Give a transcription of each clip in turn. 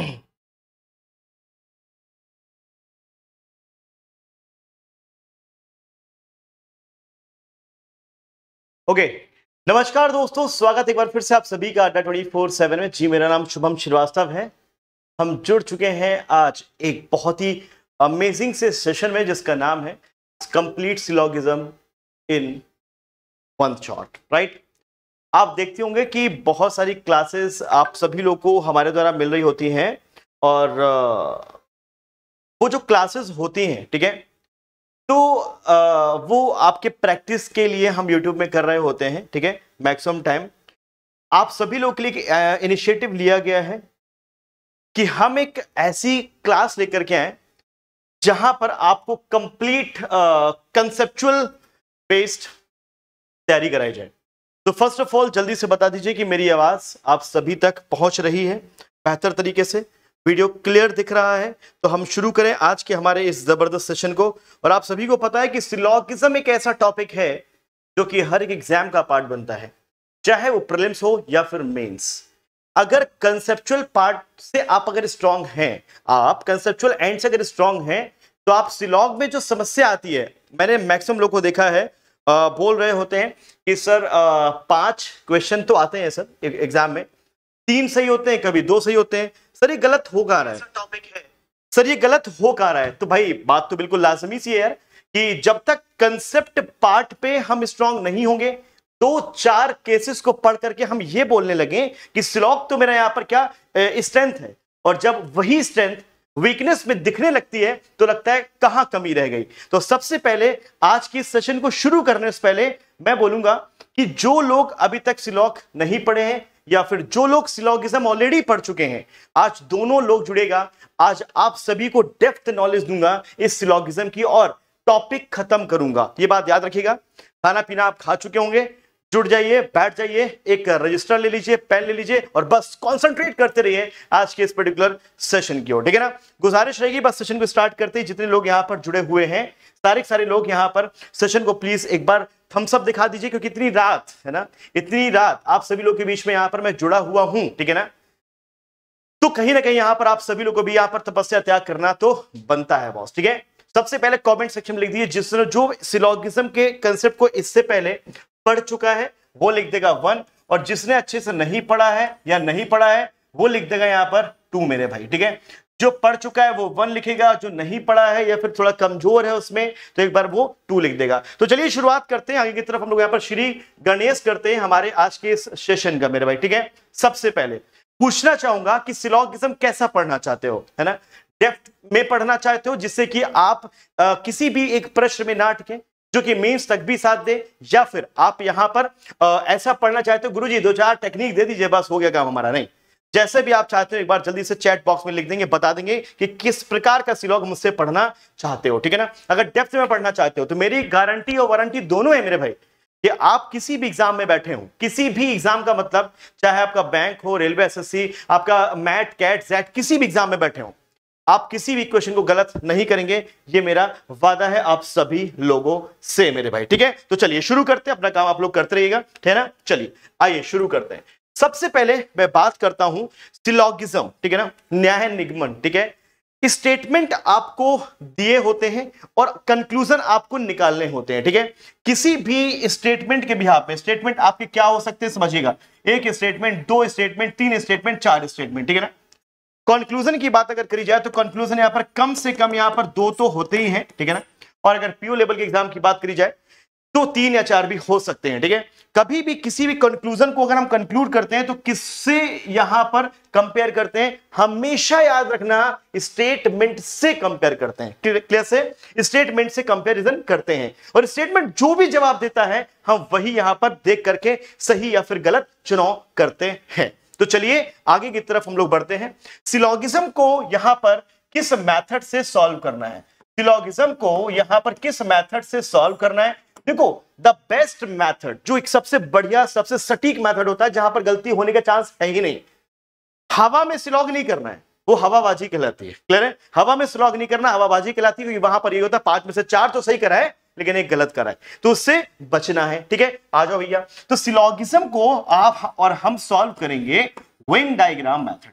Okay okay. नमस्कार दोस्तों स्वागत एक बार फिर से आप सभी का अड्डा ट्वेंटी फोर सेवन में जी मेरा नाम शुभम श्रीवास्तव है हम जुड़ चुके हैं आज एक बहुत ही अमेजिंग से सेशन में जिसका नाम है complete syllogism in one shot right आप देखते होंगे कि बहुत सारी क्लासेस आप सभी लोग को हमारे द्वारा मिल रही होती हैं और वो जो क्लासेस होती हैं ठीक है तो वो आपके प्रैक्टिस के लिए हम यूट्यूब में कर रहे होते हैं ठीक है मैक्सिमम टाइम आप सभी लोग के लिए इनिशिएटिव लिया गया है कि हम एक ऐसी क्लास लेकर के आए जहां पर आपको कंप्लीट कंसेप्चुअल बेस्ड तैयारी कराई जाए तो फर्स्ट ऑफ ऑल जल्दी से बता दीजिए कि मेरी आवाज आप सभी तक पहुंच रही है बेहतर तरीके से वीडियो क्लियर दिख रहा है तो हम शुरू करें आज के हमारे इस जबरदस्त सेशन को और आप सभी को पता है कि सिलॉगिज्म एक ऐसा टॉपिक है जो कि हर एक एग्जाम का पार्ट बनता है चाहे वो प्रिलिम्स हो या फिर मेंस अगर कंसेप्चुअल पार्ट से आप अगर स्ट्रांग हैं आप कंसेप्चुअल एंड से अगर स्ट्रांग हैं तो आप सिलॉग में जो समस्या आती है मैंने मैक्सिमम लोग को देखा है बोल रहे होते हैं कि सर पांच क्वेश्चन तो आते हैं सर एग्जाम में तीन सही होते हैं कभी दो सही होते हैं सर ये गलत हो कहा रहा है टॉपिक है सर ये गलत हो कहा रहा है तो भाई बात तो बिल्कुल लाजमी सी है यार कि जब तक कंसेप्ट पार्ट पे हम स्ट्रांग नहीं होंगे दो चार केसेस को पढ़ करके हम ये बोलने लगे कि स्लॉक तो मेरा यहाँ पर क्या स्ट्रेंथ है और जब वही स्ट्रेंथ वीकनेस में दिखने लगती है तो लगता है कहां कमी रह गई तो सबसे पहले आज की सेशन को शुरू करने से पहले मैं बोलूंगा कि जो लोग अभी तक सिलॉक नहीं पढ़े हैं या फिर जो लोग सिलॉगिज्म ऑलरेडी पढ़ चुके हैं आज दोनों लोग जुड़ेगा आज आप सभी को डेप्थ नॉलेज दूंगा इस सिलॉगिज्म की और टॉपिक खत्म करूंगा ये बात याद रखिएगा खाना पीना आप खा चुके होंगे जुड़ जाइए बैठ जाइए एक रजिस्टर ले लीजिए पेन ले लीजिए और बस कंसंट्रेट करते रहिए आज के इस पर्टिकुलर सेशन की ओर ठीक है ना गुजारिश रहेगी बस सेशन को स्टार्ट करते ही जितने लोग यहाँ पर जुड़े हुए हैं सारे सारे लोग यहाँ पर सेशन को प्लीज एक बार थम्सअप दिखा दीजिए क्योंकि इतनी रात है ना इतनी रात आप सभी लोग के बीच में यहाँ पर मैं जुड़ा हुआ हूं ठीक है ना तो कहीं ना कहीं यहाँ पर आप सभी लोगों को भी यहाँ पर तपस्या त्याग करना तो बनता है बॉस ठीक है सबसे पहले कमेंट सेक्शन में लिख दीजिए जिसने जो सिलोगिज्म के कंसेप्ट को इससे पहले पढ़ चुका है वो लिख देगा वन और जिसने अच्छे से नहीं पढ़ा है या नहीं पढ़ा है वो लिख देगा यहां पर टू मेरे भाई ठीक है जो पढ़ चुका है वो वन लिखेगा जो नहीं पढ़ा है या फिर थोड़ा कमजोर है उसमें तो एक बार वो टू लिख देगा तो चलिए शुरुआत करते हैं आगे की तरफ हम लोग यहाँ पर श्री गणेश करते हैं हमारे आज के इस सेशन का मेरे भाई ठीक है सबसे पहले पूछना चाहूंगा कि किस्म कैसा पढ़ना चाहते हो है ना डेफ्ट में पढ़ना चाहते हो जिससे कि आप आ, किसी भी एक प्रश्न में ना अटके जो कि मीन्स तक भी साथ दे या फिर आप यहां पर आ, ऐसा पढ़ना चाहते हो गुरुजी दो चार टेक्निक दे दीजिए बस हो गया काम हमारा नहीं जैसे भी आप चाहते हो एक बार जल्दी से चैट बॉक्स में लिख देंगे बता देंगे कि किस प्रकार का सिलॉग मुझसे पढ़ना चाहते हो ठीक है ना अगर डेप्थ में पढ़ना चाहते हो तो मेरी गारंटी और वारंटी दोनों है मेरे भाई कि आप किसी भी एग्जाम में बैठे हो किसी भी एग्जाम का मतलब चाहे आपका बैंक हो रेलवे एसएससी आपका मैट कैट जैट किसी भी एग्जाम में बैठे हो आप किसी भी क्वेश्चन को गलत नहीं करेंगे ये मेरा वादा है आप सभी लोगों से मेरे भाई ठीक है तो चलिए शुरू करते हैं अपना काम आप लोग करते रहिएगा ठीक है ना चलिए आइए शुरू करते हैं सबसे पहले मैं बात करता हूं सिलॉगिज्म ठीक है ना न्याय निगमन ठीक है स्टेटमेंट आपको दिए होते हैं और कंक्लूजन आपको निकालने होते हैं ठीक है किसी भी स्टेटमेंट के बिहार पे स्टेटमेंट आपके क्या हो सकते हैं समझिएगा एक स्टेटमेंट दो स्टेटमेंट तीन स्टेटमेंट चार स्टेटमेंट ठीक है ना कंक्लूजन की बात अगर करी जाए तो कंक्लूजन यहां पर कम से कम यहां पर दो तो होते ही हैं ठीक है ना और अगर पीओ लेवल के एग्जाम की बात करी जाए तो तीन या चार भी हो सकते हैं ठीक है कभी भी किसी भी कंक्लूजन को अगर हम कंक्लूड करते हैं तो किससे यहां पर कंपेयर करते हैं हमेशा याद रखना स्टेटमेंट से कंपेयर करते हैं क्लियर से स्टेटमेंट से कंपेरिजन करते हैं और स्टेटमेंट जो भी जवाब देता है हम वही यहां पर देख करके सही या फिर गलत चुनाव करते हैं तो चलिए आगे की तरफ हम लोग बढ़ते हैं सिलोगिज्म को यहां पर किस मेथड से सॉल्व करना है सिलोगिज्म को यहां पर किस मेथड से सॉल्व करना है देखो द बेस्ट मेथड जो एक सबसे बढ़िया सबसे सटीक मेथड होता है जहां पर गलती होने का चांस है ही नहीं हवा में सिलॉग नहीं करना है वो हवाबाजी कहलाती है क्लियर है हवा में सिलॉग नहीं करना हवाबाजी कहलाती है क्योंकि वहां पर ये होता है पांच में से चार तो सही कराए लेकिन एक गलत कर रहा है तो उससे बचना है ठीक है आ जाओ भैया तो सिलोगिज्म को आप और हम सॉल्व करेंगे वेन डायग्राम मैथड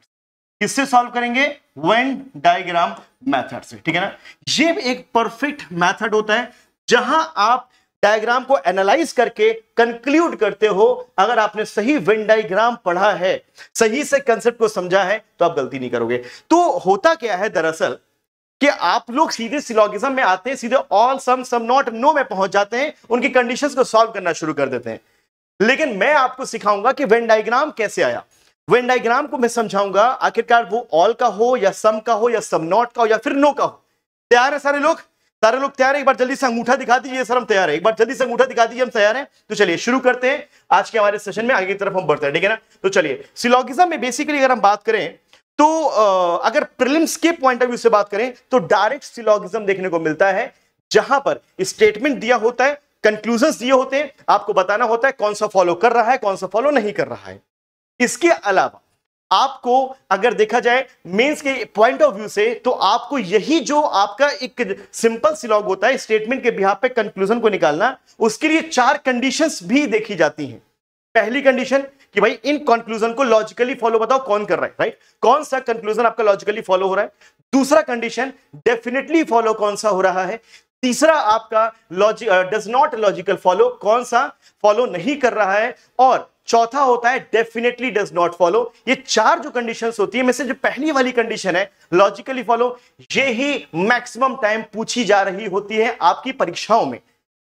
किससे सॉल्व करेंगे वेन डायग्राम मैथड से ठीक है ना ये एक परफेक्ट मैथड होता है जहां आप डायग्राम को एनालाइज करके कंक्लूड करते हो अगर आपने सही वेन डायग्राम पढ़ा है सही से कंसेप्ट को समझा है तो आप गलती नहीं करोगे तो होता क्या है दरअसल कि आप लोग सीधे सिलोगिज्म में आते हैं सीधे all some some not no में पहुंच जाते हैं उनकी कंडीशंस को सॉल्व करना शुरू कर देते हैं लेकिन मैं आपको सिखाऊंगा कि वेन डायग्राम कैसे आया वेन डायग्राम को मैं समझाऊंगा आखिरकार वो ऑल का हो या सम का हो या सम नॉट का हो या फिर नो का हो तैयार है सारे लोग सारे लोग तैयार है एक बार जल्दी से अंगूठा दिखा दीजिए सर हम तैयार है एक बार जल्दी से अंगूठा दिखा दीजिए हम तैयार हैं तो चलिए शुरू करते हैं आज के हमारे सेशन में आगे की तरफ हम बढ़ते हैं ठीक है ना तो चलिए सिलोगिज्म में बेसिकली अगर हम बात करें तो अगर प्रिलिम्स के पॉइंट ऑफ व्यू से बात करें तो डायरेक्ट सिलॉगिज्म देखने को मिलता है जहां पर स्टेटमेंट दिया होता है कंक्लूजन दिए होते हैं आपको बताना होता है कौन सा फॉलो कर रहा है कौन सा फॉलो नहीं कर रहा है इसके अलावा आपको अगर देखा जाए मेंस के पॉइंट ऑफ व्यू से तो आपको यही जो आपका एक सिंपल सिलॉग होता है स्टेटमेंट के बिहार पे कंक्लूजन को निकालना उसके लिए चार कंडीशंस भी देखी जाती हैं पहली कंडीशन कि भाई इन कंक्लूजन को लॉजिकली फॉलो बताओ कौन कर रहा है राइट कौन सा कंक्लूजन आपका लॉजिकली फॉलो हो रहा है दूसरा कंडीशन डेफिनेटली फॉलो कौन सा हो रहा है तीसरा आपका logic does not logical follow कौन सा फॉलो नहीं कर रहा है और चौथा होता है डेफिनेटली डज नॉट फॉलो ये चार जो कंडीशन होती है में से जो पहली वाली कंडीशन है लॉजिकली फॉलो ये ही मैक्सिमम टाइम पूछी जा रही होती है आपकी परीक्षाओं में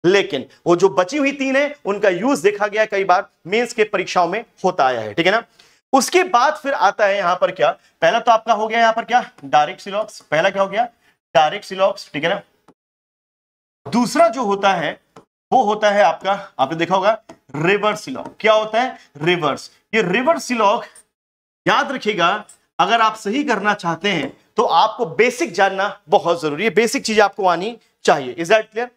लेकिन वो जो बची हुई तीन है उनका यूज देखा गया कई बार मेंस के परीक्षाओं में होता आया है ठीक है ना उसके बाद फिर आता है यहां पर क्या पहला तो आपका हो गया यहां पर क्या डायरेक्ट सिलॉक्स पहला क्या हो गया डायरेक्ट सिलॉक्स ठीक है ना दूसरा जो होता है वो होता है आपका आपने देखा होगा रिवर्स सिलॉक क्या होता है रिवर्स ये रिवर्स सिलॉक याद रखिएगा अगर आप सही करना चाहते हैं तो आपको बेसिक जानना बहुत जरूरी है बेसिक चीज आपको आनी चाहिए इज दैट क्लियर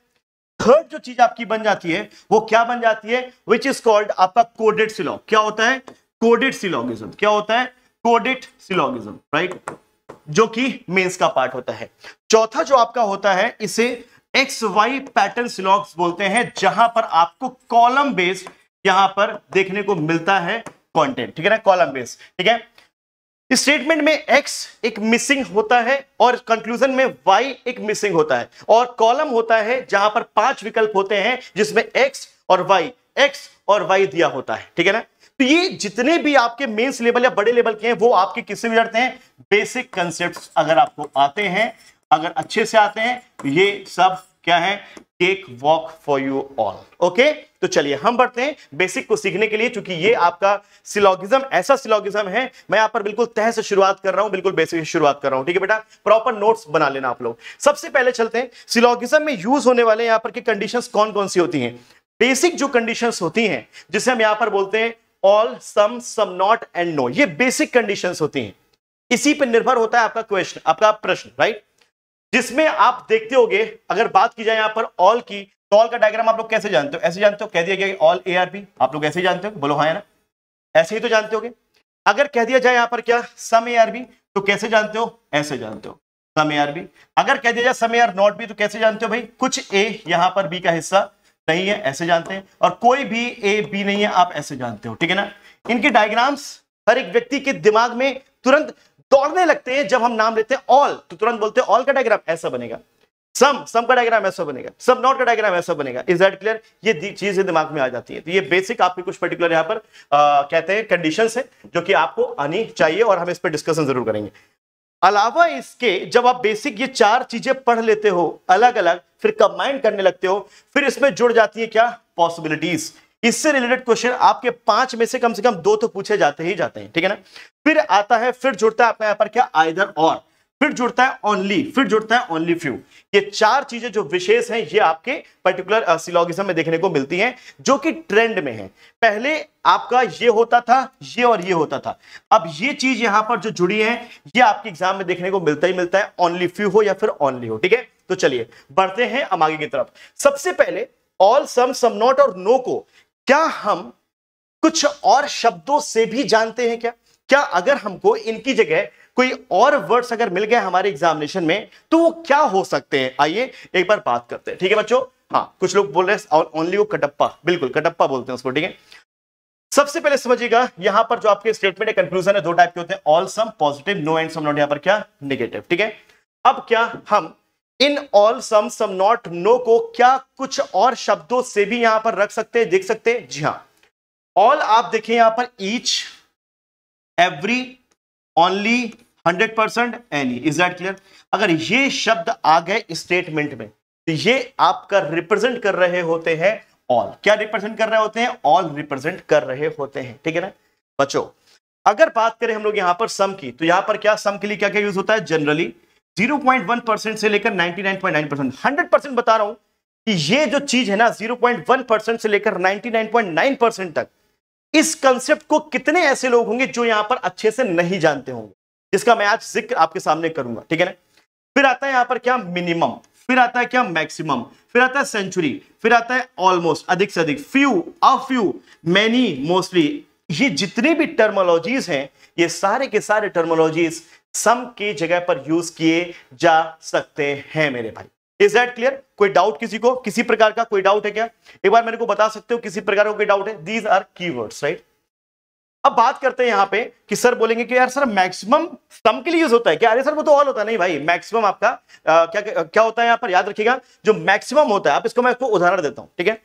थर्ड जो चीज आपकी बन जाती है वो क्या बन जाती है विच इज कॉल्ड आपका कोडेड सिलॉग क्या होता है कोडेड सिलॉगिज्म क्या होता है कोडेड सिलॉगिज्म राइट जो कि मेंस का पार्ट होता है चौथा जो आपका होता है इसे एक्स वाई पैटर्न सिलॉग्स बोलते हैं जहां पर आपको कॉलम बेस्ड यहां पर देखने को मिलता है कंटेंट ठीक है ना कॉलम बेस्ड ठीक है इस स्टेटमेंट में एक्स एक मिसिंग होता है और कंक्लूजन में वाई एक मिसिंग होता है और कॉलम होता है जहां पर पांच विकल्प होते हैं जिसमें एक्स और वाई एक्स और वाई दिया होता है ठीक है ना तो ये जितने भी आपके मेंस लेवल या बड़े लेवल के हैं वो आपके किससे गुजरते हैं बेसिक कंसेप्ट अगर आपको आते हैं अगर अच्छे से आते हैं तो ये सब क्या है take walk for you all okay तो चलिए हम बढ़ते हैं बेसिक को सीखने के लिए क्योंकि ये आपका सिलॉगिज्म ऐसा सिलॉगिज्म है मैं यहां पर बिल्कुल तह से शुरुआत कर रहा हूं बिल्कुल बेसिक से शुरुआत कर रहा हूं ठीक है बेटा प्रॉपर नोट्स बना लेना आप लोग सबसे पहले चलते हैं सिलॉगिज्म में यूज होने वाले यहां पर की कंडीशन कौन कौन सी होती है बेसिक जो कंडीशन होती हैं जिसे हम यहां पर बोलते हैं all some some not and no ये बेसिक कंडीशंस होती हैं इसी पर निर्भर होता है आपका क्वेश्चन आपका प्रश्न राइट जिसमें आप देखते होगे अगर बात की जाए यहाँ पर ऑल की तो ऑल का डायग्राम आप लोग कैसे जानते हो ऐसे जानते हो कह दिया गया ऑल ए आप लोग ऐसे ही जानते हो बोलो हाँ ना ऐसे ही तो जानते हो अगर कह दिया जाए यहाँ पर क्या सम ए तो कैसे जानते हो ऐसे जानते हो सम ए अगर कह दिया जाए सम ए नॉट बी तो कैसे जानते हो भाई कुछ ए यहाँ पर बी का हिस्सा नहीं है ऐसे जानते हैं और कोई भी ए बी नहीं है आप ऐसे जानते हो ठीक है ना इनके डायग्राम्स हर एक व्यक्ति के दिमाग में तुरंत दौड़ने लगते हैं जब हम नाम लेते हैं ऑल तो तुरंत बोलते हैं ऑल का डायग्राम ऐसा बनेगा सम सम का डायग्राम ऐसा बनेगा सब नॉट का डायग्राम ऐसा बनेगा इज दैट क्लियर ये चीज दिमाग में आ जाती है तो ये बेसिक आपके कुछ पर्टिकुलर यहाँ पर आ, कहते हैं कंडीशन है जो कि आपको आनी चाहिए और हम इस पर डिस्कशन जरूर करेंगे अलावा इसके जब आप बेसिक ये चार चीजें पढ़ लेते हो अलग अलग फिर कंबाइन करने लगते हो फिर इसमें जुड़ जाती है क्या पॉसिबिलिटीज इससे रिलेटेड क्वेश्चन आपके पांच में से कम से कम दो तो पूछे जाते ही जाते हैं ठीक है ना फिर आता है फिर जुड़ता है आपका यहाँ पर क्या आइदर और फिर जुड़ता है ओनली फिर जुड़ता है ओनली फ्यू ये चार चीजें जो विशेष हैं ये आपके पर्टिकुलर सिलोगिज्म uh, में देखने को मिलती हैं जो कि ट्रेंड में है पहले आपका ये होता था ये और ये होता था अब ये चीज यहां पर जो जुड़ी है ये आपके एग्जाम में देखने को मिलता ही मिलता है ओनली फ्यू हो या फिर ओनली हो ठीक है तो चलिए बढ़ते हैं अमागे की तरफ सबसे पहले ऑल सम सम नॉट और नो को क्या हम कुछ और शब्दों से भी जानते हैं क्या क्या अगर हमको इनकी जगह कोई और वर्ड्स अगर मिल गए हमारे एग्जामिनेशन में तो वो क्या हो सकते हैं आइए एक बार बात करते हैं ठीक है बच्चों हाँ कुछ लोग बोल रहे हैं ओनली वो कटप्पा बिल्कुल कटप्पा बोलते हैं उसको ठीक है सबसे पहले समझिएगा यहां पर जो आपके स्टेटमेंट है कंक्लूजन है दो टाइप के होते हैं all some positive no and some not यहां पर क्या निगेटिव ठीक है अब क्या हम इन all some some not no को क्या कुछ और शब्दों से भी यहां पर रख सकते हैं देख सकते हैं जी हां ऑल आप देखें यहां पर each every only hundred percent any is that clear अगर ये शब्द आ गए स्टेटमेंट में तो ये आपका रिप्रेजेंट कर रहे होते हैं ऑल क्या रिप्रेजेंट कर रहे होते हैं ऑल रिप्रेजेंट कर रहे होते हैं ठीक है ना बच्चों अगर बात करें हम लोग यहां पर सम की तो यहां पर क्या सम के लिए क्या क्या यूज होता है जनरली 0.1 परसेंट से लेकर 99.9 परसेंट हंड्रेड परसेंट बता रहा हूं कि ये जो चीज है ना 0.1 परसेंट से लेकर 99.9 परसेंट तक इस कंसेप्ट को कितने ऐसे लोग होंगे जो यहां पर अच्छे से नहीं जानते होंगे जिसका मैं आज जिक्र आपके सामने करूंगा ठीक है ना फिर आता है यहां पर क्या मिनिमम फिर आता है क्या मैक्सिमम फिर आता है सेंचुरी फिर आता है ऑलमोस्ट अधिक से अधिक few of you many mostly ये जितनी भी टर्मोलॉजीज हैं ये सारे के सारे टर्मोलॉजीज सम की जगह पर यूज किए जा सकते हैं मेरे भाई इज दैट क्लियर कोई डाउट किसी को किसी प्रकार का कोई डाउट है क्या एक बार मेरे को बता सकते हो किसी प्रकार का कोई डाउट है दीज आर की राइट अब बात करते हैं यहाँ पे कि सर बोलेंगे कि यार सर मैक्सिमम सम के लिए यूज होता है क्या अरे सर वो तो ऑल होता है नहीं भाई मैक्सिमम आपका आ, क्या क्या होता है यहाँ पर याद रखिएगा जो मैक्सिमम होता है आप इसको मैं इसको उदाहरण देता हूँ ठीक है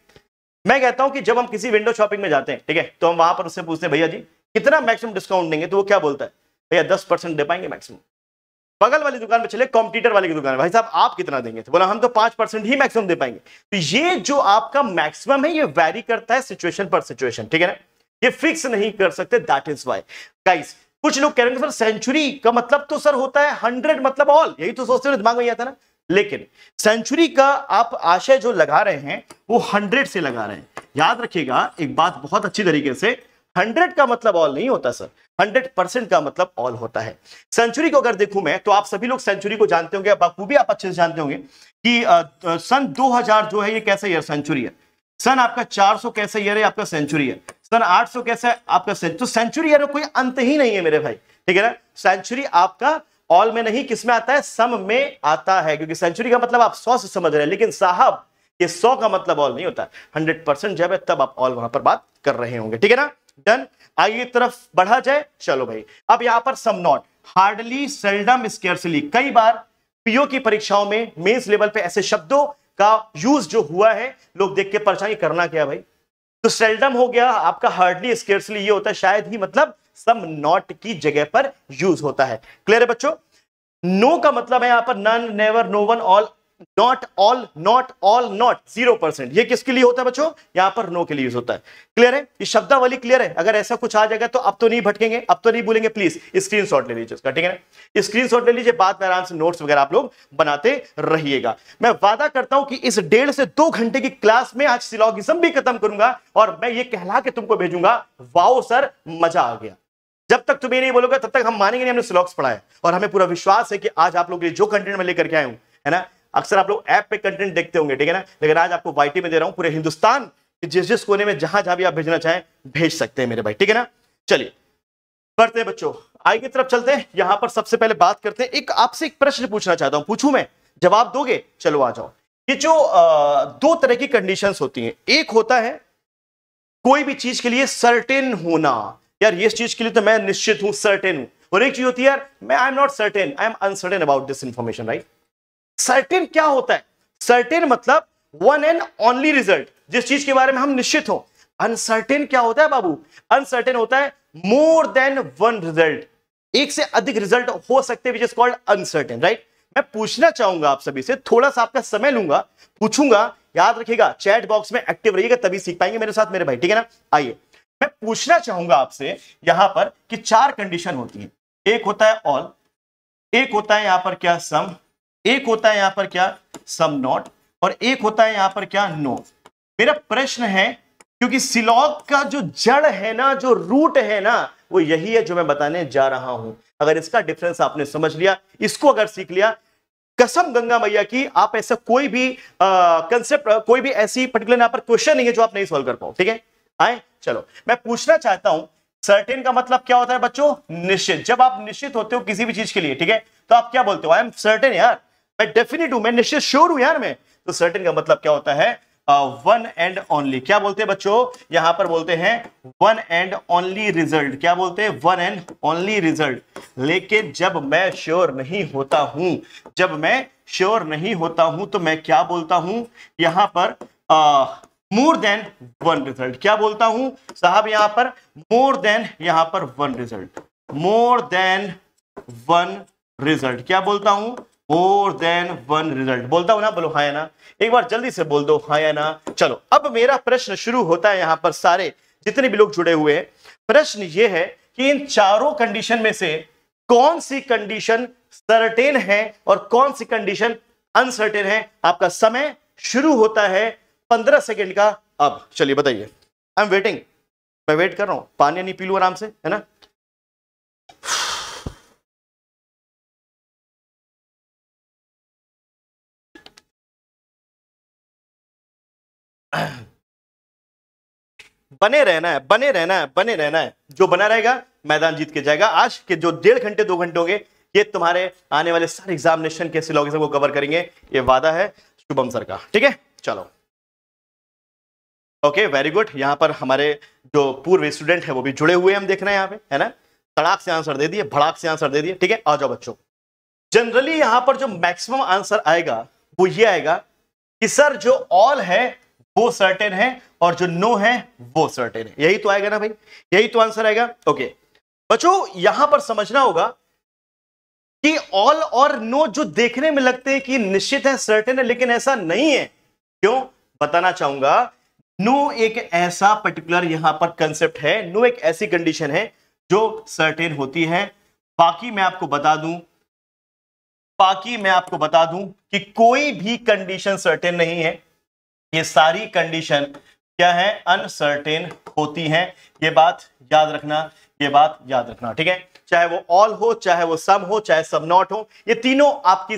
मैं कहता हूं कि जब हम किसी विंडो शॉपिंग में जाते हैं ठीक है तो हम वहां पर उससे पूछते हैं भैया जी कितना मैक्सिमम डिस्काउंट देंगे तो वो क्या बोलता है भैया दस परसेंट दे पाएंगे मैक्सिमम बगल वाली दुकान पे चले कॉम्पिटिटर वाले की दुकान भाई साहब आप कितना देंगे तो बोला हम तो पांच परसेंट ही मैक्सिमम दे पाएंगे तो ये जो आपका मैक्सिमम है ये वैरी करता है सिचुएशन पर सिचुएशन ठीक है ना ये फिक्स नहीं कर सकते दैट इज वाई गाइस कुछ लोग कह रहे हैं सर सेंचुरी का मतलब तो सर होता है हंड्रेड मतलब ऑल यही तो सोचते हुए दिमाग में आता ना लेकिन सेंचुरी का आप आशय जो लगा रहे हैं वो हंड्रेड से लगा रहे हैं याद रखिएगा एक बात बहुत अच्छी तरीके से हंड्रेड का मतलब ऑल नहीं होता सर हंड्रेड परसेंट का मतलब ऑल होता है सेंचुरी को अगर देखूं मैं तो आप सभी लोग सेंचुरी को जानते होंगे बखूबी आप अच्छे से जानते होंगे कि सन दो जो है ये कैसा ईयर सेंचुरी है सन आपका 400 कैसा ईयर है आपका सेंचुरी है सन 800 कैसा है आपका सेंचुरी तो सेंचुरी ईयर कोई अंत ही नहीं है मेरे भाई ठीक है ना सेंचुरी आपका ऑल में नहीं किसमें आता है सम में आता है क्योंकि सेंचुरी का मतलब आप सौ से समझ रहे हैं लेकिन साहब ये सौ का मतलब ऑल नहीं होता हंड्रेड परसेंट जब है तब आप ऑल वहां पर बात कर रहे होंगे ठीक है ना डन आइए तरफ बढ़ा जाए चलो भाई अब यहां पर some not hardly seldom scarcely कई बार पीओ की परीक्षाओं में मेंस लेवल पे ऐसे शब्दों का यूज जो हुआ है लोग देख के परेशानी करना क्या भाई तो सेल्डम हो गया आपका हार्डली स्केयरसली ये होता है शायद ही मतलब सम नॉट की जगह पर यूज होता है क्लियर है बच्चों नो no का मतलब है यहां पर none never no one all not all not all not zero percent ये किसके लिए होता है बच्चों यहां पर नो के लिए यूज होता है क्लियर है ये शब्दावली क्लियर है अगर ऐसा कुछ आ जाएगा तो अब तो नहीं भटकेंगे अब तो नहीं बोलेंगे प्लीज स्क्रीन शॉट ले लीजिए इसका ठीक है ना स्क्रीन ले लीजिए बाद में आराम से नोट्स वगैरह आप लोग बनाते रहिएगा मैं वादा करता हूं कि इस डेढ़ से दो घंटे की क्लास में आज सिलोगिज्म भी खत्म करूंगा और मैं ये कहला के तुमको भेजूंगा वाओ सर मजा आ गया जब तक तुम ये नहीं बोलोगे तब तक हम मानेंगे नहीं हमने स्लॉग्स पढ़ाए और हमें पूरा विश्वास है कि आज आप लोग जो कंटेंट में लेकर के आए हूं है ना अक्सर आप लोग ऐप पे कंटेंट देखते होंगे ठीक है ना लेकिन आज आपको वाई में दे रहा हूँ पूरे हिंदुस्तान जिस जिस कोने में जहां जहां भी आप भेजना चाहें भेज सकते हैं मेरे भाई ठीक है ना चलिए बढ़ते हैं बच्चों आई की तरफ चलते हैं यहां पर सबसे पहले बात करते हैं एक आपसे एक प्रश्न पूछना चाहता हूं पूछू मैं जवाब दोगे चलो आ जाओ ये जो आ, दो तरह की कंडीशन होती है एक होता है कोई भी चीज के लिए सर्टेन होना यार ये चीज के लिए तो मैं निश्चित हूं सर्टेन हूं और एक चीज होती है यार मैं I am not certain I am uncertain about this information right certain क्या होता है सर्टेन मतलब वन एंड ओनली रिजल्ट जिस चीज के बारे में हम निश्चित हो अनसर्टेन क्या होता है बाबू अनसर्टेन होता है मोर देन वन रिजल्ट एक से अधिक रिजल्ट हो सकते हैं कॉल्ड अनसर्टेन राइट मैं पूछना चाहूंगा आप सभी से थोड़ा सा आपका समय लूंगा पूछूंगा याद रखिएगा चैट बॉक्स में एक्टिव रहिएगा तभी सीख पाएंगे मेरे साथ मेरे भाई ठीक है ना आइए मैं पूछना चाहूंगा आपसे यहां पर कि चार कंडीशन होती है एक होता है ऑल एक होता है यहां पर क्या सम एक होता है यहां पर क्या सम नॉट और एक होता है यहां पर क्या नो मेरा प्रश्न है क्योंकि सिलॉग का जो जड़ है ना जो रूट है ना वो यही है जो मैं बताने जा रहा हूं अगर इसका डिफरेंस आपने समझ लिया इसको अगर सीख लिया कसम गंगा मैया की आप ऐसा कोई भी कंसेप्ट कोई भी ऐसी पर्टिकुलर यहां पर क्वेश्चन नहीं है जो आप नहीं सॉल्व कर पाओ ठीक है आए चलो मैं पूछना चाहता हूं सर्टेन का मतलब क्या होता है बच्चों निश्चित जब आप निश्चित होते हो किसी भी चीज के लिए ठीक है तो आप क्या बोलते हो आई एम सर्टेन यार मैं डेफिनेट हूं मैं निश्चित श्योर हूं यार मैं तो सर्टेन का मतलब क्या होता है वन एंड ओनली क्या बोलते हैं बच्चों यहां पर बोलते हैं वन एंड ओनली रिजल्ट क्या बोलते हैं वन एंड ओनली रिजल्ट लेकिन जब मैं श्योर नहीं होता हूं जब मैं श्योर नहीं होता हूं तो मैं क्या बोलता हूं यहां पर मोर देन वन रिजल्ट क्या बोलता हूं साहब यहां पर मोर देन यहां पर one result more than one result क्या बोलता हूं मोर देन वन रिजल्ट बोलता हूं ना बोलो हाँ या ना एक बार जल्दी से बोल दो हाँ या ना चलो अब मेरा प्रश्न शुरू होता है यहां पर सारे जितने भी लोग जुड़े हुए हैं प्रश्न ये है कि इन चारों कंडीशन में से कौन सी कंडीशन सर्टेन है और कौन सी कंडीशन अनसर्टेन है आपका समय शुरू होता है पंद्रह सेकेंड का अब चलिए बताइए आई एम वेटिंग मैं वेट कर रहा हूं पानी नहीं पी लू आराम से है ना बने रहना है बने रहना है बने रहना है जो बना रहेगा मैदान जीत के जाएगा आज के जो डेढ़ घंटे दो घंटे होंगे ये तुम्हारे आने वाले सारे एग्जामिनेशन के सिलोगे को कवर करेंगे ये वादा है शुभम सर का ठीक है चलो ओके वेरी गुड यहाँ पर हमारे जो पूर्व स्टूडेंट है वो भी जुड़े हुए हम देख रहे हैं यहाँ पे है ना तड़ाक से आंसर दे दिए भड़ाक से आंसर दे दिए ठीक है आ जाओ बच्चों जनरली यहाँ पर जो मैक्सिमम आंसर आएगा वो ये आएगा कि सर जो ऑल है वो सर्टेन है और जो नो है वो सर्टेन है यही तो आएगा ना भाई यही तो आंसर आएगा ओके बच्चों यहां पर समझना होगा कि ऑल और नो जो देखने में लगते हैं कि निश्चित है सर्टेन है लेकिन ऐसा नहीं है क्यों बताना चाहूंगा नो एक ऐसा पर्टिकुलर यहां पर कंसेप्ट है नो एक ऐसी कंडीशन है जो सर्टेन होती है बाकी मैं आपको बता दूं बाकी मैं आपको बता दूं कि कोई भी कंडीशन सर्टेन नहीं है ये सारी कंडीशन क्या है अनसर्टेन होती है ये बात याद रखना ये बात याद रखना ठीक है चाहे वो ऑल हो चाहे वो सम हो चाहे सब नॉट हो ये तीनों आपकी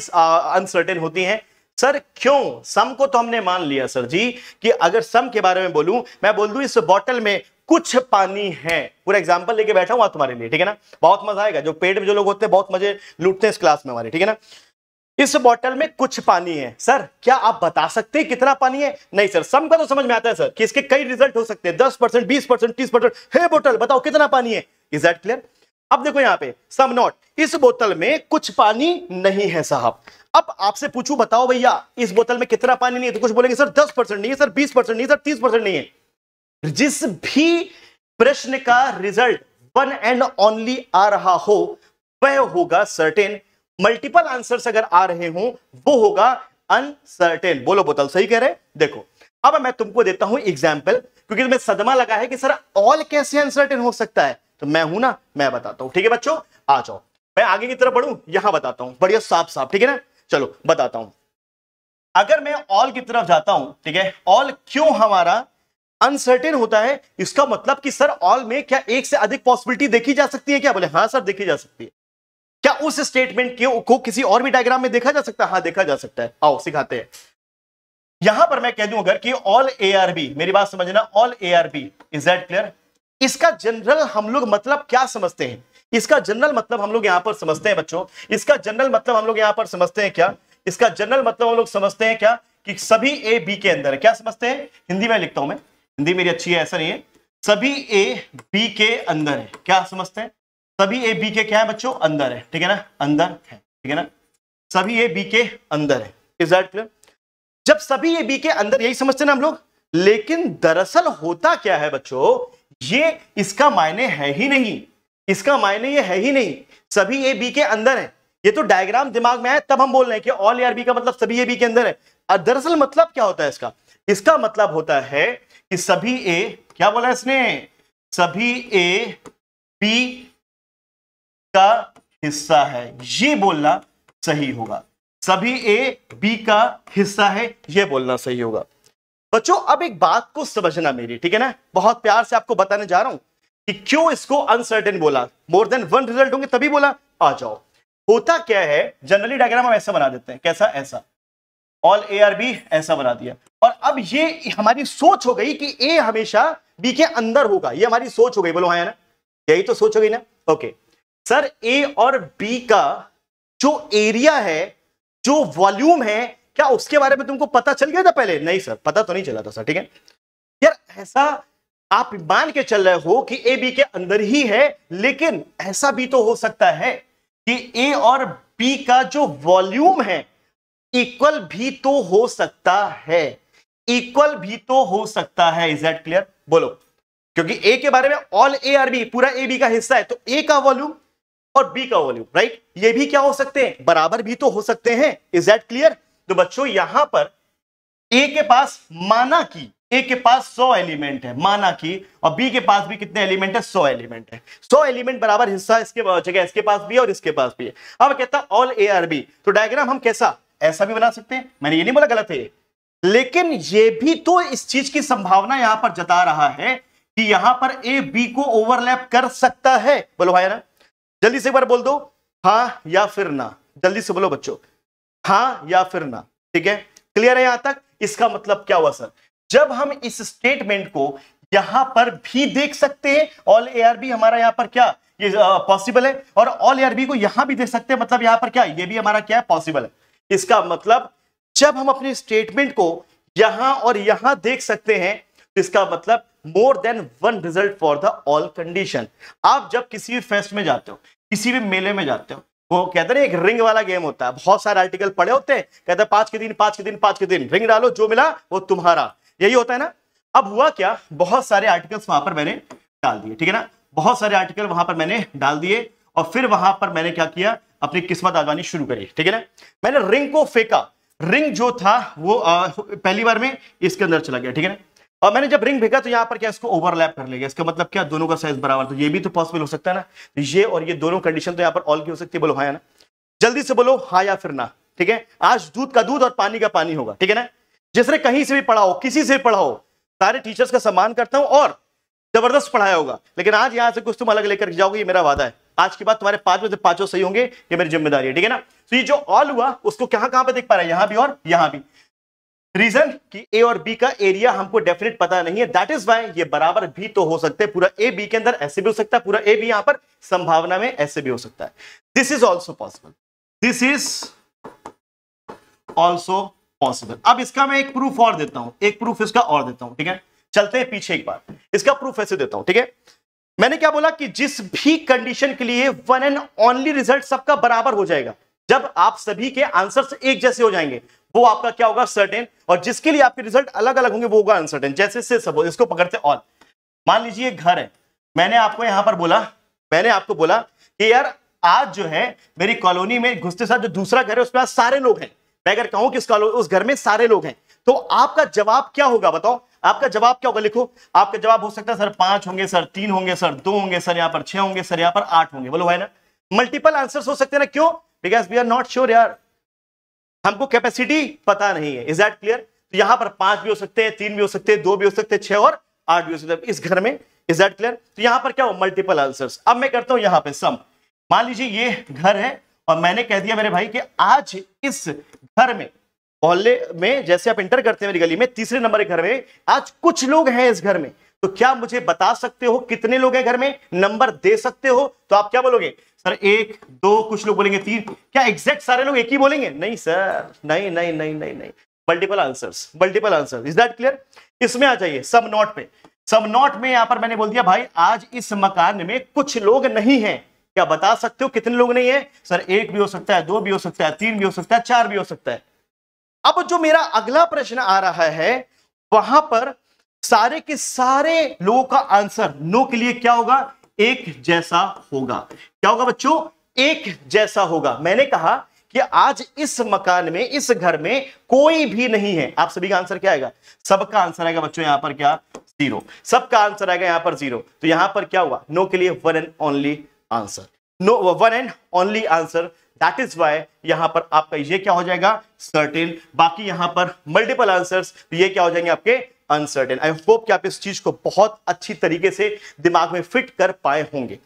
अनसर्टेन होती हैं सर क्यों सम को तो हमने मान लिया सर जी कि अगर सम के बारे में बोलूं मैं बोल दूं इस बॉटल में कुछ पानी है पूरा एग्जाम्पल लेके बैठा हुआ तुम्हारे लिए ठीक है ना बहुत मजा आएगा जो पेट में जो लोग होते हैं बहुत मजे लूटते हैं इस क्लास में हमारे ठीक है ना इस बोतल में कुछ पानी है सर क्या आप बता सकते हैं कितना पानी है नहीं सर सम का तो समझ में आता है सर कि इसके कई रिजल्ट हो सकते हैं दस परसेंट बीस परसेंट तीस परसेंट हे बोतल बताओ कितना पानी है इज दैट क्लियर अब देखो यहां पे सम नॉट इस बोतल में कुछ पानी नहीं है साहब अब आपसे पूछू बताओ भैया इस बोतल में कितना पानी नहीं है तो कुछ बोलेंगे सर दस परसेंट नहीं है सर बीस परसेंट नहीं है सर तीस परसेंट नहीं है जिस भी प्रश्न का रिजल्ट वन एंड ओनली आ रहा हो वह होगा सर्टेन मल्टीपल आंसर्स अगर आ रहे हो वो होगा अनसर्टेन बोलो बोतल सही कह रहे देखो अब मैं तुमको देता हूं एग्जाम्पल क्योंकि तुम्हें सदमा लगा है कि सर ऑल कैसे अनसर्टेन हो सकता है तो मैं हूं ना मैं बताता हूं ठीक है बच्चों आ जाओ मैं आगे की तरफ बढ़ू यहां बताता हूं बढ़िया साफ साफ ठीक है ना चलो बताता हूं अगर मैं ऑल की तरफ जाता हूं ठीक है ऑल क्यों हमारा अनसर्टेन होता है इसका मतलब कि सर ऑल में क्या एक से अधिक पॉसिबिलिटी देखी जा सकती है क्या बोले हाँ सर देखी जा सकती है उस स्टेटमेंट को किसी और भी डायग्राम में देखा जा सकता है हाँ देखा जा सकता है आओ सिखाते हैं यहां पर मैं कह दूं अगर कि ऑल एआरबी मेरी बात समझना all A are B is that clear इसका जनरल हम लोग मतलब क्या समझते हैं इसका जनरल मतलब हम लोग यहां पर समझते हैं बच्चों इसका जनरल मतलब हम लोग यहां पर समझते हैं क्या इसका जनरल मतलब हम लोग समझते हैं क्या कि सभी ए बी के अंदर क्या समझते हैं हिंदी में लिखता हूं मैं हिंदी मेरी अच्छी है ऐसा नहीं है सभी ए बी के अंदर है क्या समझते हैं सभी ए बी के क्या है बच्चों अंदर है ठीक है ना अंदर है ठीक है ना सभी ए बी के अंदर है इज दैट क्लियर जब सभी ए बी के अंदर यही समझते ना हम लोग लेकिन दरअसल होता क्या है बच्चों ये इसका मायने है ही नहीं इसका मायने ये है ही नहीं सभी ए बी के अंदर है ये तो डायग्राम दिमाग में है तब हम बोल रहे हैं कि ऑल ए बी का मतलब सभी ए बी के अंदर है दरअसल मतलब क्या होता है इसका इसका मतलब होता है कि सभी ए क्या बोला इसने सभी ए बी का हिस्सा है ये बोलना सही होगा सभी ए बी का हिस्सा है यह बोलना सही होगा बच्चों अब एक बात को समझना मेरी ठीक है ना बहुत प्यार से आपको बताने जा रहा हूं कि क्यों इसको अनसर्टेन बोला मोर देन वन रिजल्ट होंगे तभी बोला आ जाओ होता क्या है जनरली डायग्राम हम ऐसा बना देते हैं कैसा ऐसा ऑल ए आर बी ऐसा बना दिया और अब ये हमारी सोच हो गई कि ए हमेशा बी के अंदर होगा ये हमारी सोच हो गई बोलो हाँ ना यही तो सोच हो गई ना ओके सर ए और बी का जो एरिया है जो वॉल्यूम है क्या उसके बारे में तुमको पता चल गया था पहले नहीं सर पता तो नहीं चला था सर ठीक है यार ऐसा आप मान के चल रहे हो कि ए बी के अंदर ही है लेकिन ऐसा भी तो हो सकता है कि ए और बी का जो वॉल्यूम है इक्वल भी तो हो सकता है इक्वल भी तो हो सकता है इज दैट क्लियर बोलो क्योंकि ए के बारे में ऑल ए आर बी पूरा ए बी का हिस्सा है तो ए का वॉल्यूम और बी का वॉल्यूम राइट ये भी क्या हो सकते हैं बराबर भी तो हो सकते हैं इज दैट क्लियर तो बच्चों यहां पर ए के पास माना की ए के पास 100 एलिमेंट है माना की और बी के पास भी कितने एलिमेंट है 100 एलिमेंट है 100 एलिमेंट बराबर हिस्सा इसके जगह इसके पास भी है और इसके पास भी है अब कहता ऑल ए आर बी तो डायग्राम हम कैसा ऐसा भी बना सकते हैं मैंने ये नहीं बोला गलत है लेकिन ये भी तो इस चीज की संभावना यहां पर जता रहा है कि यहां पर ए बी को ओवरलैप कर सकता है बोलो भाई ना जल्दी से एक बार बोल दो हाँ या फिर ना जल्दी से बोलो बच्चों हाँ या फिर ना ठीक है क्लियर है यहां तक इसका मतलब क्या हुआ सर जब हम इस स्टेटमेंट को यहां पर भी देख सकते हैं ऑल एआरबी हमारा यहां पर क्या ये पॉसिबल है और ऑल एआरबी को यहां भी देख सकते हैं मतलब यहां पर क्या ये भी हमारा क्या है पॉसिबल है इसका मतलब जब हम अपने स्टेटमेंट को यहां और यहां देख सकते हैं तो इसका मतलब more than one result for the all condition आप जब किसी भी फेस्ट में जाते हो किसी भी मेले में जाते हो वो कहते हैं एक रिंग वाला गेम होता है बहुत सारे आर्टिकल पड़े होते हैं कहते हैं पांच के दिन पांच के दिन पांच के दिन रिंग डालो जो मिला वो तुम्हारा यही होता है ना अब हुआ क्या बहुत सारे आर्टिकल्स वहां पर मैंने डाल दिए ठीक है ना बहुत सारे आर्टिकल वहां पर मैंने डाल दिए और फिर वहां पर मैंने क्या किया अपनी किस्मत आजमानी शुरू करी ठीक है ना मैंने रिंग को फेंका रिंग जो था वो आ, पहली बार में इसके अंदर चला गया ठीक है ना और मैंने जब रिंग भेजा तो यहाँ पर क्या इसको ओवरलैप कर लेगा इसका मतलब क्या दोनों का साइज बराबर तो ये भी तो पॉसिबल हो सकता है ना तो ये और ये दोनों कंडीशन तो यहाँ पर ऑल की हो सकती है बोलो हाँ ना जल्दी से बोलो हाँ या फिर ना ठीक है आज दूध का दूध और पानी का पानी होगा ठीक है ना जिसने कहीं से भी पढ़ाओ किसी से भी पढ़ाओ सारे टीचर्स का सम्मान करता हूं और जबरदस्त पढ़ाया होगा लेकिन आज यहाँ से कुछ तुम अलग लेकर जाओगे ये मेरा वादा है आज के बाद तुम्हारे पांच में से पांचों सही होंगे ये मेरी जिम्मेदारी है ठीक है ना तो ये जो ऑल हुआ उसको कहां कहां पे देख पा रहे हैं यहां भी और यहां भी रीजन कि ए और बी का एरिया हमको डेफिनेट पता नहीं है दैट इज वाई ये बराबर भी तो हो सकते हैं पूरा ए बी के अंदर ऐसे भी हो सकता है पूरा ए बी यहां पर संभावना में ऐसे भी हो सकता है this is also possible this is also possible अब इसका मैं एक प्रूफ और देता हूं एक प्रूफ इसका और देता हूं ठीक है चलते हैं पीछे एक बार इसका प्रूफ ऐसे देता हूं ठीक है मैंने क्या बोला कि जिस भी कंडीशन के लिए वन एंड ओनली रिजल्ट सबका बराबर हो जाएगा जब आप सभी के आंसर्स एक जैसे हो जाएंगे वो आपका क्या होगा सर्टेन और जिसके लिए आपके रिजल्ट अलग अलग होंगे वो होगा अनसर्टेन जैसे से सपोज इसको पकड़ते ऑल मान लीजिए घर है मैंने आपको यहां पर बोला मैंने आपको बोला कि यार आज जो है मेरी कॉलोनी में घुसते साथ जो दूसरा घर है उसमें आज सारे लोग हैं मैं अगर कहूं कि उस उस घर में सारे लोग हैं तो आपका जवाब क्या होगा बताओ आपका जवाब क्या होगा लिखो आपका जवाब हो सकता है सर पांच होंगे सर तीन होंगे सर दो होंगे सर यहाँ पर छह होंगे सर यहाँ पर आठ होंगे बोलो भाई ना मल्टीपल आंसर्स हो सकते हैं ना क्यों because we are not sure यार हमको कैपेसिटी पता नहीं है इज दैट क्लियर तो यहां पर पांच भी हो सकते हैं तीन भी हो सकते हैं दो भी हो सकते हैं छह और आठ भी हो सकते हैं इस घर में इज दैट क्लियर तो यहां पर क्या हो मल्टीपल आंसर अब मैं करता हूं यहां पे सम मान लीजिए ये घर है और मैंने कह दिया मेरे भाई कि आज इस घर में मोहल्ले में जैसे आप इंटर करते हैं मेरी गली में तीसरे नंबर के घर में आज कुछ लोग हैं इस घर में तो क्या मुझे बता सकते हो कितने लोग हैं घर में नंबर दे सकते हो तो आप क्या बोलोगे सर एक दो कुछ लोग बोलेंगे तीन क्या एग्जैक्ट सारे लोग एक ही बोलेंगे नहीं सर नहीं नहीं नहीं नहीं नहीं multiple answers multiple answer is that clear इसमें आ जाइए सब नॉट पे सब नॉट में यहां पर मैंने बोल दिया भाई आज इस मकान में कुछ लोग नहीं है क्या बता सकते हो कितने लोग नहीं है सर एक भी हो सकता है दो भी हो सकता है तीन भी हो सकता है चार भी हो सकता है अब जो मेरा अगला प्रश्न आ रहा है वहां पर सारे के सारे लोगों का आंसर नो के लिए क्या होगा एक जैसा होगा क्या होगा बच्चों एक जैसा होगा मैंने कहा कि आज इस मकान में इस घर में कोई भी नहीं है आप सभी का आंसर क्या आएगा सबका आंसर आएगा बच्चों यहां पर क्या जीरो सबका आंसर आएगा यहां पर जीरो तो यहां पर क्या हुआ नो के लिए one and only answer no one and only answer that is why यहां पर आपका ये क्या हो जाएगा सर्टेन बाकी यहां पर मल्टीपल आंसर तो ये क्या हो जाएंगे आपके अनसर्टेन आई होप कि आप इस चीज को बहुत अच्छी तरीके से दिमाग में फिट कर पाए होंगे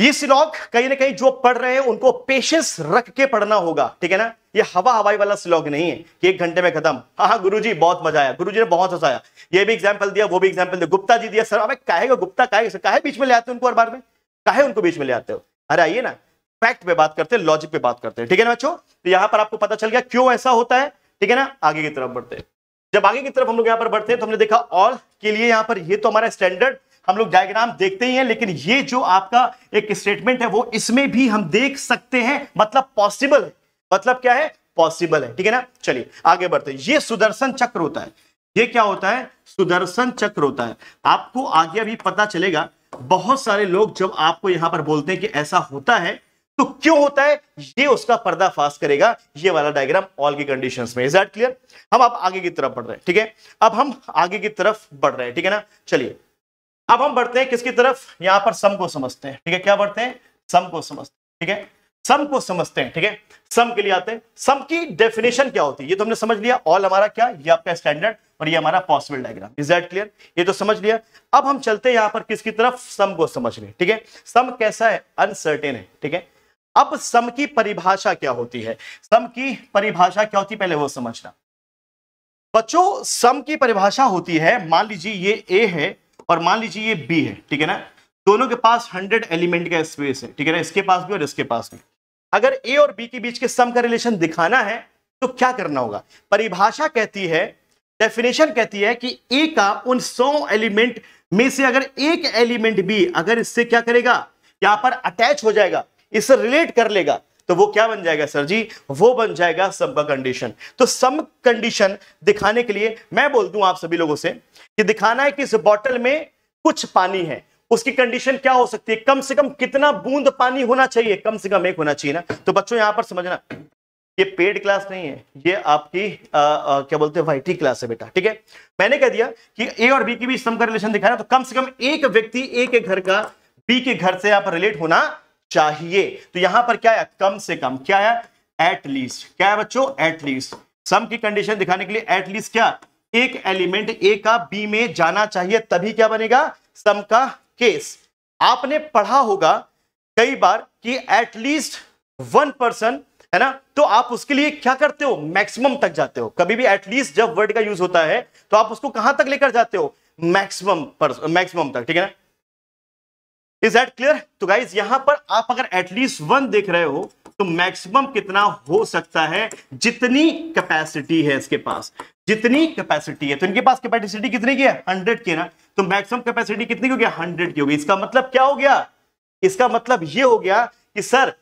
ये सिलॉग कहीं ना कहीं जो पढ़ रहे हैं उनको पेशेंस रख के पढ़ना होगा ठीक है ना ये हवा हवाई वाला सिलॉग नहीं है कि एक घंटे में खत्म हाँ हाँ गुरु बहुत मजा आया गुरु ने बहुत हंसाया ये भी एग्जाम्पल दिया वो भी एग्जाम्पल दिया गुप्ता जी दिया सर अब काहे को गुप्ता काहे कहे बीच में ले आते हो उनको हर बार में कहे उनको बीच में ले आते हो अरे आइए ना फैक्ट पे बात करते हैं लॉजिक पे बात करते हैं ठीक है ना बच्चों तो यहां पर आपको पता चल गया क्यों ऐसा होता है ठीक है ना आगे की तरफ बढ़ते हैं जब आगे की तरफ हम लोग यहाँ पर बढ़ते हैं तो हमने देखा ऑल के लिए यहाँ पर ये तो हमारा स्टैंडर्ड हम लोग डायग्राम देखते ही हैं लेकिन ये जो आपका एक स्टेटमेंट है वो इसमें भी हम देख सकते हैं मतलब पॉसिबल है मतलब क्या है पॉसिबल है ठीक है ना चलिए आगे बढ़ते हैं ये सुदर्शन चक्र होता है ये क्या होता है सुदर्शन चक्र होता है आपको आगे अभी पता चलेगा बहुत सारे लोग जब आपको यहां पर बोलते हैं कि ऐसा होता है तो क्यों होता है ये उसका पर्दाफाश करेगा ये वाला डायग्राम ऑल की कंडीशन में इज दैट क्लियर हम आप आगे की तरफ बढ़ रहे हैं ठीक है अब हम आगे की तरफ बढ़ रहे हैं ठीक है ना चलिए अब हम बढ़ते हैं किसकी तरफ यहां पर सम को समझते हैं ठीक है क्या बढ़ते हैं सम को समझते हैं ठीक है सम को समझते हैं ठीक है सम के लिए आते हैं सम की डेफिनेशन क्या होती है ये तो हमने समझ लिया ऑल हमारा क्या ये आपका स्टैंडर्ड और ये हमारा possible diagram is that clear ये तो समझ लिया अब हम चलते हैं यहां पर किसकी तरफ सम को समझ रहे ठीक है सम कैसा है अनसर्टेन है ठीक है अब सम की परिभाषा क्या होती है सम की परिभाषा क्या होती है पहले वो समझना बच्चों सम की परिभाषा होती है मान लीजिए ये ए है और मान लीजिए ये बी है ठीक है ना दोनों के पास हंड्रेड एलिमेंट का स्पेस है ठीक है ना इसके पास भी और इसके पास भी अगर ए और बी के बीच के सम का रिलेशन दिखाना है तो क्या करना होगा परिभाषा कहती है डेफिनेशन कहती है कि ए का उन सौ एलिमेंट में से अगर एक एलिमेंट भी अगर इससे क्या करेगा यहां पर अटैच हो जाएगा इससे रिलेट कर लेगा तो वो क्या बन जाएगा सर जी वो बन जाएगा सम का कंडीशन तो सम कंडीशन दिखाने के लिए मैं बोल दूं आप सभी लोगों से कि दिखाना है कि इस बॉटल में कुछ पानी है उसकी कंडीशन क्या हो सकती है कम से कम कितना बूंद पानी होना चाहिए कम से कम एक होना चाहिए ना तो बच्चों यहां पर समझना ये पेड क्लास नहीं है ये आपकी आ, आ, क्या बोलते हैं वाइटी क्लास है बेटा ठीक है मैंने कह दिया कि ए और बी के बीच सम का रिलेशन दिखाना तो कम से कम एक व्यक्ति एक घर का बी के घर से आप रिलेट होना चाहिए तो यहां पर क्या है कम से कम क्या है एटलीस्ट क्या है बच्चों एटलीस्ट सम की कंडीशन दिखाने के लिए एटलीस्ट क्या एक एलिमेंट ए का बी में जाना चाहिए तभी क्या बनेगा सम का केस आपने पढ़ा होगा कई बार कि एटलीस्ट वन पर्सन है ना तो आप उसके लिए क्या करते हो मैक्सिमम तक जाते हो कभी भी एटलीस्ट जब वर्ड का यूज होता है तो आप उसको कहां तक लेकर जाते हो मैक्सिमम मैक्सिमम तक ठीक है ना इज दैट क्लियर तो गाइज यहां पर आप अगर एटलीस्ट वन देख रहे हो तो मैक्सिमम कितना हो सकता है जितनी कैपेसिटी है इसके पास जितनी कैपेसिटी है तो इनके पास कैपेसिटी कितनी की है हंड्रेड की है ना तो मैक्सिमम कैपेसिटी कितनी की होगी हंड्रेड की होगी इसका मतलब क्या हो गया इसका मतलब ये हो गया कि सर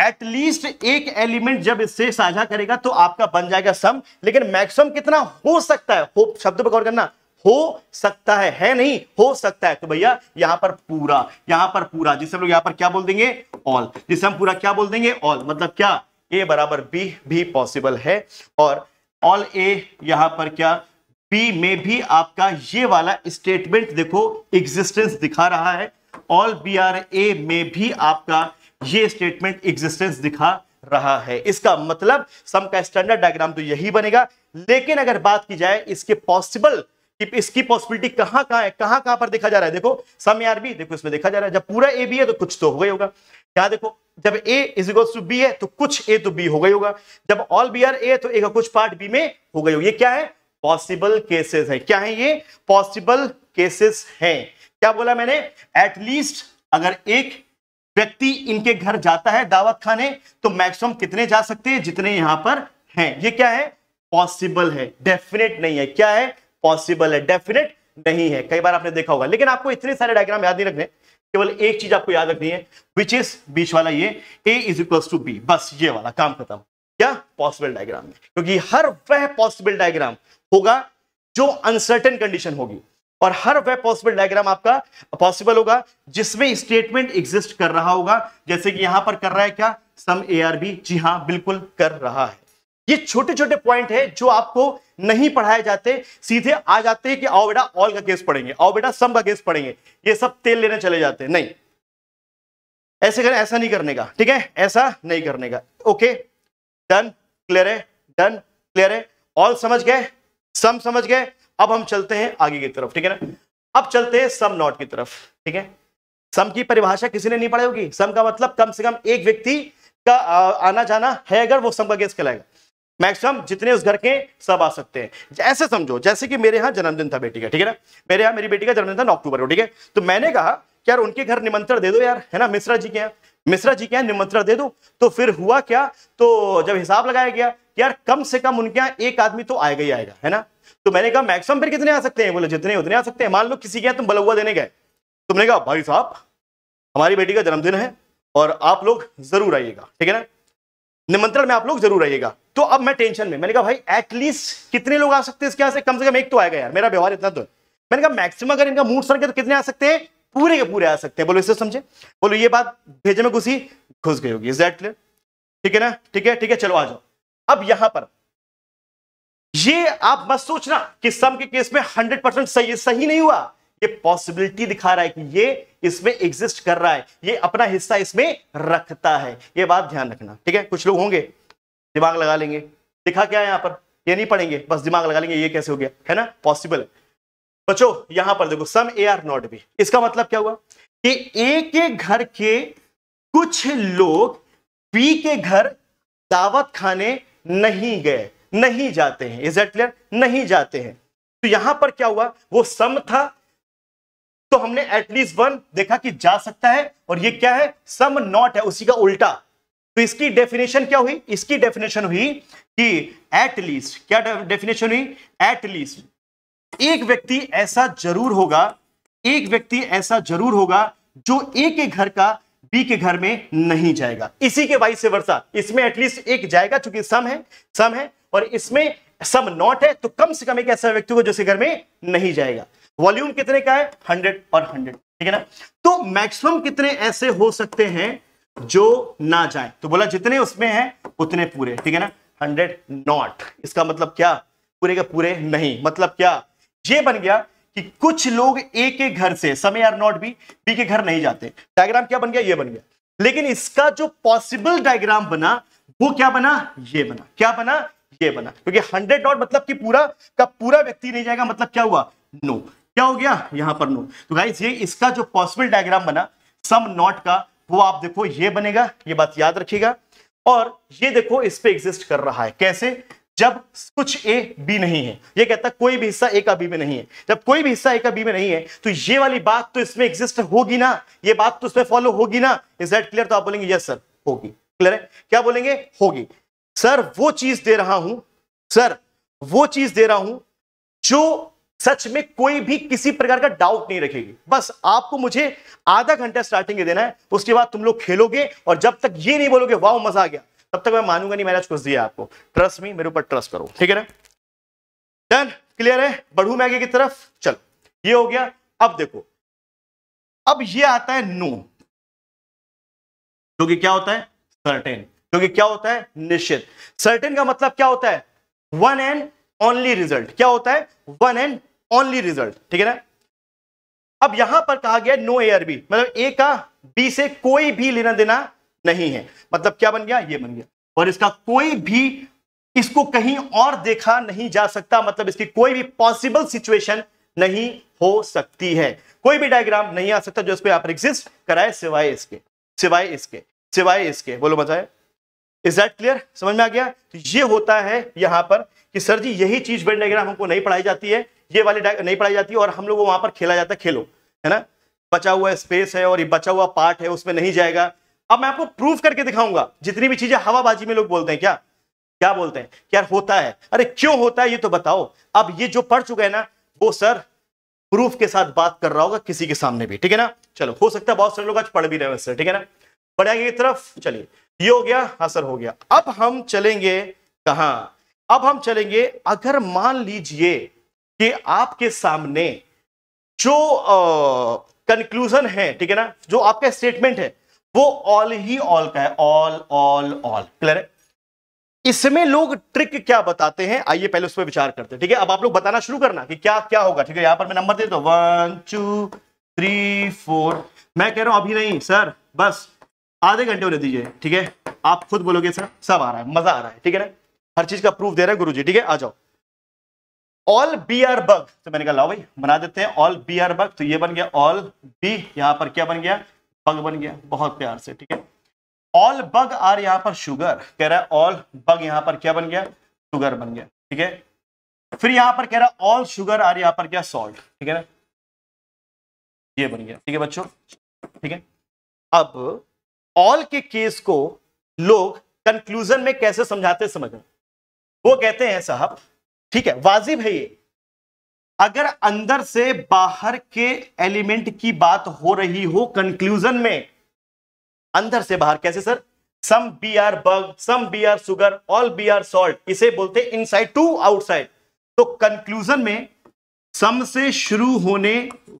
एटलीस्ट एक एलिमेंट जब इससे साझा करेगा तो आपका बन जाएगा सम लेकिन मैक्सिमम कितना हो सकता है होप शब्द पर गौर करना हो सकता है है नहीं हो सकता है तो भैया यहां पर पूरा यहां पर पूरा जिसे हम लोग यहां पर क्या बोल देंगे ऑल जिसे हम पूरा क्या बोल देंगे ऑल मतलब क्या ए बराबर बी भी पॉसिबल है और ऑल ए यहां पर क्या बी में भी आपका ये वाला स्टेटमेंट देखो एग्जिस्टेंस दिखा रहा है ऑल बी आर ए में भी आपका ये स्टेटमेंट एग्जिस्टेंस दिखा रहा है इसका मतलब सम का स्टैंडर्ड डायग्राम तो यही बनेगा लेकिन अगर बात की जाए इसके पॉसिबल इसकी पॉसिबिलिटी कहां कहां है कहां कहां पर देखा जा रहा है देखो सम यार भी देखो इसमें देखा जा रहा है जब पूरा ए बी है तो कुछ तो हो गई होगा क्या देखो जब A is equals to B है तो कुछ ए तो बी हो गई होगा जब ऑल बी आर ए तो ए का कुछ पार्ट बी में हो गई होगी क्या है पॉसिबल केसेस है क्या है ये पॉसिबल केसेस है क्या बोला मैंने एटलीस्ट अगर एक व्यक्ति इनके घर जाता है दावत खाने तो मैक्सिमम कितने जा सकते हैं जितने यहां पर हैं ये क्या है पॉसिबल है डेफिनेट नहीं है क्या है पॉसिबल है डेफिनेट नहीं है कई बार आपने देखा होगा लेकिन आपको इतने सारे डायग्राम याद नहीं रखने केवल एक चीज आपको याद रखनी है विच इज बीच वाला ये A is equal to B बस ये वाला काम खत्म क्या पॉसिबल डायग्राम क्योंकि हर वह पॉसिबल डायग्राम होगा जो अनसर्टेन कंडीशन होगी और हर वह पॉसिबल डायग्राम आपका पॉसिबल होगा जिसमें स्टेटमेंट एग्जिस्ट कर रहा होगा जैसे कि यहां पर कर रहा है क्या सम ए आर बी जी हां बिल्कुल कर रहा है ये छोटे छोटे पॉइंट है जो आपको नहीं पढ़ाए जाते सीधे आ जाते हैं कि आओ बेटा ऑल का केस पढ़ेंगे आओ बेटा सम का केस पढ़ेंगे ये सब तेल लेने चले जाते हैं नहीं ऐसे करें ऐसा नहीं करने का ठीक है ऐसा नहीं करने का ओके डन क्लियर है डन क्लियर है ऑल समझ गए सम समझ गए अब हम चलते हैं आगे की तरफ ठीक है ना अब चलते हैं सम नॉट की तरफ ठीक है सम की परिभाषा किसी ने नहीं पढ़ाई होगी सम का मतलब कम से कम एक व्यक्ति का आना जाना है अगर वो सम का केस कहलाएगा मैक्सिमम जितने उस घर के सब आ सकते हैं ऐसे समझो जैसे कि मेरे यहाँ जन्मदिन था बेटी का ठीक है ना मेरे यहाँ मेरी बेटी का जन्मदिन था अक्टूबर को ठीक है तो मैंने कहा कि यार उनके घर निमंत्रण दे दो यार है ना मिश्रा जी के यहाँ मिश्रा जी के यहाँ निमंत्रण दे दो तो फिर हुआ क्या तो जब हिसाब लगाया गया यार कम से कम उनके यहाँ एक आदमी तो आएगा ही आएगा है ना तो मैंने कहा मैक्सिमम फिर कितने आ सकते हैं बोले जितने उतने आ सकते हैं मान लो किसी के यहाँ तुम बलुआ देने गए तुमने तो कहा भाई साहब हमारी बेटी का जन्मदिन है और आप लोग जरूर आइएगा ठीक है ना निमंत्रण में आप लोग जरूर आइएगा तो अब मैं टेंशन में मैंने कहा भाई एटलीस्ट कितने लोग आ सकते हैं इसके यहाँ से कम से कम एक तो आएगा यार मेरा व्यवहार इतना तो मैंने कहा मैक्सिमम अगर इनका मूड सर के तो कितने आ सकते हैं पूरे के पूरे आ सकते हैं बोलो इसे समझे बोलो ये बात भेजे में घुसी घुस गई होगी इज क्लियर ठीक है ना ठीक है ठीक है चलो आ जाओ अब यहां पर ये आप मत सोचना कि सम के केस में हंड्रेड परसेंट सही सही नहीं हुआ ये पॉसिबिलिटी दिखा रहा है कि ये इसमें एग्जिस्ट कर रहा है ये अपना हिस्सा इसमें रखता है ये बात ध्यान रखना ठीक है कुछ लोग होंगे दिमाग लगा लेंगे दिखा क्या है यहां पर ये नहीं पढ़ेंगे बस दिमाग लगा लेंगे ये कैसे हो गया है ना पॉसिबल बच्चों यहां पर देखो some A are not B इसका मतलब क्या हुआ कि ए के घर के कुछ लोग बी के घर दावत खाने नहीं गए नहीं जाते हैं इज क्लियर नहीं जाते हैं तो यहां पर क्या हुआ वो सम था तो हमने एटलीस्ट वन देखा कि जा सकता है और ये क्या है सम नॉट है उसी का उल्टा तो इसकी डेफिनेशन क्या हुई इसकी डेफिनेशन हुई कि एटलीस्ट क्या डेफिनेशन हुई एटलीस्ट एक व्यक्ति ऐसा जरूर होगा एक व्यक्ति ऐसा जरूर होगा जो ए के घर का बी के घर में नहीं जाएगा इसी के वाई से वर्षा इसमें एटलीस्ट एक जाएगा चूंकि सम है सम है और इसमें सम नॉट है तो कम से कम एक ऐसा व्यक्ति होगा जो घर में नहीं जाएगा वॉल्यूम कितने का है हंड्रेड और हंड्रेड ठीक है ना तो मैक्सिमम कितने ऐसे हो सकते हैं जो ना जाए तो बोला जितने उसमें हैं उतने पूरे ठीक है ना हंड्रेड नॉट इसका मतलब क्या पूरे का पूरे नहीं मतलब क्या ये बन गया कि कुछ लोग ए के घर से समय आर नॉट बी बी के घर नहीं जाते डायग्राम क्या बन गया ये बन गया लेकिन इसका जो पॉसिबल डायग्राम बना वो क्या बना ये बना क्या बना ये बना क्योंकि हंड्रेड डॉट मतलब कि पूरा का पूरा व्यक्ति नहीं जाएगा मतलब क्या हुआ नो no. क्या हो गया यहां पर नोट तो गाइज ये इसका जो पॉसिबल डायग्राम बना सम नॉट का वो आप देखो ये बनेगा ये बात याद रखिएगा और ये देखो इस पे एग्जिस्ट कर रहा है कैसे जब कुछ ए बी नहीं है ये कहता कोई भी हिस्सा ए का बी में नहीं है जब कोई भी हिस्सा ए का बी में नहीं है तो ये वाली बात तो इसमें एग्जिस्ट होगी ना ये बात तो इसमें फॉलो होगी ना इज दैट क्लियर तो आप बोलेंगे यस सर होगी क्लियर है क्या बोलेंगे होगी सर वो चीज दे रहा हूं सर वो चीज दे रहा हूं जो सच में कोई भी किसी प्रकार का डाउट नहीं रखेगी बस आपको मुझे आधा घंटा स्टार्टिंग देना है उसके बाद तुम लोग खेलोगे और जब तक ये नहीं बोलोगे वाह मजा आ गया तब तक मैं मानूंगा नहीं मैंने कुछ दिया आपको ट्रस्ट मी मेरे ऊपर ट्रस्ट करो ठीक है ना डन क्लियर है बढ़ू मैं आगे की तरफ चलो ये हो गया अब देखो अब ये आता है नो क्योंकि क्या होता है सर्टेन क्योंकि क्या होता है निश्चित सर्टेन का मतलब क्या होता है वन एंड ओनली रिजल्ट क्या होता है वन एंड ओनली रिजल्ट ठीक है ना अब यहां पर कहा गया नो एयर बी मतलब ए का बी से कोई भी लेना देना नहीं है मतलब क्या बन गया ये बन गया और इसका कोई भी इसको कहीं और देखा नहीं जा सकता मतलब इसकी कोई भी पॉसिबल सिचुएशन नहीं हो सकती है कोई भी डायग्राम नहीं आ सकता जो इस पर आप एग्जिस्ट कराए सिवाय इसके सिवाय इसके सिवाय इसके बोलो बताए इज दैट क्लियर समझ में आ गया तो ये होता है यहां पर कि सर जी यही चीज वेन डायग्राम हमको नहीं पढ़ाई जाती है ये वाली नहीं पढ़ाई जाती है और हम लोग वहां पर खेला जाता है खेलो है ना बचा हुआ स्पेस है और ये बचा हुआ पार्ट है उसमें नहीं जाएगा अब मैं आपको प्रूफ करके दिखाऊंगा जितनी भी चीजें हवाबाजी में लोग बोलते हैं क्या क्या बोलते हैं यार होता है अरे क्यों होता है ये तो बताओ अब ये जो पढ़ चुका है ना वो सर प्रूफ के साथ बात कर रहा होगा किसी के सामने भी ठीक है ना चलो हो सकता है बहुत सारे लोग आज पढ़ भी रहे हैं सर ठीक है ना पढ़ेंगे की तरफ चलिए ये हो गया हाँ सर हो गया अब हम चलेंगे कहा अब हम चलेंगे अगर मान लीजिए कि आपके सामने जो कंक्लूजन है ठीक है ना जो आपका स्टेटमेंट है वो ऑल ही ऑल का है ऑल ऑल ऑल क्लियर है इसमें लोग ट्रिक क्या बताते हैं आइए पहले उस पर विचार करते हैं ठीक है अब आप लोग बताना शुरू करना कि क्या क्या होगा ठीक है यहां पर मैं नंबर दे दो वन टू थ्री फोर मैं कह रहा हूं अभी नहीं सर बस आधे घंटे होने दीजिए ठीक है आप खुद बोलोगे सर सब आ रहा है मजा आ रहा है ठीक है ना हर चीज का प्रूफ दे रहे हैं गुरु जी ठीक है आ जाओ ऑल बी आर बग तो मैंने कहा लाओ भाई बना देते हैं ऑल बी आर बग तो ये बन गया ऑल बी यहां पर क्या बन गया बग बन गया बहुत प्यार से ठीक है ऑल बग आर यहां पर शुगर कह रहा है ऑल बग यहां पर क्या बन गया शुगर बन गया ठीक है फिर यहां पर कह रहा है ऑल शुगर आर यहां पर क्या सॉल्ट ठीक है ना ये बन गया ठीक है बच्चों ठीक है अब ऑल के केस को लोग कंक्लूजन में कैसे समझाते समझना वो कहते हैं साहब ठीक है वाजिब है ये अगर अंदर से बाहर के एलिमेंट की बात हो रही हो कंक्लूजन में अंदर से बाहर कैसे sir some B are bug some B are sugar all B are salt इसे बोलते हैं इनसाइड टू आउटसाइड तो कंक्लूजन में सम से शुरू होने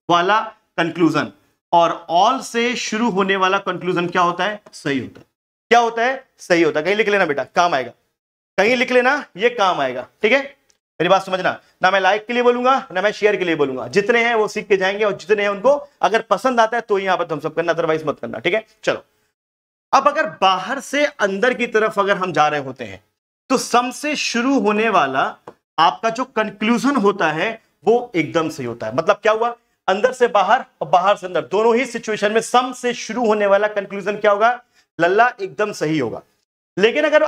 वाला कंक्लूजन और ऑल से शुरू होने वाला कंक्लूजन क्या होता है सही होता है क्या होता है सही होता है कहीं लिख लेना बेटा काम आएगा कहीं लिख लेना ये काम आएगा ठीक है मेरी बात समझना ना मैं लाइक के लिए बोलूंगा ना मैं शेयर के लिए बोलूंगा जितने हैं वो सीख के जाएंगे और जितने हैं उनको अगर पसंद आता है तो यहाँ पर थम्स करना अदरवाइज मत करना ठीक है चलो अब अगर बाहर से अंदर की तरफ अगर हम जा रहे होते हैं तो सम से शुरू होने वाला आपका जो कंक्लूजन होता है वो एकदम सही होता है मतलब क्या हुआ अंदर से बाहर और बाहर से अंदर दोनों ही सिचुएशन में सम से शुरू होने वाला कंक्लूजन क्या होगा लल्ला एकदम सही होगा लेकिन अगर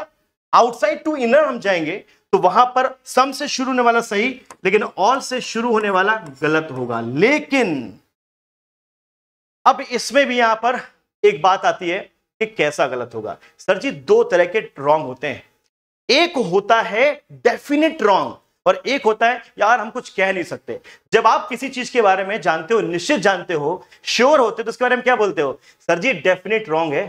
आउटसाइड टू इनर हम जाएंगे तो वहां पर सम से शुरू होने वाला सही लेकिन ऑल से शुरू होने वाला गलत होगा लेकिन अब इसमें भी यहां पर एक बात आती है कि कैसा गलत होगा सर जी दो तरह के रॉन्ग होते हैं एक होता है डेफिनेट रॉन्ग और एक होता है यार हम कुछ कह नहीं सकते जब आप किसी चीज के बारे में जानते हो निश्चित जानते हो श्योर होते हो तो उसके बारे में क्या बोलते हो सर जी डेफिनेट रॉन्ग है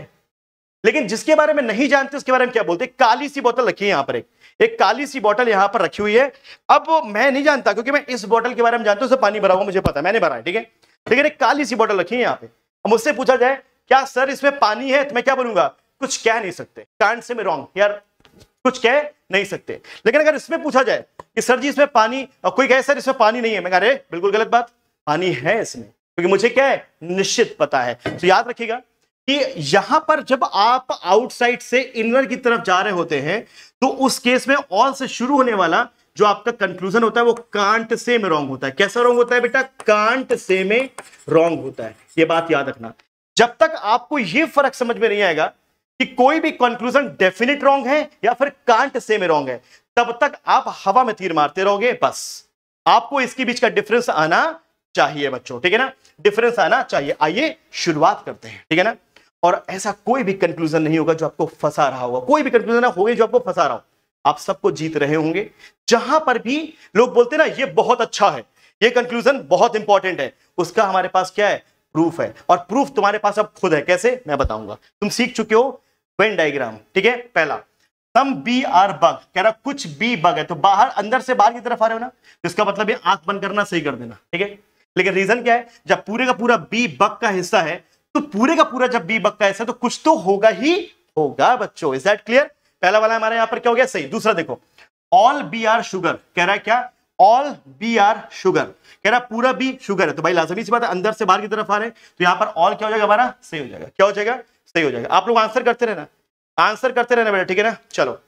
लेकिन जिसके बारे में नहीं जानते उसके बारे में क्या बोलते काली सी बोतल रखी है यहां पर एक एक काली सी बोतल यहां पर रखी हुई है अब मैं नहीं जानता क्योंकि मैं इस बोतल के बारे में जानता उसे पानी भरा हुआ मुझे पता है मैंने भरा है ठीक है लेकिन एक काली सी बोतल रखी है यहां पर अब मुझसे पूछा जाए क्या सर इसमें पानी है तो मैं क्या बोलूंगा कुछ कह नहीं सकते कांड से मैं रॉन्ग यार कुछ कह नहीं सकते लेकिन अगर इसमें पूछा जाए कि सर जी इसमें पानी कोई कहे सर इसमें पानी नहीं है मैं कह रहे बिल्कुल गलत बात पानी है इसमें क्योंकि मुझे क्या है निश्चित पता है तो याद रखिएगा कि यहां पर जब आप आउटसाइड से इनर की तरफ जा रहे होते हैं तो उस केस में ऑल से शुरू होने वाला जो आपका कंक्लूजन होता है वो कांट से में रॉन्ग होता है कैसा रॉन्ग होता है बेटा कांट से में रॉन्ग होता है ये बात याद रखना जब तक आपको ये फर्क समझ में नहीं आएगा कि कोई भी कंक्लूजन डेफिनेट रॉन्ग है या फिर कांट से में रॉन्ग है तब तक आप हवा में तीर मारते रहोगे बस आपको इसके बीच का डिफरेंस आना चाहिए बच्चों ठीक है ना डिफरेंस आना चाहिए आइए शुरुआत करते हैं ठीक है ना और ऐसा कोई भी कंक्लूजन नहीं होगा जो आपको फंसा रहा होगा कोई भी कंक्लूजन होगी जो आपको फंसा रहा हो आप सबको जीत रहे होंगे जहां पर भी लोग बोलते ना ये बहुत अच्छा है ये कंक्लूजन बहुत इंपॉर्टेंट है उसका हमारे पास क्या है प्रूफ है और प्रूफ तुम्हारे पास अब खुद है कैसे मैं बताऊंगा तुम सीख चुके हो वेन डायग्राम ठीक है पहला सम बी आर बग कह रहा कुछ बी बग है तो बाहर अंदर से बाहर की तरफ आ रहे हो ना तो इसका मतलब ये आंख बंद करना सही कर देना ठीक है लेकिन रीजन क्या है जब पूरे का पूरा बी बग का हिस्सा है तो पूरे का पूरा जब बी बक्का ऐसा तो कुछ तो होगा ही होगा बच्चों इज दैट क्लियर पहला वाला हमारे यहां पर क्या हो गया सही दूसरा देखो ऑल बी आर शुगर कह रहा है क्या ऑल बी आर शुगर कह रहा पूरा बी शुगर है तो भाई लाजमी सी बात है अंदर से बाहर की तरफ आ रहे हैं तो यहां पर ऑल क्या हो जाएगा हमारा सही हो जाएगा क्या हो जाएगा सही हो जाएगा आप लोग आंसर करते रहना आंसर करते रहना बेटा ठीक है ना चलो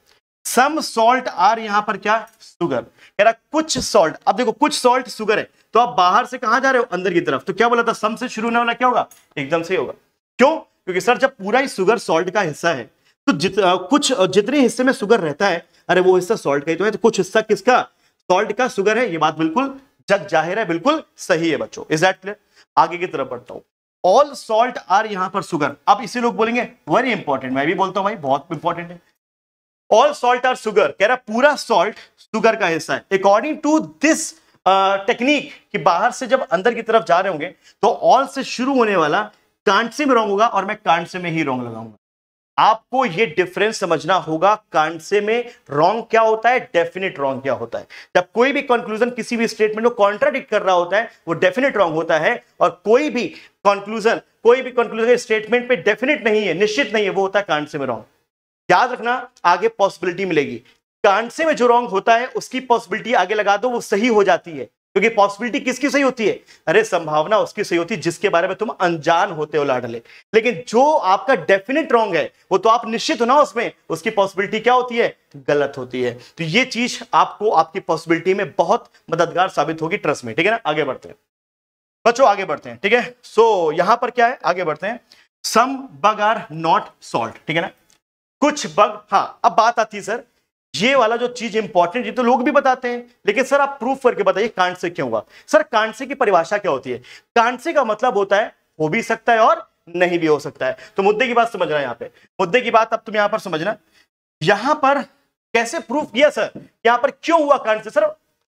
सम सॉल्ट आर यहां पर क्या सुगर कह रहा कुछ सॉल्ट अब देखो कुछ सॉल्ट सुगर है तो आप बाहर से कहां जा रहे हो अंदर की तरफ तो क्या बोला था सम से शुरू होने वाला क्या होगा एकदम से होगा क्यों क्योंकि सर जब पूरा ही सुगर सॉल्ट का हिस्सा है तो जित आ, कुछ जितने हिस्से में सुगर रहता है अरे वो हिस्सा सॉल्ट का ही तो है तो कुछ हिस्सा किसका सॉल्ट का सुगर है ये बात बिल्कुल जग जाहिर है बिल्कुल सही है बच्चों इज दैट क्लियर आगे की तरफ बढ़ता हूं ऑल सॉल्ट आर यहां पर सुगर अब इसे लोग बोलेंगे वेरी इंपॉर्टेंट मैं भी बोलता हूं भाई बहुत इंपॉर्टेंट है ऑल सॉल्ट आर सुगर कह रहा पूरा सॉल्ट सुगर का हिस्सा है अकॉर्डिंग टू दिस टेक्निक कि बाहर से जब अंदर की तरफ जा रहे होंगे तो ऑल से शुरू होने वाला से में रॉन्ग होगा और मैं से में ही रॉन्ग लगाऊंगा आपको ये डिफरेंस समझना होगा कांटसे में रॉन्ग क्या होता है डेफिनेट रॉन्ग क्या होता है जब कोई भी कंक्लूजन किसी भी स्टेटमेंट को कॉन्ट्राडिक्ट कर रहा होता है वो डेफिनेट रॉन्ग होता है और कोई भी कंक्लूजन कोई भी कंक्लूजन स्टेटमेंट पे डेफिनेट नहीं है निश्चित नहीं है वो होता है से में रॉन्ग याद रखना आगे पॉसिबिलिटी मिलेगी कांटसे में जो रॉन्ग होता है उसकी पॉसिबिलिटी आगे लगा दो वो सही हो जाती है क्योंकि पॉसिबिलिटी किसकी सही होती है अरे संभावना उसकी सही होती है जिसके बारे में तुम अनजान होते हो लाडले लेकिन जो आपका डेफिनेट रॉन्ग है वो तो आप निश्चित हो ना उसमें उसकी पॉसिबिलिटी क्या होती है गलत होती है तो ये चीज आपको आपकी पॉसिबिलिटी में बहुत मददगार साबित होगी ट्रस्ट में ठीक है ना आगे बढ़ते हैं बच्चों आगे बढ़ते हैं ठीक है सो so, यहां पर क्या है आगे बढ़ते हैं some bug are not salt ठीक है ना कुछ बग हाँ अब बात आती है सर ये वाला जो चीज इंपॉर्टेंट ये तो लोग भी बताते हैं लेकिन सर आप प्रूफ करके बताइए से क्यों हुआ सर कांसे की परिभाषा क्या होती है कांसे का मतलब होता है हो भी सकता है और नहीं भी हो सकता है तो मुद्दे की बात समझना यहाँ पे मुद्दे की बात अब तुम यहां पर समझना यहां पर कैसे प्रूफ किया सर यहां पर क्यों हुआ से सर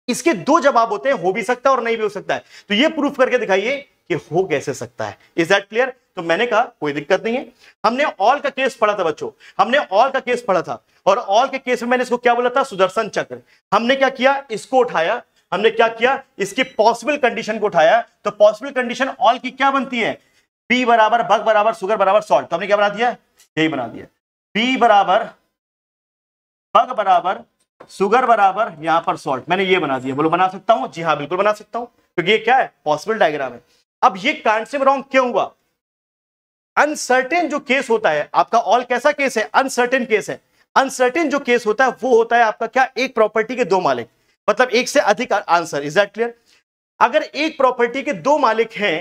इसके दो जवाब होते हैं हो भी सकता है और नहीं भी हो सकता है तो ये प्रूफ करके दिखाइए कि हो कैसे सकता है इज दैट क्लियर तो मैंने कहा कोई दिक्कत नहीं है हमने ऑल का केस पढ़ा था बच्चों हमने ऑल का केस पढ़ा था और ऑल के केस में मैंने इसको क्या बोला था सुदर्शन चक्र हमने क्या किया इसको उठाया हमने क्या किया इसकी पॉसिबल कंडीशन को उठाया तो पॉसिबल कंडीशन ऑल की क्या बनती है बी बराबर बग बराबर सुगर बराबर सॉल्ट तो हमने क्या बना दिया यही बना दिया बी बराबर बग बराबर सुगर बराबर यहां पर सॉल्ट मैंने ये बना दिया बोलो बना सकता हूं जी हाँ बिल्कुल बना सकता हूं क्योंकि तो ये क्या है पॉसिबल डायग्राम है अब ये कांसेम रॉन्ग क्यों हुआ अनसर्टेन जो केस होता है आपका ऑल कैसा केस है अनसर्टेन केस है अनसर्टेन जो केस होता है वो होता है आपका क्या एक प्रॉपर्टी के दो मालिक मतलब एक से अधिक आंसर इज दैट क्लियर अगर एक प्रॉपर्टी के दो मालिक हैं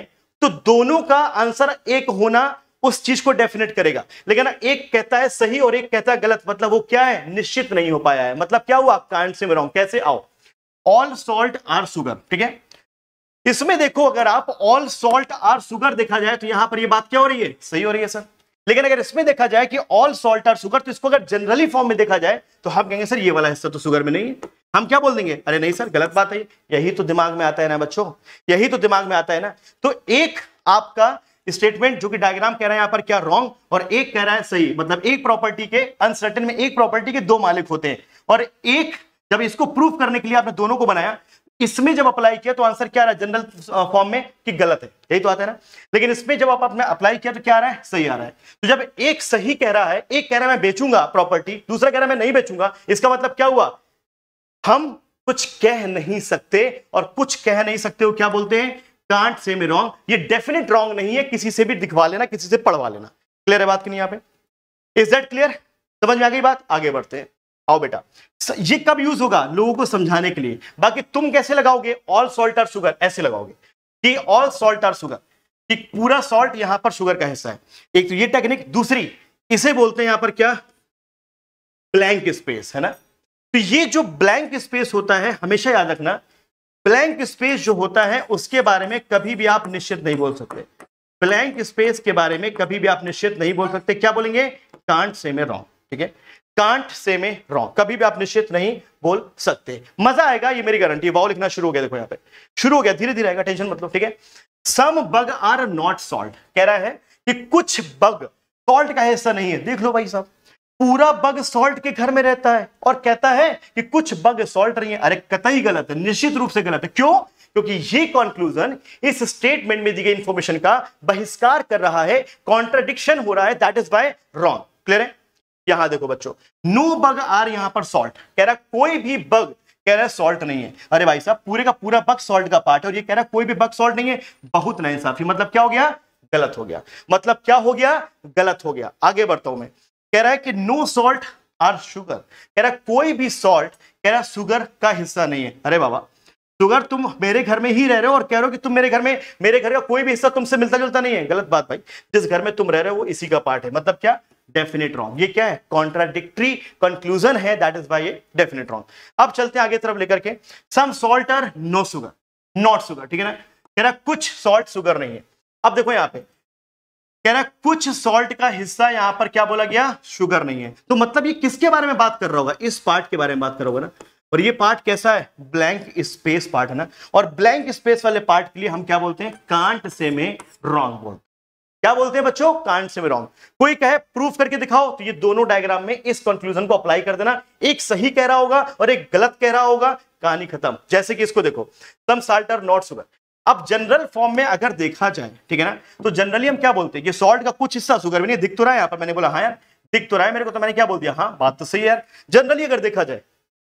तो दोनों का आंसर एक होना उस चीज को डेफिनेट करेगा लेकिन एक कहता है सही और एक कहता है गलत मतलब वो क्या है निश्चित नहीं हो पाया है मतलब क्या हुआ कांड से मैं कैसे आओ ऑल सॉल्ट आर सुगर ठीक है इसमें देखो अगर आप ऑल सॉल्ट आर सुगर देखा जाए तो यहां पर ये बात क्या हो रही है सही हो रही है सर लेकिन अगर इसमें देखा जाए कि ऑल सॉल्ट आर सुगर तो इसको अगर जनरली फॉर्म में देखा जाए तो हम कहेंगे सर ये वाला हिस्सा तो सुगर में नहीं है हम क्या बोल देंगे अरे नहीं सर गलत बात है यही तो दिमाग में आता है ना बच्चों यही तो दिमाग में आता है ना तो एक आपका स्टेटमेंट जो कि डायग्राम कह रहा है यहां पर क्या रॉन्ग और एक कह रहा है सही मतलब एक प्रॉपर्टी के अनसर्टेन में एक प्रॉपर्टी के दो मालिक होते हैं और एक जब इसको प्रूफ करने के लिए आपने दोनों को बनाया इसमें जब अप्लाई किया तो आंसर क्या रहा जनरल फॉर्म uh, में कि गलत है यही तो आता है ना लेकिन इसमें जब आप अपने अप्लाई किया तो क्या आ रहा है सही आ रहा है तो जब एक सही कह रहा है एक कह रहा है मैं बेचूंगा प्रॉपर्टी दूसरा कह रहा है मैं नहीं बेचूंगा इसका मतलब क्या हुआ हम कुछ कह नहीं सकते और कुछ कह नहीं सकते हो क्या बोलते हैं कांट से मे रॉन्ग ये डेफिनेट रॉन्ग नहीं है किसी से भी दिखवा लेना किसी से पढ़वा लेना क्लियर है बात की नहीं यहां पर इज दैट क्लियर समझ में आ गई बात आगे बढ़ते हैं आओ बेटा ये कब यूज होगा लोगों को समझाने के लिए बाकी तुम कैसे लगाओगे ऑल सॉल्ट और शुगर ऐसे लगाओगे कि ऑल सॉल्ट और शुगर कि पूरा सॉल्ट यहां पर शुगर का हिस्सा है एक तो ये टेक्निक दूसरी इसे बोलते हैं यहां पर क्या ब्लैंक स्पेस है ना तो ये जो ब्लैंक स्पेस होता है हमेशा याद रखना ब्लैंक स्पेस जो होता है उसके बारे में कभी भी आप निश्चित नहीं बोल सकते ब्लैंक स्पेस के बारे में कभी भी आप निश्चित नहीं बोल सकते क्या बोलेंगे कांट से में रॉन्ग ठीक है कांट से में रॉन्ग कभी भी आप निश्चित नहीं बोल सकते मजा आएगा ये मेरी गारंटी वाओ लिखना शुरू हो गया देखो यहाँ पे शुरू हो गया धीरे धीरे आएगा टेंशन मतलब ठीक है some bug are not salt कह रहा है कि कुछ बग सॉल्ट का हिस्सा नहीं है देख लो भाई साहब पूरा बग सॉल्ट के घर में रहता है और कहता है कि कुछ बग सॉल्ट नहीं है अरे कतई गलत है निश्चित रूप से गलत है क्यों क्योंकि ये कॉन्क्लूजन इस स्टेटमेंट में दी गई इंफॉर्मेशन का बहिष्कार कर रहा है कॉन्ट्राडिक्शन हो रहा है that is by wrong clear है यहां देखो बच्चों नो बग आर यहां पर सॉल्ट कह रहा कोई भी बग कह रहा है सॉल्ट नहीं है अरे भाई साहब पूरे का पूरा बग सॉल्ट का पार्ट है और ये कह रहा है कोई भी बग सॉल्ट नहीं है बहुत नाइंसाफी मतलब क्या हो गया गलत हो गया मतलब क्या हो गया गलत हो गया आगे बढ़ता हूं मैं कह रहा है कि नो सॉल्ट आर शुगर कह रहा कोई भी सॉल्ट कह रहा शुगर का हिस्सा नहीं है अरे बाबा शुगर तुम मेरे घर में ही रह रहे हो और कह रहे हो कि तुम मेरे घर में मेरे घर का कोई भी हिस्सा तुमसे मिलता जुलता नहीं है गलत बात भाई जिस घर में तुम रह रहे हो वो इसी का पार्ट है मतलब क्या डेफिनेट रॉन्ग ये क्या है कॉन्ट्राडिक्ट्री कंक्लूजन है that is by a definite wrong अब चलते हैं आगे तरफ लेकर के some salt are no sugar not sugar ठीक है ना कह रहा कुछ सॉल्ट सुगर नहीं है अब देखो यहां पे कह रहा कुछ सॉल्ट का हिस्सा यहां पर क्या बोला गया शुगर नहीं है तो मतलब ये किसके बारे में बात कर रहा होगा इस पार्ट के बारे में बात कर रहा होगा ना और ये पार्ट कैसा है ब्लैंक स्पेस पार्ट है ना और ब्लैंक स्पेस वाले पार्ट के लिए हम क्या बोलते हैं कांट से में रॉन्ग बोलते हैं क्या बोलते हैं बच्चों कांट कोई कहे प्रूफ करके दिखाओ तो ये दोनों डायग्राम में इस कंक्लूजन को अप्लाई कर देना एक सही कह रहा होगा और एक गलत कह रहा होगा कहानी खत्म जैसे कि इसको देखो some salt are not sugar अब जनरल फॉर्म में अगर देखा जाए ठीक है ना तो जनरली हम क्या बोलते हैं ये सॉल्ट का कुछ हिस्सा सुगर में नहीं दिख तो रहा है यहाँ पर मैंने बोला हाँ यार दिख तो रहा है मेरे को तो मैंने क्या बोल दिया हाँ बात तो सही है यार जनरली अगर देखा जाए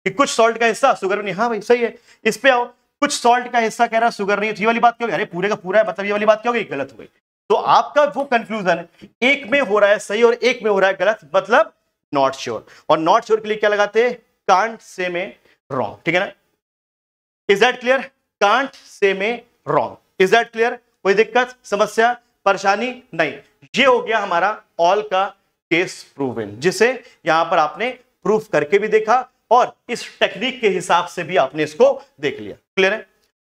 कि कुछ सॉल्ट का हिस्सा सुगर में नहीं हाँ भाई सही है इस पे आओ कुछ सॉल्ट का हिस्सा कह रहा है सुगर तो नहीं ये वाली बात क्यों अरे पूरे का पूरा है मतलब ये वाली बात क्या हो गई गलत हो गई तो आपका वो कंफ्यूजन एक में हो रहा है सही और एक में हो रहा है गलत मतलब नॉट श्योर और नॉट श्योर के लिए क्या लगाते हैं कांट से में रॉन्ग ठीक है ना is that clear can't say में रॉन्ग इज दैट क्लियर कोई दिक्कत समस्या परेशानी नहीं ये हो गया हमारा ऑल का केस प्रूवन जिसे यहां पर आपने प्रूफ करके भी देखा और इस टेक्निक के हिसाब से भी आपने इसको देख लिया क्लियर है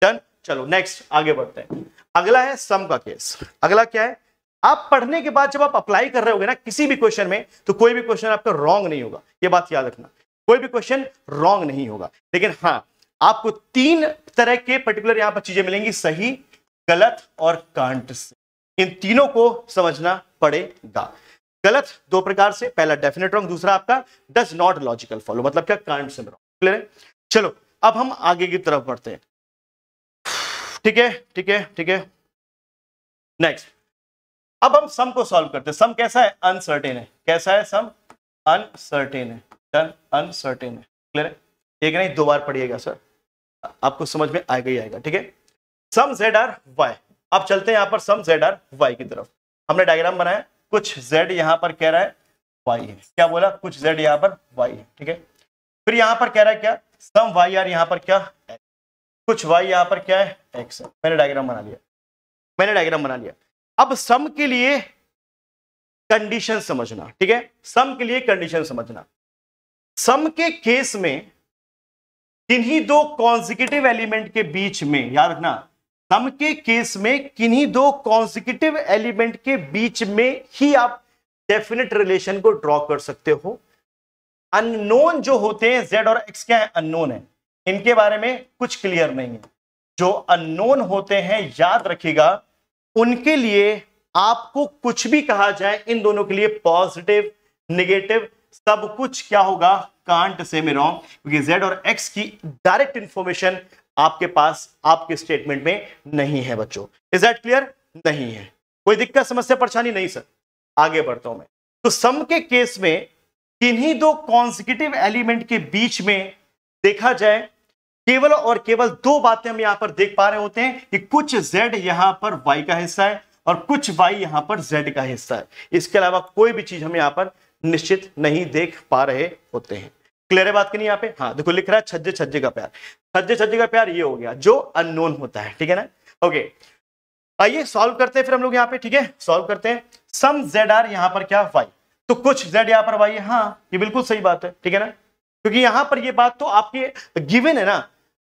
डन चलो नेक्स्ट आगे बढ़ते हैं अगला है सम का केस अगला क्या है आप पढ़ने के बाद जब आप अप्लाई कर रहे होगे ना किसी भी क्वेश्चन में तो कोई भी क्वेश्चन आपका रॉन्ग नहीं होगा ये बात याद रखना कोई भी क्वेश्चन रॉन्ग नहीं होगा लेकिन हाँ आपको तीन तरह के पर्टिकुलर यहां पर चीजें मिलेंगी सही गलत और कांट से इन तीनों को समझना पड़ेगा गलत दो प्रकार से पहला डेफिनेट रॉन्ग दूसरा आपका डज नॉट लॉजिकल फॉलो मतलब क्या कांट से क्लियर है चलो अब हम आगे की तरफ बढ़ते हैं ठीक है ठीक है ठीक है नेक्स्ट अब हम सम को सॉल्व करते हैं सम कैसा है अनसर्टेन है कैसा है सम अनसर्टेन है डन अनसर्टेन है क्लियर है एक नहीं दो बार पढ़िएगा सर आपको समझ में आएगा ही आएगा ठीक है सम जेड आर वाई अब चलते हैं यहां पर सम जेड आर वाई की तरफ हमने डायग्राम बनाया कुछ जेड यहां पर कह रहा है वाई है क्या बोला कुछ जेड यहां पर वाई है ठीक है फिर यहां पर कह रहा है क्या सम वाई आर यहां पर क्या कुछ वाई यहां पर क्या है एक्स है मैंने डायग्राम बना लिया मैंने डायग्राम बना लिया अब सम के लिए कंडीशन समझना ठीक है सम के लिए कंडीशन समझना सम के केस में किन्हीं दो कॉन्जिकेटिव एलिमेंट के बीच में याद रखना सम के केस में किन्हीं दो कॉन्जिकेटिव एलिमेंट के बीच में ही आप डेफिनेट रिलेशन को ड्रॉ कर सकते हो अननोन जो होते हैं जेड और एक्स क्या है अननोन है इनके बारे में कुछ क्लियर नहीं है जो अननोन होते हैं याद रखिएगा उनके लिए आपको कुछ भी कहा जाए इन दोनों के लिए पॉजिटिव निगेटिव सब कुछ क्या होगा कांट से में रॉन्ग क्योंकि जेड और एक्स की डायरेक्ट इंफॉर्मेशन आपके पास आपके स्टेटमेंट में नहीं है बच्चों इज दैट क्लियर नहीं है कोई दिक्कत समस्या परेशानी नहीं सर आगे बढ़ता हूं मैं तो सम के केस में किन्हीं दो कॉन्सिक्यूटिव एलिमेंट के बीच में देखा जाए केवल और केवल दो बातें हम यहां पर देख पा रहे होते हैं कि कुछ जेड यहां पर वाई का हिस्सा है और कुछ वाई यहां पर जेड का हिस्सा है इसके अलावा कोई भी चीज हम यहां पर निश्चित नहीं देख पा रहे होते हैं क्लियर है बात करनी यहाँ पे हाँ देखो लिख रहा है छज्जे छज्जे का प्यार छज्जे छज्जे का प्यार ये हो गया जो अननोन होता है ठीक है ना ओके आइए सॉल्व करते हैं फिर हम लोग यहाँ पे ठीक है सॉल्व करते हैं सम जेड आर यहाँ पर क्या वाई तो कुछ जेड यहाँ पर वाई है हाँ ये बिल्कुल सही बात है ठीक है ना क्योंकि यहां पर ये बात तो आपके गिवन है ना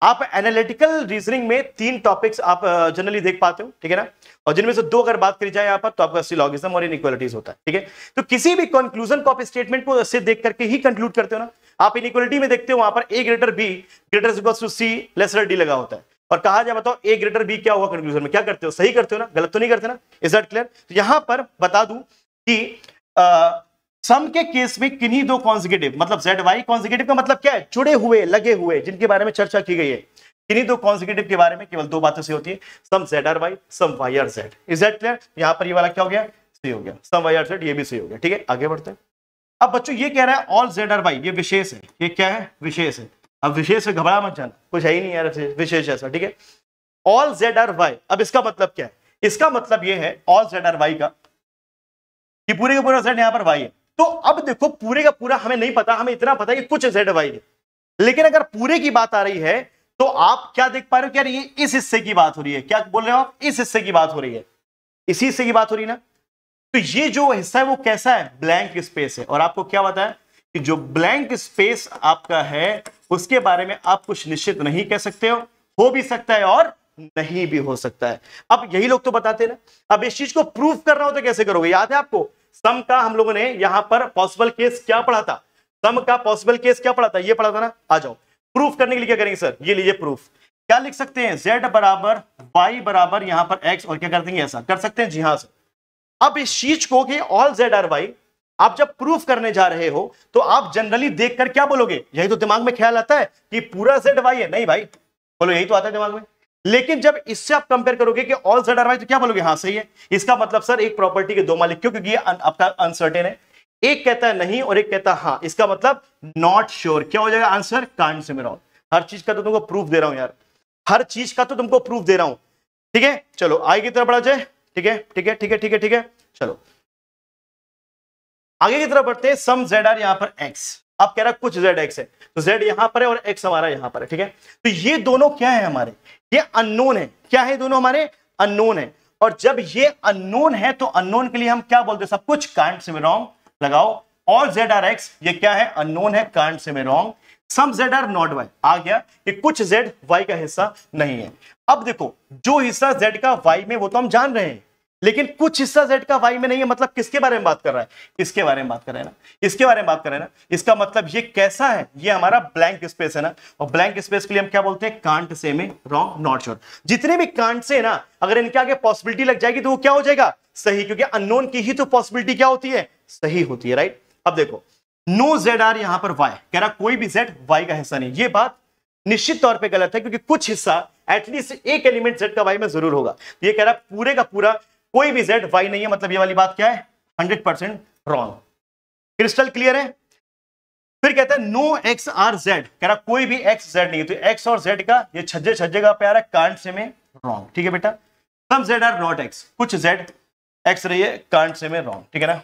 आप एनालिटिकल रीजनिंग में तीन टॉपिक्स आप जनरली देख पाते हो ठीक है ना और जिनमें से दो अगर बात करी जाए यहाँ पर तो आपका सिलॉगिज्म और इनक्वालिटीज होता है ठीक है तो किसी भी कंक्लूजन को आप स्टेटमेंट को से देख करके ही कंक्लूड करते हो ना आप इनक्वालिटी में देखते हो वहां पर A greater B greater to C lesser D लगा होता है और कहा जाए बताओ ए ग्रेटर बी क्या हुआ कंक्लूजन में क्या करते हो सही करते हो ना गलत तो नहीं करते ना इज दैट क्लियर तो यहां पर बता दू कि सम के केस में किन्हीं दो कॉन्जिगेटिव मतलब जेड वाई कॉन्जिगेटिव का मतलब क्या है जुड़े हुए लगे हुए जिनके बारे में चर्चा की गई है किन्हीं दो कॉन्जिगेटिव के बारे में केवल दो बातों से होती है some Z are Y some Y are Z is that clear यहां पर ये वाला क्या हो गया सी हो गया सम वाई आर जेड ये भी सी हो गया ठीक है आगे बढ़ते हैं अब बच्चों ये कह रहा है ऑल जेड आर वाई ये विशेष है ये क्या है विशेष है अब विशेष से घबरा मत जान कुछ है ही नहीं यार विशेष ऐसा ठीक है ऑल जेड आर वाई अब इसका मतलब क्या है इसका मतलब ये है ऑल जेड आर वाई का कि पूरे का पूरा जेड यहां पर वाई है तो अब देखो पूरे का पूरा हमें नहीं पता हमें इतना पता है कि कुछ जेड वाई है लेकिन अगर पूरे की बात आ रही है तो आप क्या देख पा रहे हो क्या ये इस हिस्से की बात हो रही है क्या बोल रहे हो आप इस हिस्से की बात हो रही है इसी हिस्से की बात हो रही है ना तो ये जो हिस्सा है वो कैसा है ब्लैंक स्पेस है और आपको क्या बताया कि जो ब्लैंक स्पेस आपका है उसके बारे में आप कुछ निश्चित नहीं कह सकते हो हो भी सकता है और नहीं भी हो सकता है अब यही लोग तो बताते ना अब इस चीज को प्रूफ करना हो तो कैसे करोगे याद है आपको सम का हम लोगों ने यहां पर पॉसिबल केस क्या पढ़ा था सम का पॉसिबल केस क्या पढ़ा था ये पढ़ा था ना आ जाओ प्रूफ करने के लिए क्या करेंगे सर ये लीजिए प्रूफ क्या लिख सकते हैं जेड बराबर वाई बराबर यहां पर एक्स और क्या कर देंगे ऐसा कर सकते हैं जी हाँ सर अब इस चीज को कि ऑल जेड आर वाई आप जब प्रूफ करने जा रहे हो तो आप जनरली देखकर क्या बोलोगे यही तो दिमाग में ख्याल आता है कि पूरा जेड वाई है नहीं भाई बोलो यही तो आता है दिमाग में लेकिन जब इससे आप कंपेयर करोगे कि ऑल सडर तो क्या बोलोगे हाँ सही है इसका मतलब सर एक प्रॉपर्टी के दो मालिक क्यों क्योंकि आपका अनसर्टेन है एक कहता है नहीं और एक कहता है हाँ इसका मतलब नॉट श्योर sure. क्या हो जाएगा आंसर कांड से मेरा हर चीज का तो तुमको प्रूफ दे रहा हूं यार हर चीज का तो तुमको प्रूफ दे रहा हूं ठीक है चलो आगे की तरफ बढ़ा जाए ठीक है ठीक है ठीक है ठीक है ठीक है चलो आगे की तरफ बढ़ते हैं सम जेड आर यहां पर एक्स आप कह रहे हैं कुछ जेड एक्स है तो जेड यहां पर है और एक्स हमारा यहां पर है ठीक है तो ये दोनों क्या है हमारे ये अननोन है क्या है दोनों हमारे अननोन है और जब ये अननोन है तो अननोन के लिए हम क्या बोलते हैं सब कुछ कांट से रॉन्ग लगाओ और जेड आर एक्स ये क्या है अननोन है can't say wrong some Z are not Y आ गया कि कुछ जेड वाई का हिस्सा नहीं है अब देखो जो हिस्सा जेड का वाई में वो तो हम जान रहे हैं लेकिन कुछ हिस्सा जेड का वाई में नहीं है मतलब किसके बारे में बात कर रहा है इसके बारे में बात कर रहे हैं ना इसके बारे में बात कर रहे हैं ना इसका मतलब ये कैसा है ये हमारा ब्लैंक स्पेस है ना और ब्लैंक स्पेस के लिए हम क्या बोलते हैं कांट से में रॉन्ग नॉट श्योर जितने भी कांट से ना अगर इनके आगे पॉसिबिलिटी लग जाएगी तो वो क्या हो जाएगा सही क्योंकि अननोन की ही तो पॉसिबिलिटी क्या होती है सही होती है राइट अब देखो नो जेड आर यहां पर वाई कह रहा कोई भी जेड वाई का हिस्सा नहीं ये बात निश्चित तौर पे गलत है क्योंकि कुछ हिस्सा एटलीस्ट एक एलिमेंट जेड का वाई में जरूर होगा ये कह रहा पूरे का पूरा कोई भी जेड वाई नहीं है मतलब ये वाली बात क्या है hundred percent wrong crystal clear है फिर कहता है नो एक्स आर जेड कह रहा कोई भी एक्स जेड नहीं है तो एक्स और जेड का ये छज्जे छज्जे का प्यार है कांट से में रॉन्ग ठीक है बेटा some Z are not X कुछ जेड एक्स रही है कांट से में रॉन्ग ठीक है ना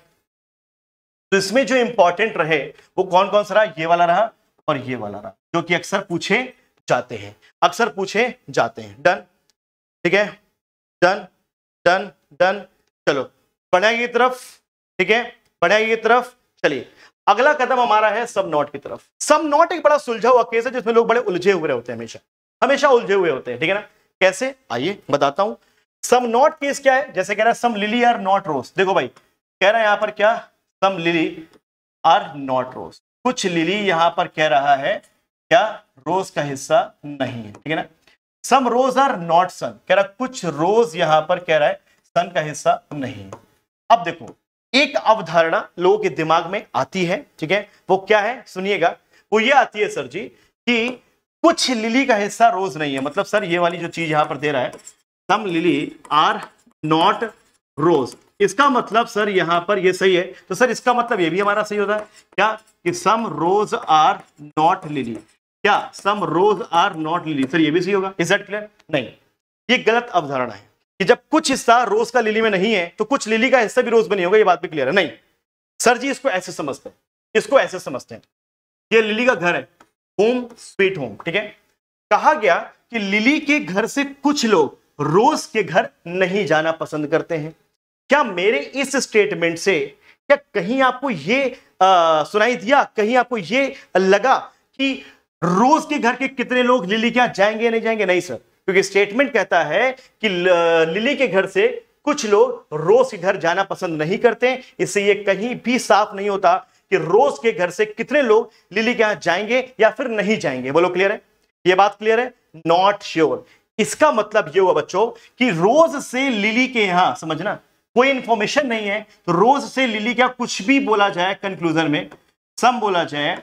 तो इसमें जो इंपॉर्टेंट रहे वो कौन कौन सा रहा ये वाला रहा और ये वाला रहा जो कि अक्सर पूछे जाते हैं अक्सर पूछे जाते हैं डन ठीक है डन डन डन चलो बढ़ाइए की तरफ ठीक है बढ़ाइए की तरफ चलिए अगला कदम हमारा है सब नॉट की तरफ सब नॉट एक बड़ा सुलझा हुआ केस है जिसमें लोग बड़े उलझे हुए होते हैं हमेशा हमेशा उलझे हुए होते हैं ठीक है ना कैसे आइए बताता हूं सम नॉट केस क्या है जैसे कह रहा है some lily are not rose देखो भाई कह रहा है यहां पर क्या some lily are not rose कुछ लिली यहां पर कह रहा है क्या रोज का हिस्सा नहीं है ठीक है ना सम रोज आर नॉट सन कह रहा कुछ रोज यहां पर कह रहा है तन का हिस्सा नहीं अब देखो एक अवधारणा लोगों के दिमाग में आती है ठीक है वो क्या है सुनिएगा वो ये आती है सर जी कि कुछ लिली का हिस्सा रोज नहीं है मतलब सर ये वाली जो चीज यहां पर दे रहा है some lily are not rose इसका मतलब सर यहां पर ये सही है तो सर इसका मतलब ये भी हमारा सही होता है क्या कि some rose are not lily क्या some rose are not lily sir ये भी सही होगा इज दैट क्लियर नहीं ये गलत अवधारणा है कि जब कुछ हिस्सा रोज का लिली में नहीं है तो कुछ लिली का हिस्सा भी रोज में नहीं होगा ये बात भी क्लियर है नहीं सर जी इसको ऐसे समझते हैं इसको ऐसे समझते हैं ये लिली का घर है होम स्वीट होम ठीक है कहा गया कि लिली के घर से कुछ लोग रोज के घर नहीं जाना पसंद करते हैं क्या मेरे इस स्टेटमेंट से क्या कहीं आपको ये आ, सुनाई दिया कहीं आपको ये लगा कि रोज के घर के कितने लोग लिली क्या जाएंगे नहीं जाएंगे नहीं सर क्योंकि स्टेटमेंट कहता है कि लिली के घर से कुछ लोग रोज के घर जाना पसंद नहीं करते इससे ये कहीं भी साफ नहीं होता कि रोज के घर से कितने लोग लिली के यहां जाएंगे या फिर नहीं जाएंगे बोलो क्लियर है ये बात क्लियर है नॉट श्योर sure. इसका मतलब ये हुआ बच्चों कि रोज से लिली के यहां समझना कोई इंफॉर्मेशन नहीं है तो रोज से लिली क्या कुछ भी बोला जाए कंक्लूजन में सम बोला जाए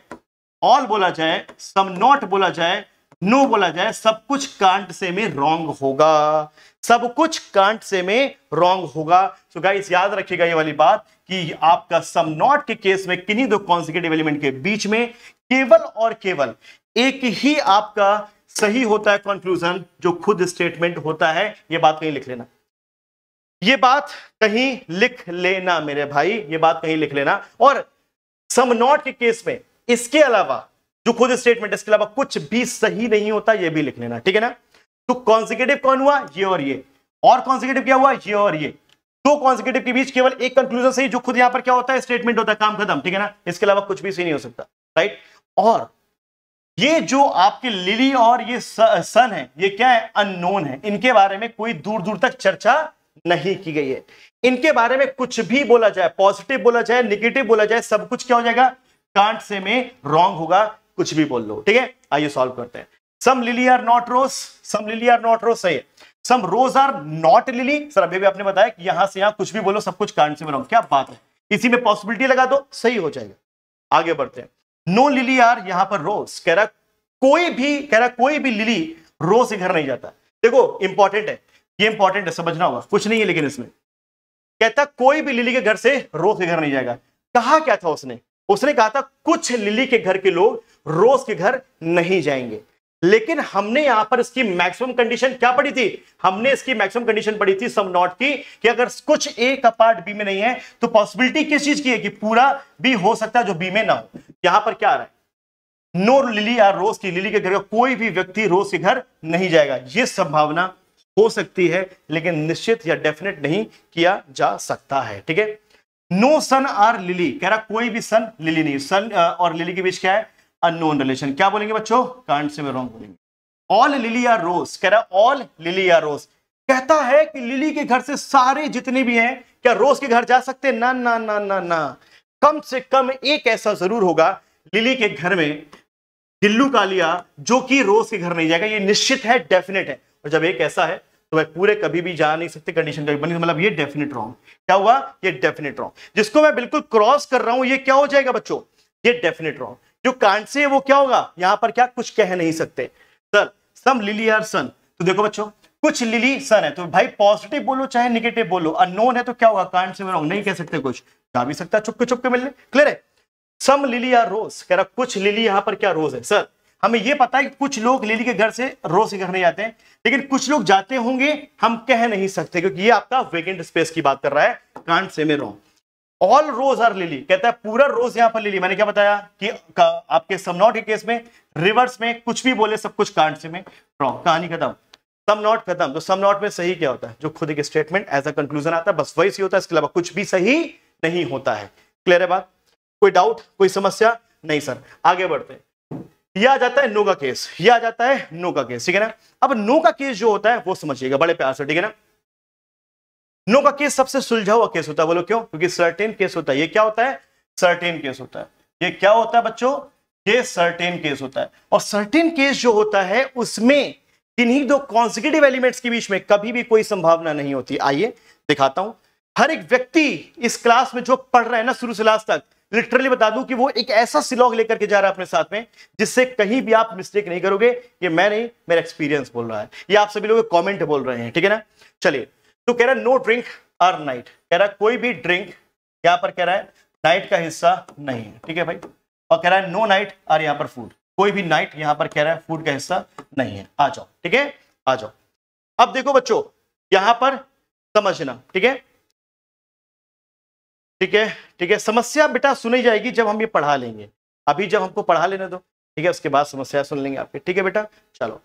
ऑल बोला जाए सम नॉट बोला जाए नो बोला जाए सब कुछ कांट से में रॉन्ग होगा सब कुछ कांट से में रॉन्ग होगा सो so गाइस याद रखिएगा ये वाली बात कि आपका सम नॉट के केस में किन्हीं दो कॉन्सिक्यूटिव एलिमेंट के बीच में केवल और केवल एक ही आपका सही होता है कंक्लूजन जो खुद स्टेटमेंट होता है ये बात कहीं लिख लेना ये बात कहीं लिख लेना मेरे भाई ये बात कहीं लिख लेना और सम नॉट के केस में इसके अलावा जो खुद स्टेटमेंट इसके अलावा कुछ भी सही नहीं होता यह भी लिख लेना ठीक है ना तो कॉन्सिक्यूटिव कौन हुआ ये और ये और कॉन्सिक्यूटिव क्या हुआ ये और ये दो कॉन्सिक्यूटिव के बीच केवल एक कंक्लूजन सही जो खुद यहां पर क्या होता है स्टेटमेंट होता है काम खत्म ठीक है ना इसके अलावा कुछ भी सही नहीं हो सकता राइट और ये जो आपके लिली और ये सन है ये क्या है अननोन है इनके बारे में कोई दूर दूर तक चर्चा नहीं की गई है इनके बारे में कुछ भी बोला जाए पॉजिटिव बोला जाए निगेटिव बोला जाए सब कुछ क्या हो जाएगा कांट से में रॉन्ग होगा कुछ भी बोल लो ठीक है आइए सॉल्व करते हैं some lily are not rose some lily are not rose सही है some rose are not lily sir अभी भी आपने बताया कि यहां से यहां कुछ भी बोलो सब कुछ कारण से बनाओ क्या बात है इसी में पॉसिबिलिटी लगा दो सही हो जाएगा आगे बढ़ते हैं नो लिली आर यहां पर रोज कह रहा कोई भी कह रहा कोई भी लिली रोज से घर नहीं जाता देखो इंपॉर्टेंट है ये इंपॉर्टेंट है समझना होगा कुछ नहीं है लेकिन इसमें कहता कोई भी लिली के घर से रोज के घर नहीं जाएगा कहा क्या था उसने उसने कहा था कुछ लिली के घर के लोग रोज के घर नहीं जाएंगे लेकिन हमने यहां पर इसकी मैक्सिमम कंडीशन क्या पड़ी थी हमने इसकी मैक्सिमम कंडीशन पड़ी थी सम नॉट की कि अगर कुछ ए का पार्ट बी में नहीं है तो पॉसिबिलिटी किस चीज की है कि पूरा बी हो सकता है जो बी में ना हो यहां पर क्या आ रहा है नो लिली या रोज की लिली के घर का कोई भी व्यक्ति रोज के घर नहीं जाएगा यह संभावना हो सकती है लेकिन निश्चित या डेफिनेट नहीं किया जा सकता है ठीक है नो सन आर लिली कह रहा कोई भी सन लिली नहीं सन uh, और लिली के बीच क्या है अनोन रिलेशन क्या बोलेंगे बच्चों कांट से मैं रॉन्ग बोलेंगे ऑल लिली आर रोज कह रहा ऑल लिली आर रोज कहता है कि लिली के घर से सारे जितने भी हैं क्या रोज के घर जा सकते हैं ना ना ना ना ना कम से कम एक ऐसा जरूर होगा लिली के घर में गिल्लू कालिया जो कि रोज के घर नहीं जाएगा ये निश्चित है डेफिनेट है और जब एक ऐसा है तो वह पूरे कभी भी जा नहीं सकते कंडीशन कभी बनी मतलब ये डेफिनेट रॉन्ग क्या हुआ ये डेफिनेट रॉन्ग जिसको मैं बिल्कुल क्रॉस कर रहा हूं ये क्या हो जाएगा बच्चों ये डेफिनेट रॉन्ग जो कांड से वो क्या होगा यहां पर क्या कुछ कह नहीं सकते sir some lily are sun तो देखो बच्चों कुछ लिली सन है तो भाई पॉजिटिव बोलो चाहे निगेटिव बोलो अननोन है तो क्या होगा कांड से मैं नहीं कह सकते कुछ जा भी सकता चुपके चुपके मिलने क्लियर है सम लिली आर रोज कह रहा कुछ लिली यहाँ पर क्या रोज है सर हमें यह पता है कि कुछ लोग लिली के घर से रोज घर नहीं जाते हैं लेकिन कुछ लोग जाते होंगे हम कह नहीं सकते क्योंकि ये आपका वेकेंट स्पेस की बात कर रहा है कांड से में wrong all rose are lily कहता है पूरा रोज यहां पर लिली मैंने क्या बताया कि आपके समनॉट के केस में रिवर्स में कुछ भी बोले सब कुछ कांड से में रॉन्ग कहानी खत्म समनॉट खत्म तो समनॉट में सही क्या होता है जो खुद एक स्टेटमेंट एज अ कंक्लूजन आता है बस वही सही होता है इसके अलावा कुछ भी सही नहीं होता है क्लियर है बात कोई डाउट कोई समस्या नहीं सर आगे बढ़ते हैं यह आ जाता है नो का केस यह आ जाता है नो का केस ठीक है ना अब नो का केस जो होता है वो समझिएगा बड़े प्यार से ठीक है ना नो का केस सबसे सुलझा हुआ केस होता है बोलो क्यों क्योंकि सर्टेन केस होता है ये क्या होता है सर्टेन केस होता है ये क्या होता है बच्चों ये सर्टेन केस होता है और सर्टेन केस जो होता है उसमें किन्हीं दो कॉन्सिक्यूटिव एलिमेंट्स के बीच में कभी भी कोई संभावना नहीं होती आइए दिखाता हूं हर एक व्यक्ति इस क्लास में जो पढ़ रहा है ना शुरू से लास्ट तक लिटरली बता दूं कि वो एक ऐसा सिलॉग लेकर के जा रहा है अपने साथ में जिससे कहीं भी आप मिस्टेक नहीं करोगे ये मैं नहीं मेरा एक्सपीरियंस बोल रहा है ये आप सभी लोग कमेंट बोल रहे हैं ठीक है ना चलिए तो कह रहा है नो ड्रिंक आर नाइट कह रहा है कोई भी ड्रिंक यहां पर कह रहा है नाइट का हिस्सा नहीं है ठीक है भाई और कह रहा है नो नाइट आर यहां पर फूड कोई भी नाइट यहां पर कह रहा है फूड का हिस्सा नहीं है आ जाओ ठीक है आ जाओ अब देखो बच्चों यहां पर समझना ठीक है ठीक है ठीक है समस्या बेटा सुनी जाएगी जब हम ये पढ़ा लेंगे अभी जब हमको पढ़ा लेने दो ठीक है उसके बाद समस्या सुन लेंगे आपके ठीक है बेटा चलो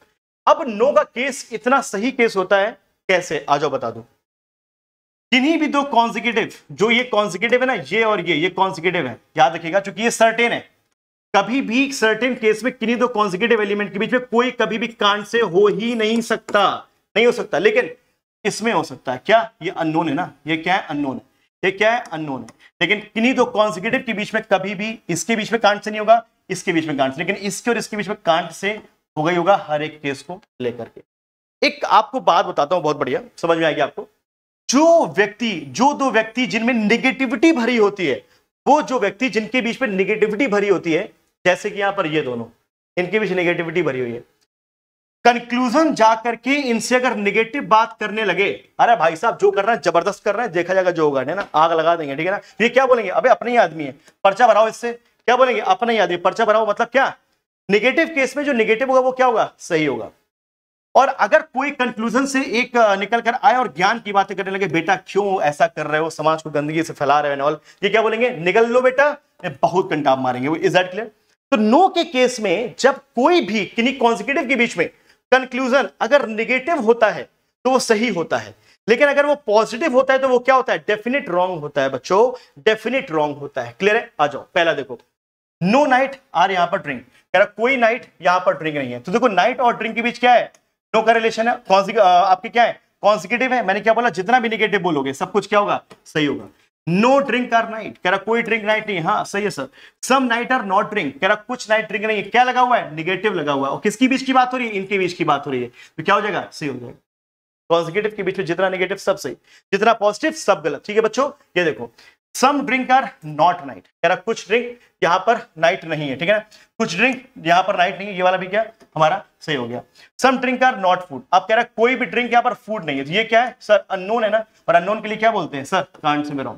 अब नो का केस इतना सही केस होता है कैसे आ जाओ बता दो किन्हीं भी दो कॉन्जिकेटिव जो ये कॉन्जिकेटिव है ना ये और ये ये कॉन्जिकेटिव है याद रखिएगा चूंकि ये सर्टेन है कभी भी सर्टेन केस में किन्हीं दो कॉन्जिकेटिव एलिमेंट के बीच में कोई कभी भी कांड से हो ही नहीं सकता नहीं हो सकता लेकिन इसमें हो सकता है क्या ये अननोन है ना ये क्या है अननोन है ये क्या है अननोन है लेकिन किन्हीं दो कॉन्सिक्यूटिव के बीच में कभी भी इसके बीच में कांड से नहीं होगा इसके बीच में कांड से लेकिन इसके और इसके बीच में कांड से होगा ही होगा हर एक केस को लेकर के एक आपको बात बताता हूं बहुत बढ़िया समझ में आएगी आपको जो व्यक्ति जो दो व्यक्ति जिनमें निगेटिविटी भरी होती है वो जो व्यक्ति जिनके बीच में निगेटिविटी भरी होती है जैसे कि यहां पर ये दोनों इनके बीच निगेटिविटी भरी हुई है कंक्लूजन जाकर के इनसे अगर निगेटिव बात करने लगे अरे भाई साहब जो कर रहा है जबरदस्त कर रहा है देखा जाएगा जो होगा है ना आग लगा देंगे ठीक है ना ये क्या बोलेंगे अबे अपने ही आदमी है पर्चा भराओ इससे क्या बोलेंगे अपने ही आदमी पर्चा भराओ मतलब क्या निगेटिव केस में जो निगेटिव होगा वो क्या होगा सही होगा और अगर कोई कंक्लूजन से एक निकल कर आए और ज्ञान की बातें करने लगे बेटा क्यों ऐसा कर रहे हो समाज को गंदगी से फैला रहे हो ये क्या बोलेंगे निकल लो बेटा बहुत कंटाप मारेंगे वो इज दैट क्लियर तो नो के केस में जब कोई भी किन्हीं कॉन्जिक्यूटिव के बीच में कंक्लूजन अगर निगेटिव होता है तो वो सही होता है लेकिन अगर वो पॉजिटिव होता है तो वो क्या होता है डेफिनेट रॉन्ग होता है बच्चों डेफिनेट रॉन्ग होता है क्लियर है आ जाओ पहला देखो नो नाइट आर यहां पर ड्रिंक कह रहा कोई नाइट यहां पर ड्रिंक नहीं है तो देखो नाइट और ड्रिंक के बीच क्या है नो का रिलेशन है कौन आपके क्या है कॉन्सिकेटिव है मैंने क्या बोला जितना भी निगेटिव बोलोगे सब कुछ क्या होगा सही होगा नो ड्रिंक आर नाइट कह रहा कोई ड्रिंक नाइट नहीं हाँ सही है sir some night are not drink कह रहा कुछ नाइट ड्रिंक नहीं है क्या लगा हुआ है निगेटिव लगा हुआ है और किसकी बीच की बात हो रही है इनके बीच की बात हो रही है तो क्या हो जाएगा सही हो जाएगा पॉजिटिव के बीच में जितना नेगेटिव सब सही जितना पॉजिटिव सब गलत ठीक है बच्चों ये देखो some drink are not night कह रहा कुछ ड्रिंक यहाँ पर नाइट नहीं है ठीक है कुछ ड्रिंक यहाँ पर नाइट नहीं है ये वाला भी क्या हमारा सही हो गया some drink are not food आप कह रहे हैं कोई भी ड्रिंक यहाँ पर फूड नहीं है तो ये क्या है सर अनोन है ना और अनोन के लिए क्या बोलते हैं सर कांड से मेरा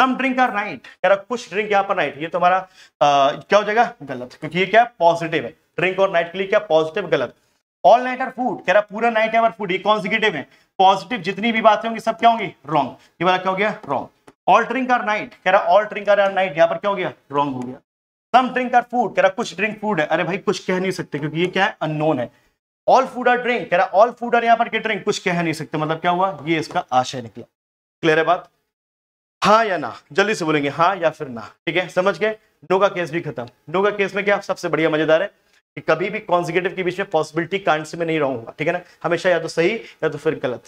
सम ड्रिंक आर नाइट कह रहा कुछ ड्रिंक यहाँ पर नाइट ये तुम्हारा तो हमारा क्या हो जाएगा गलत क्योंकि ये क्या पॉजिटिव है ड्रिंक और नाइट के लिए क्या पॉजिटिव गलत ऑल नाइट आर फूड कह रहा पूरा नाइट फूड ये है पॉजिटिव जितनी भी बातें होंगी सब क्या होंगी रॉन्ग ये वाला क्या हो गया रॉन्ग ऑल ड्रिंक नाइट कह रहा ऑल ड्रिंक नाइट यहाँ पर क्या हो गया रॉन्ग हो गया सम ड्रिंक आर फूड कह रहा कुछ ड्रिंक फूड है अरे भाई कुछ कह नहीं सकते क्योंकि ये क्या है अननोन है ऑल फूड आर ड्रिंक कह रहा ऑल फूड आर यहाँ पर क्या ड्रिंक कुछ कह नहीं सकते मतलब क्या हुआ ये इसका आशय निकला क्लियर है बात हाँ या ना जल्दी से बोलेंगे हाँ या फिर ना ठीक है समझ गए नो का केस भी खत्म नो का केस में क्या सबसे बढ़िया मजेदार है कि कभी भी कॉन्जिकेटिव के बीच में पॉसिबिलिटी कांड से में नहीं रहूंगा ठीक है ना हमेशा या तो सही या तो फिर गलत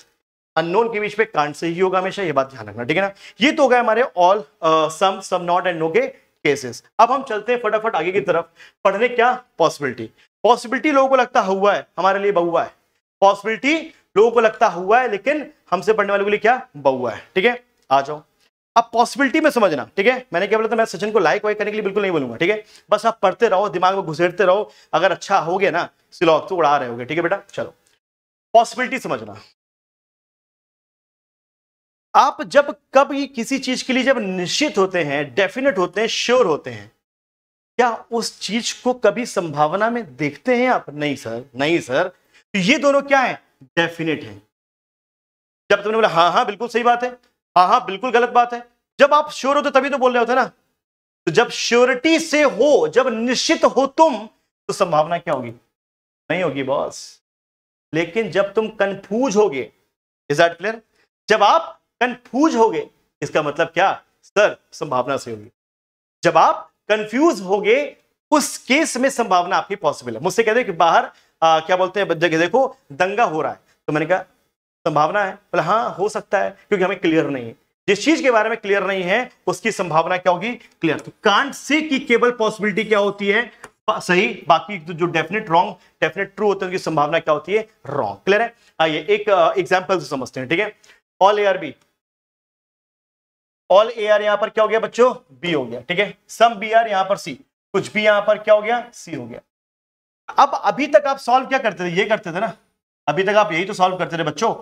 अननोन के बीच में कांड से ही होगा हमेशा ये बात ध्यान रखना ठीक है ना ये तो गए हमारे all some some not and no के केसेस अब हम चलते हैं फटाफट आगे की तरफ पढ़ने क्या पॉसिबिलिटी पॉसिबिलिटी लोगों को लगता हुआ है हमारे लिए बहुआ है पॉसिबिलिटी लोगों को लगता हुआ है लेकिन हमसे पढ़ने वालों के लिए क्या बहुआ है ठीक है आ जाओ अब पॉसिबिलिटी में समझना ठीक है मैंने क्या बोला था मैं सचिन को लाइक वाइक करने के लिए बिल्कुल नहीं बोलूंगा ठीक है बस आप पढ़ते रहो दिमाग में घुसेड़ते रहो अगर अच्छा हो गया ना सिलॉक तो उड़ा रहे हो ठीक है बेटा चलो पॉसिबिलिटी समझना आप जब कब किसी चीज के लिए जब निश्चित होते हैं डेफिनेट होते हैं श्योर होते हैं क्या उस चीज को कभी संभावना में देखते हैं आप नहीं सर नहीं सर तो ये दोनों क्या है डेफिनेट है जब तुमने बोला हाँ हाँ बिल्कुल सही बात है हाँ हाँ बिल्कुल गलत बात है जब आप श्योर होते तो तभी तो बोल रहे होते ना तो जब श्योरिटी से हो जब निश्चित हो तुम तो संभावना क्या होगी नहीं होगी बॉस लेकिन जब तुम कंफ्यूज होगे इज दैट क्लियर जब आप कंफ्यूज हो गए इसका मतलब क्या सर संभावना से होगी जब आप कंफ्यूज हो गए उस केस में संभावना आपकी पॉसिबल है मुझसे कहते हैं कि बाहर आ, क्या बोलते हैं जगह देखो दंगा हो रहा है तो मैंने कहा संभावना है बोला हाँ हो सकता है क्योंकि हमें क्लियर नहीं है जिस चीज के बारे में क्लियर नहीं है उसकी संभावना क्या होगी क्लियर तो कांट से की केवल पॉसिबिलिटी क्या होती है सही बाकी जो डेफिनेट रॉन्ग डेफिनेट ट्रू होते हैं उनकी संभावना क्या होती है रॉन्ग क्लियर है आइए एक एग्जाम्पल से समझते हैं ठीक है all A are B all A are यहां पर क्या हो गया बच्चों बी हो गया ठीक है सम बी आर यहां पर सी कुछ भी यहां पर क्या हो गया सी हो गया अब अभी तक आप सॉल्व क्या करते थे ये करते थे ना अभी तक आप यही तो सॉल्व करते थे बच्चों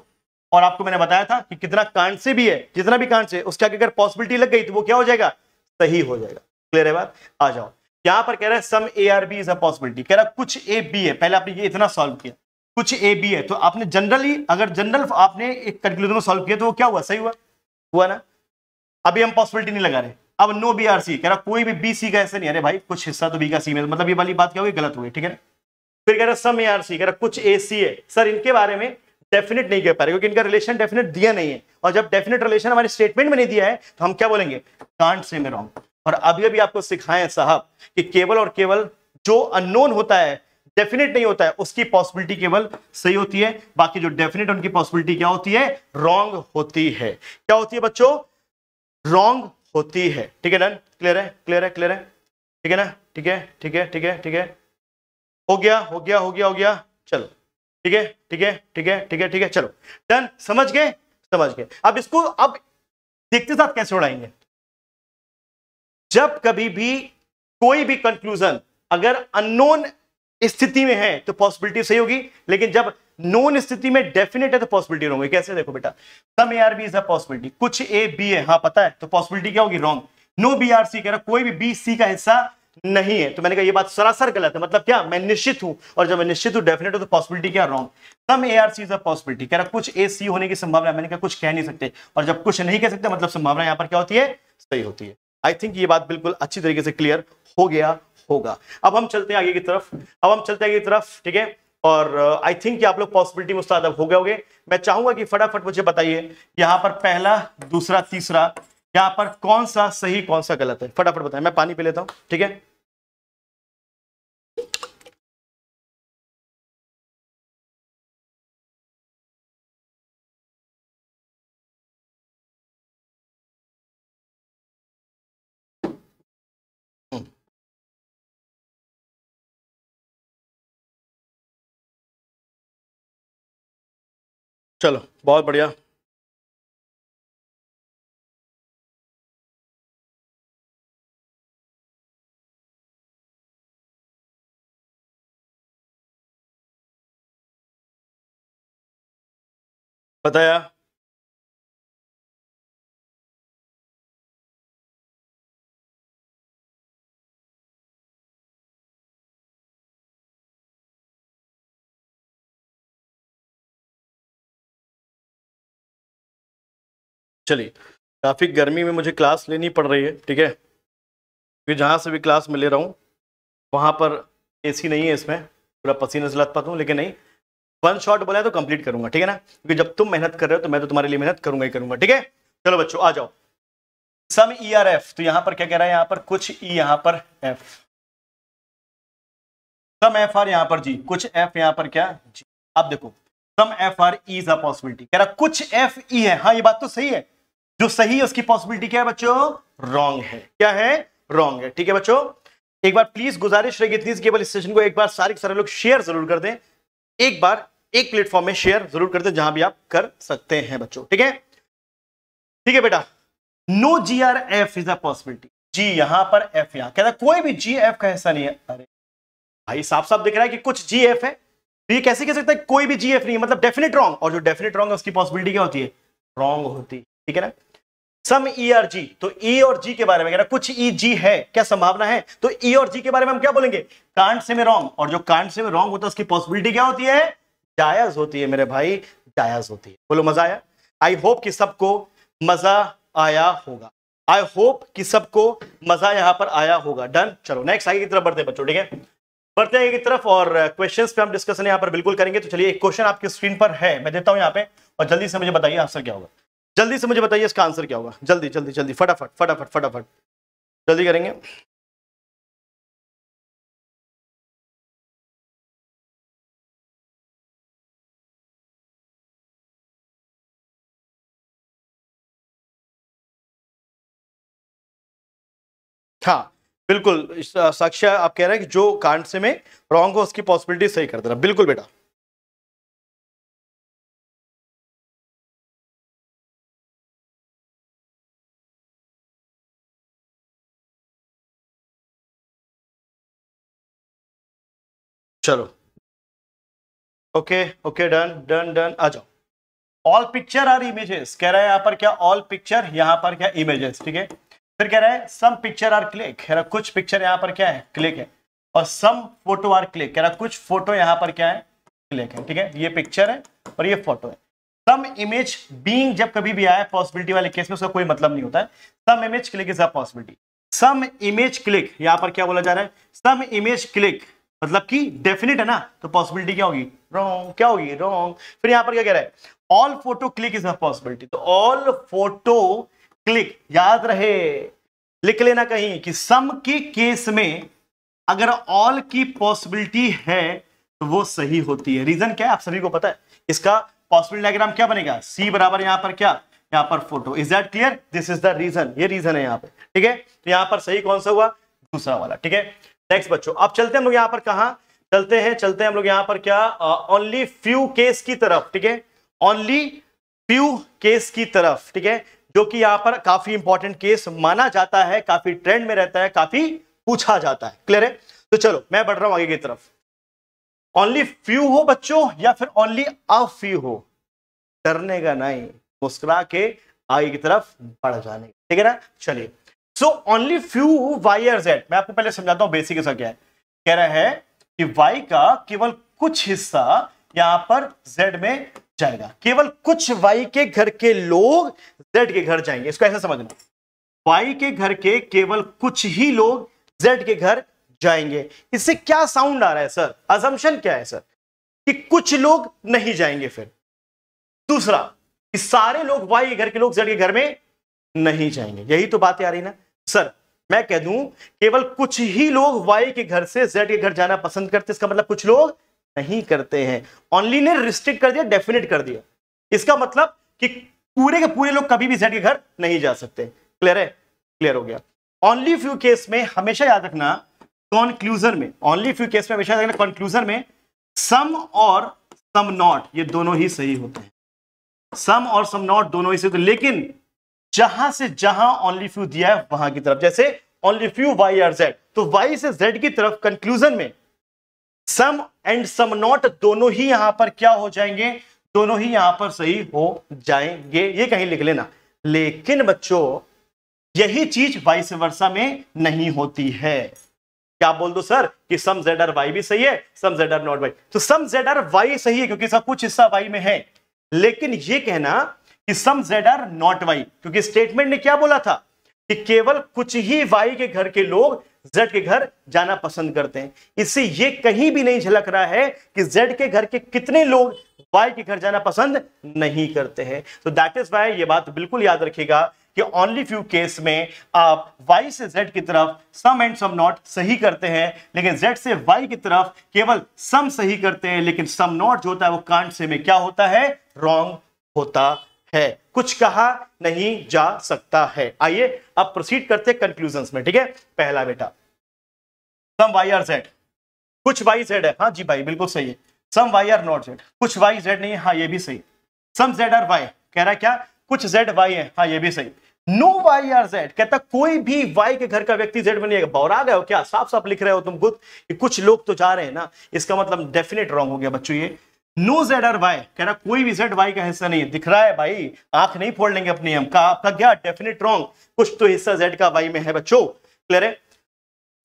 और आपको मैंने बताया था कि कितना कांड से भी है जितना भी कांड से उसके आगे अगर पॉसिबिलिटी लग गई तो वो क्या हो जाएगा सही हो जाएगा क्लियर है बात आ जाओ यहां पर कह रहा है some A are B is a possibility कह रहा है कुछ ए बी है पहले आपने ये इतना सॉल्व किया कुछ ए बी है तो आपने जनरली अगर जनरल आपने एक कैलकुलेटर में सॉल्व किया तो वो क्या हुआ सही हुआ हुआ ना अभी हम पॉसिबिलिटी नहीं लगा रहे अब नो बी आर सी कह रहा कोई भी बी सी का ऐसे नहीं अरे भाई कुछ हिस्सा तो बी का सी में मतलब ये वाली बात क्या हुई गलत हुई ठीक है फिर कह रहा सम ए आर सी कह रहा कुछ ए सी है सर इनके बारे में डेफिनेट नहीं कह पा रहे क्योंकि इनका रिलेशन डेफिनेट दिया नहीं है और जब डेफिनेट रिलेशन हमारे स्टेटमेंट में नहीं दिया है तो हम क्या बोलेंगे कांट से में रॉन्ग और अभी अभी आपको सिखाए साहब कि केवल और केवल जो अननोन होता है डेफिनेट नहीं होता है उसकी पॉसिबिलिटी केवल सही होती है बाकी जो डेफिनेट उनकी पॉसिबिलिटी क्या होती है रॉन्ग होती है क्या होती है बच्चों रॉन्ग होती है ठीक है डन क्लियर है क्लियर है क्लियर है ठीक है ना ठीक है ठीक है ठीक है ठीक है हो गया हो गया हो गया हो गया चलो ठीक है ठीक है ठीक है ठीक है ठीक है चलो डन समझ गए समझ गए अब इसको अब देखते साथ कैसे उड़ाएंगे जब कभी भी कोई भी कंक्लूजन अगर अननोन स्थिति में है तो पॉसिबिलिटी सही होगी लेकिन जब नोन स्थिति में डेफिनेट है तो पॉसिबिलिटी रॉन्ग है कैसे देखो बेटा some A are B is a possibility कुछ ए बी है हाँ पता है तो पॉसिबिलिटी क्या होगी wrong no B are C कह रहा कोई भी बी सी का हिस्सा नहीं है तो मैंने कहा ये बात सरासर गलत है मतलब क्या मैं निश्चित हूं और जब मैं निश्चित हूं डेफिनेट हूं तो पॉसिबिलिटी क्या wrong some A are C is a possibility कह रहा कुछ ए सी होने की संभावना है मैंने कहा कुछ कह नहीं सकते और जब कुछ नहीं कह सकते मतलब संभावना यहां पर क्या होती है सही होती है आई थिंक ये बात बिल्कुल अच्छी तरीके से क्लियर हो गया होगा अब हम चलते हैं आगे की तरफ अब हम चलते हैं आगे की तरफ ठीक है और आई uh, थिंक आप लोग पॉसिबिलिटी में उस्ताद अब हो गए होंगे मैं चाहूंगा कि फटाफट मुझे बताइए यहाँ पर पहला दूसरा तीसरा यहाँ पर कौन सा सही कौन सा गलत है फटाफट बताएं मैं पानी पी लेता हूँ ठीक है चलो बहुत बढ़िया बताया चलिए काफ़ी गर्मी में मुझे क्लास लेनी पड़ रही है ठीक है क्योंकि जहाँ से भी क्लास में ले रहा हूँ वहाँ पर एसी नहीं है इसमें पूरा पसीने से लत पाता हूँ लेकिन नहीं वन शॉट बोला तो कंप्लीट करूंगा ठीक है ना क्योंकि जब तुम मेहनत कर रहे हो तो मैं तो तुम्हारे लिए मेहनत करूंगा ही करूंगा ठीक है चलो बच्चों आ जाओ सम ई आर एफ तो यहाँ पर क्या कह रहा है यहाँ पर कुछ ई e, यहाँ पर एफ सम एफ आर यहाँ पर जी कुछ एफ यहाँ पर क्या जी आप देखो some F are is a possibility कह रहा कुछ एफ ई e है हाँ ये बात तो सही है जो सही है उसकी पॉसिबिलिटी क्या है बच्चों रॉन्ग है क्या है रॉन्ग है ठीक है बच्चों एक बार प्लीज गुजारिश रहेगी केवल इस सेशन को एक बार सारे सारे लोग शेयर जरूर कर दें एक बार एक प्लेटफॉर्म में शेयर जरूर कर दें जहां भी आप कर सकते हैं बच्चों ठीक है ठीक है बेटा no G are F is a possibility G यहां पर एफ यहां कहता कोई भी जी एफ का ऐसा नहीं है अरे भाई साफ साफ दिख रहा है कि कुछ जी एफ है तो ये कैसे कह सकता है कोई भी जी एफ नहीं है मतलब डेफिनेट रॉन्ग और जो डेफिनेट रॉन्ग है उसकी पॉसिबिलिटी क्या होती है रॉन्ग होती है ठीक है ना सम ई आर जी तो ई और जी के बारे में कुछ ई जी है क्या संभावना है तो ई और जी के बारे में हम क्या बोलेंगे कांड से में रॉन्ग और जो कांड से में रॉन्ग होता है उसकी पॉसिबिलिटी क्या होती है जायज होती है मेरे भाई जायज होती है बोलो मजा आया आई होप कि सबको मजा आया होगा आई होप कि सबको मजा यहां पर आया होगा डन चलो नेक्स्ट आगे की तरफ बढ़ते बच्चों ठीक है बढ़ते हैं आगे की तरफ और क्वेश्चन uh, पे हम डिस्कशन यहाँ पर बिल्कुल करेंगे तो चलिए एक क्वेश्चन आपके स्क्रीन पर है मैं देता हूँ यहाँ पे और जल्दी से मुझे बताइए आंसर क्या होगा जल्दी से मुझे बताइए इसका आंसर क्या होगा जल्दी जल्दी जल्दी फटाफट फटाफट फटाफट जल्दी करेंगे हाँ बिल्कुल साक्ष्य आप कह रहे हैं कि जो कांड से में रॉन्ग हो उसकी पॉसिबिलिटी सही कर देना बिल्कुल बेटा चलो okay okay done done done आ जाओ ऑल पिक्चर आर इमेजेस कह रहा है यहां पर क्या ऑल पिक्चर यहां पर क्या इमेजेस ठीक है फिर कह रहा है सम पिक्चर आर क्लिक कह रहा कुछ पिक्चर यहां पर क्या है क्लिक है और सम फोटो आर क्लिक कह रहा कुछ फोटो यहां पर क्या है क्लिक है ठीक है ये पिक्चर है और ये फोटो है सम इमेज बीइंग जब कभी भी आया पॉसिबिलिटी वाले केस में उसका कोई मतलब नहीं होता है some image click is a possibility some image click यहां पर क्या बोला जा रहा है सम इमेज क्लिक मतलब कि डेफिनेट है ना तो पॉसिबिलिटी क्या होगी रॉन्ग क्या होगी रॉन्ग फिर यहां पर क्या कह रहा है all photo click is a possibility तो ऑल फोटो क्लिक याद रहे लिख लेना कहीं कि सम के केस में अगर ऑल की पॉसिबिलिटी है तो वो सही होती है रीजन क्या है आप सभी को पता है इसका पॉसिबिलिटी डायग्राम क्या बनेगा सी बराबर यहां पर क्या यहां पर photo is that clear this is the reason ये रीजन है यहां पर ठीक है तो यहां पर सही कौन सा हुआ दूसरा वाला ठीक है नेक्स्ट बच्चों अब चलते हम लोग यहां पर कहा चलते हैं चलते हैं हम लोग यहाँ पर क्या ओनली फ्यू केस की तरफ ठीक है ओनली फ्यू केस की तरफ ठीक है जो कि यहाँ पर काफी इंपॉर्टेंट केस माना जाता है काफी ट्रेंड में रहता है काफी पूछा जाता है क्लियर है तो चलो मैं बढ़ रहा हूं आगे की तरफ ओनली फ्यू हो बच्चों या फिर ओनली अ फ्यू हो करने का नहीं मुस्कुरा के आगे की तरफ बढ़ जाने ठीक है ना चलिए so only few Y are Z मैं आपको पहले समझाता हूं बेसिक इसका क्या है कह रहा है कि वाई का केवल कुछ हिस्सा यहां पर जेड में जाएगा केवल कुछ वाई के घर के लोग जेड के घर जाएंगे इसको ऐसा समझना वाई के घर के केवल कुछ ही लोग जेड के घर जाएंगे इससे क्या साउंड आ रहा है सर अजम्पन क्या है सर कि कुछ लोग नहीं जाएंगे फिर दूसरा कि सारे लोग वाई के घर के लोग जेड के घर में नहीं जाएंगे यही तो बातें आ रही ना सर मैं कह दूं केवल कुछ ही लोग वाई के घर से जेड के घर जाना पसंद करते इसका मतलब कुछ लोग नहीं करते हैं ओनली ने रिस्ट्रिक्ट कर दिया डेफिनेट कर दिया इसका मतलब कि पूरे के पूरे लोग कभी भी जेड के घर नहीं जा सकते क्लियर है क्लियर हो गया ओनली फ्यू केस में हमेशा याद रखना कॉन्क्लूजन में ओनली फ्यू केस में हमेशा याद रखना कॉन्क्लूजन में सम और सम नॉट ये दोनों ही सही होते हैं सम और सम नॉट दोनों ही सही होते हैं लेकिन जहां से जहां ओनली फ्यू दिया है वहां की तरफ जैसे only few Y are Z तो वाई से जेड की तरफ कंक्लूजन में सम एंड सम नॉट दोनों ही यहां पर क्या हो जाएंगे दोनों ही यहां पर सही हो जाएंगे ये कहीं लिख लेना लेकिन बच्चों यही चीज वाई से वर्षा में नहीं होती है क्या बोल दो सर कि सम जेड आर वाई भी सही है some Z are not Y तो सम जेड आर वाई सही है क्योंकि सब कुछ हिस्सा वाई में है लेकिन ये कहना कि some Z are not Y क्योंकि स्टेटमेंट ने क्या बोला था कि केवल कुछ ही वाई के घर के लोग जेड के घर जाना पसंद करते हैं इससे यह कहीं भी नहीं झलक रहा है कि जेड के घर के कितने लोग वाई के घर जाना पसंद नहीं करते हैं तो दैट इज वाई ये बात बिल्कुल याद रखिएगा कि ओनली फ्यू केस में आप वाई से जेड की तरफ सम एंड सम नॉट सही करते हैं लेकिन जेड से वाई की तरफ केवल सम सही करते हैं लेकिन सम नॉट जो होता है वो कांड से में क्या होता है रॉन्ग होता है कुछ कहा नहीं जा सकता है आइए अब प्रोसीड करते हैं कंक्लूजन में ठीक है पहला बेटा सम वाई आर सेट कुछ वाई जेड है हाँ जी भाई बिल्कुल सही है some Y are not Z कुछ वाई जेड नहीं है हाँ ये भी सही सम जेड आर वाई कह रहा है क्या कुछ जेड वाई है हाँ ये भी सही नो वाई आर जेड कहता कोई भी वाई के घर का व्यक्ति जेड बनेगा बौरा गए हो क्या साफ साफ लिख रहे हो तुम खुद कुछ लोग तो जा रहे हैं ना इसका मतलब डेफिनेट रॉन्ग हो गया बच्चों ये नो जेड आर वाई कह रहा कोई भी जेड वाई का हिस्सा नहीं है दिख रहा है भाई आंख नहीं फोड़ लेंगे अपनी हम का आपका क्या डेफिनेट रॉन्ग कुछ तो हिस्सा जेड का वाई में है बच्चों क्लियर है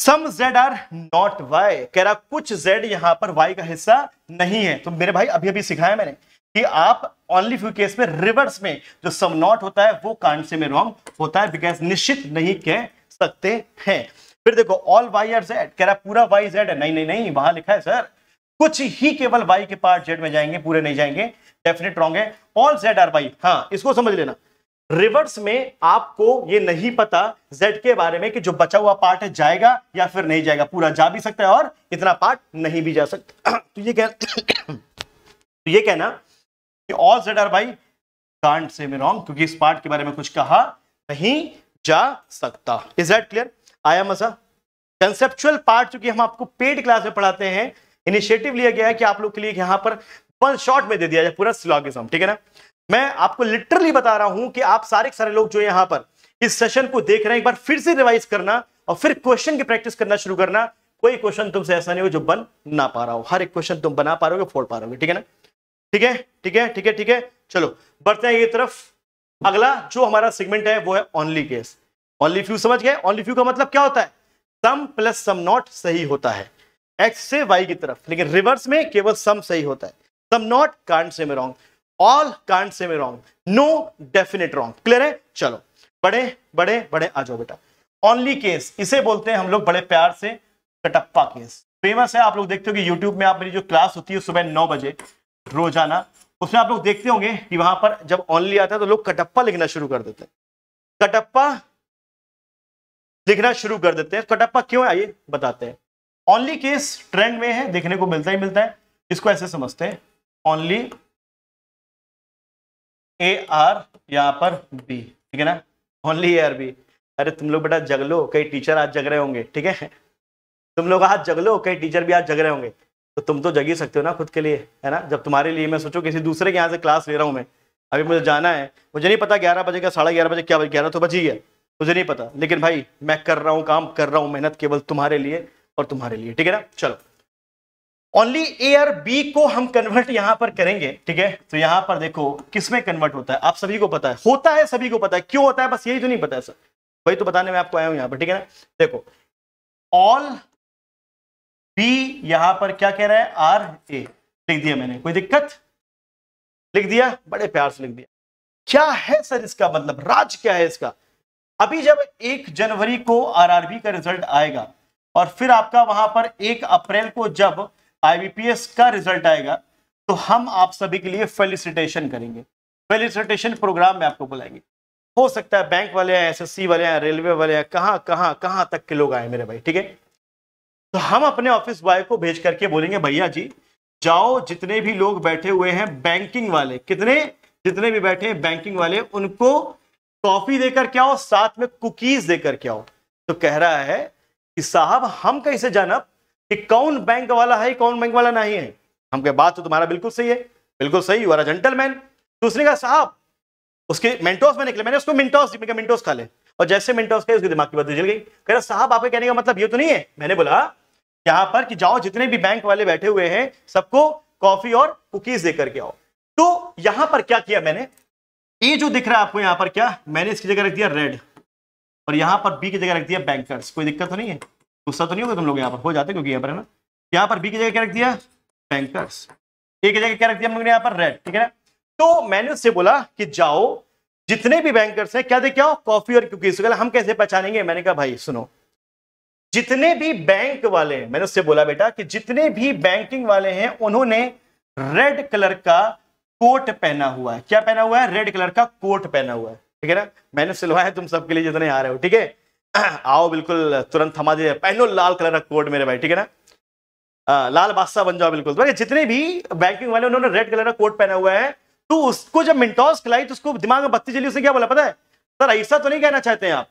some Z are not Y कह रहा कुछ जेड यहां पर वाई का हिस्सा नहीं है तो मेरे भाई अभी अभी सिखाया मैंने कि आप ओनली फ्यू केस में रिवर्स में जो सम नॉट होता है वो कांड से में रॉन्ग होता है बिकॉज निश्चित नहीं कह सकते हैं फिर देखो ऑल वाई आर जेड कह रहा पूरा वाई जेड है नहीं नहीं नहीं वहां लिखा है सर कुछ ही केवल वाई के पार्ट जेड में जाएंगे पूरे नहीं जाएंगे डेफिनेट रॉन्ग है ऑल जेड आर वाई हाँ इसको समझ लेना रिवर्स में आपको ये नहीं पता z के बारे में कि जो बचा हुआ पार्ट है जाएगा या फिर नहीं जाएगा पूरा जा भी सकता है और इतना पार्ट नहीं भी जा सकता तो ये कह तो ये कहना कि all Z are Y can't say में रॉन्ग क्योंकि इस पार्ट के बारे में कुछ कहा नहीं जा सकता इज दैट क्लियर आया मसा कंसेप्चुअल पार्ट चूंकि हम आपको पेड क्लास में पढ़ाते हैं इनिशिएटिव लिया गया है कि आप लोग के लिए यहां पर वन शॉट में दे दिया जाए पूरा सिलॉगिज्म ठीक है ना मैं आपको लिटरली बता रहा हूं कि आप सारे सारे लोग जो यहां पर इस सेशन को देख रहे हैं एक बार फिर से रिवाइज करना और फिर क्वेश्चन की प्रैक्टिस करना शुरू करना कोई क्वेश्चन तुमसे ऐसा नहीं हो जो बन ना पा रहा हो हर एक क्वेश्चन तुम बना पा रहे हो फोड़ पा रहे हो ठीक है ना ठीक है ठीक है ठीक है ठीक है चलो बढ़ते हैं ये तरफ अगला जो हमारा सेगमेंट है वो है ओनली केस ओनली फ्यू समझ गए ओनली फ्यू का मतलब क्या होता है सम प्लस सम नॉट सही होता है एक्स से वाई की तरफ लेकिन रिवर्स में केवल सम सही होता है सम नॉट कांट से में रॉन्ग ऑल कांट से में wrong no definite wrong clear है चलो बड़े बड़े बड़े आ जाओ बेटा ओनली केस इसे बोलते हैं हम लोग बड़े प्यार से कटप्पा केस फेमस है आप लोग देखते हो कि यूट्यूब में आप मेरी जो क्लास होती है सुबह नौ बजे रोजाना उसमें आप लोग देखते होंगे कि वहां पर जब ओनली आता है तो लोग कटप्पा लिखना शुरू कर देते हैं कटप्पा लिखना शुरू कर देते हैं कटप्पा क्यों आइए बताते हैं ओनली केस ट्रेंड में है देखने को मिलता ही मिलता है इसको ऐसे समझते हैं ओनली ए आर यहाँ पर बी ठीक है ना ओनली ए आर बी अरे तुम लोग बेटा जग लो कई टीचर आज जग रहे होंगे ठीक है तुम लोग आज जग लो कई टीचर भी आज जग रहे होंगे तो तुम तो जग ही सकते हो ना खुद के लिए है ना जब तुम्हारे लिए मैं सोचो किसी दूसरे के यहाँ से क्लास ले रहा हूँ मैं अभी मुझे जाना है मुझे नहीं पता ग्यारह बजे का साढ़े ग्यारह बजे क्या ग्यारह तो बजी है मुझे नहीं पता लेकिन भाई मैं कर रहा हूँ काम कर रहा हूँ मेहनत केवल तुम्हारे लिए और तुम्हारे लिए ठीक है ना चलो ओनली ए बी को हम कन्वर्ट यहां पर करेंगे ठीक है तो यहां पर देखो किसमें कन्वर्ट होता है आप सभी को पता है होता है सभी को पता है क्यों होता है बस यही तो नहीं पता है सर वही तो बताने में आपको आया हूं यहां पर ठीक है ना देखो ऑल बी यहां पर क्या कह रहा है आर ए लिख दिया मैंने कोई दिक्कत लिख दिया बड़े प्यार से लिख दिया क्या है सर इसका मतलब राज क्या है इसका अभी जब एक जनवरी को आरआरबी का रिजल्ट आएगा और फिर आपका वहां पर एक अप्रैल को जब आईबीपीएस का रिजल्ट आएगा तो हम आप सभी के लिए फेलिसिटेशन करेंगे फेलिसिटेशन प्रोग्राम में आपको बुलाएंगे हो सकता है बैंक वाले हैं एस वाले हैं रेलवे वाले हैं कहाँ कहाँ कहाँ तक के लोग आए मेरे भाई ठीक है तो हम अपने ऑफिस बॉय को भेज करके बोलेंगे भैया जी जाओ जितने भी लोग बैठे हुए हैं बैंकिंग वाले कितने जितने भी बैठे हैं बैंकिंग वाले उनको कॉफी देकर के आओ साथ में कुकीज देकर के आओ तो कह रहा है कि साहब हम कैसे जानब कि कौन बैंक वाला है कौन बैंक वाला नहीं है हम के बात तो तुम्हारा बिल्कुल सही है बिल्कुल सही यू आर अ जेंटलमैन दूसरे का साहब उसके मेंटोस में निकले मैंने उसको मिनटोस मैंने मिनटोस खा ले और जैसे मिनटोस खाए उसके दिमाग की बात जल गई कह रहा साहब आपके कहने का मतलब ये तो नहीं है मैंने बोला यहाँ पर कि जाओ जितने भी बैंक वाले बैठे हुए हैं सबको कॉफी और कुकीज देकर के आओ तो यहां पर क्या किया मैंने ये जो दिख रहा है आपको यहां पर क्या मैंने इसकी जगह रख दिया रेड और यहाँ पर बी की जगह रख दिया बैंकर्स कोई दिक्कत तो नहीं है गुस्सा तो नहीं होगा तुम लोग यहाँ पर हो जाते क्योंकि यहाँ पर है ना यहाँ पर बी की जगह क्या रख दिया बैंकर्स ए की जगह क्या रख दिया हम लोग ने यहाँ पर रेड ठीक है ना तो मैंने उससे बोला कि जाओ जितने भी बैंकर्स हैं क्या देखे कॉफी और तो क्योंकि हम कैसे पहचानेंगे मैंने कहा भाई सुनो जितने भी बैंक वाले मैंने उससे बोला बेटा कि जितने भी बैंकिंग वाले हैं उन्होंने रेड कलर का कोट पहना हुआ है क्या पहना हुआ है रेड कलर का कोट पहना हुआ है ठीक है ना मैंने सिलवाया तुम सबके लिए जितने आ रहे हो ठीक है आओ बिल्कुल तुरंत थमा दीजिए पहनो लाल कलर का कोट मेरे भाई ठीक है ना आ, लाल बादशाह बन जाओ बिल्कुल जितने भी बैंकिंग वाले उन्होंने रेड कलर का कोट पहना हुआ है तो उसको जब मिंटॉस खिलाई तो उसको दिमाग में बत्ती चली उसने क्या बोला पता है सर ऐसा तो नहीं कहना चाहते हैं आप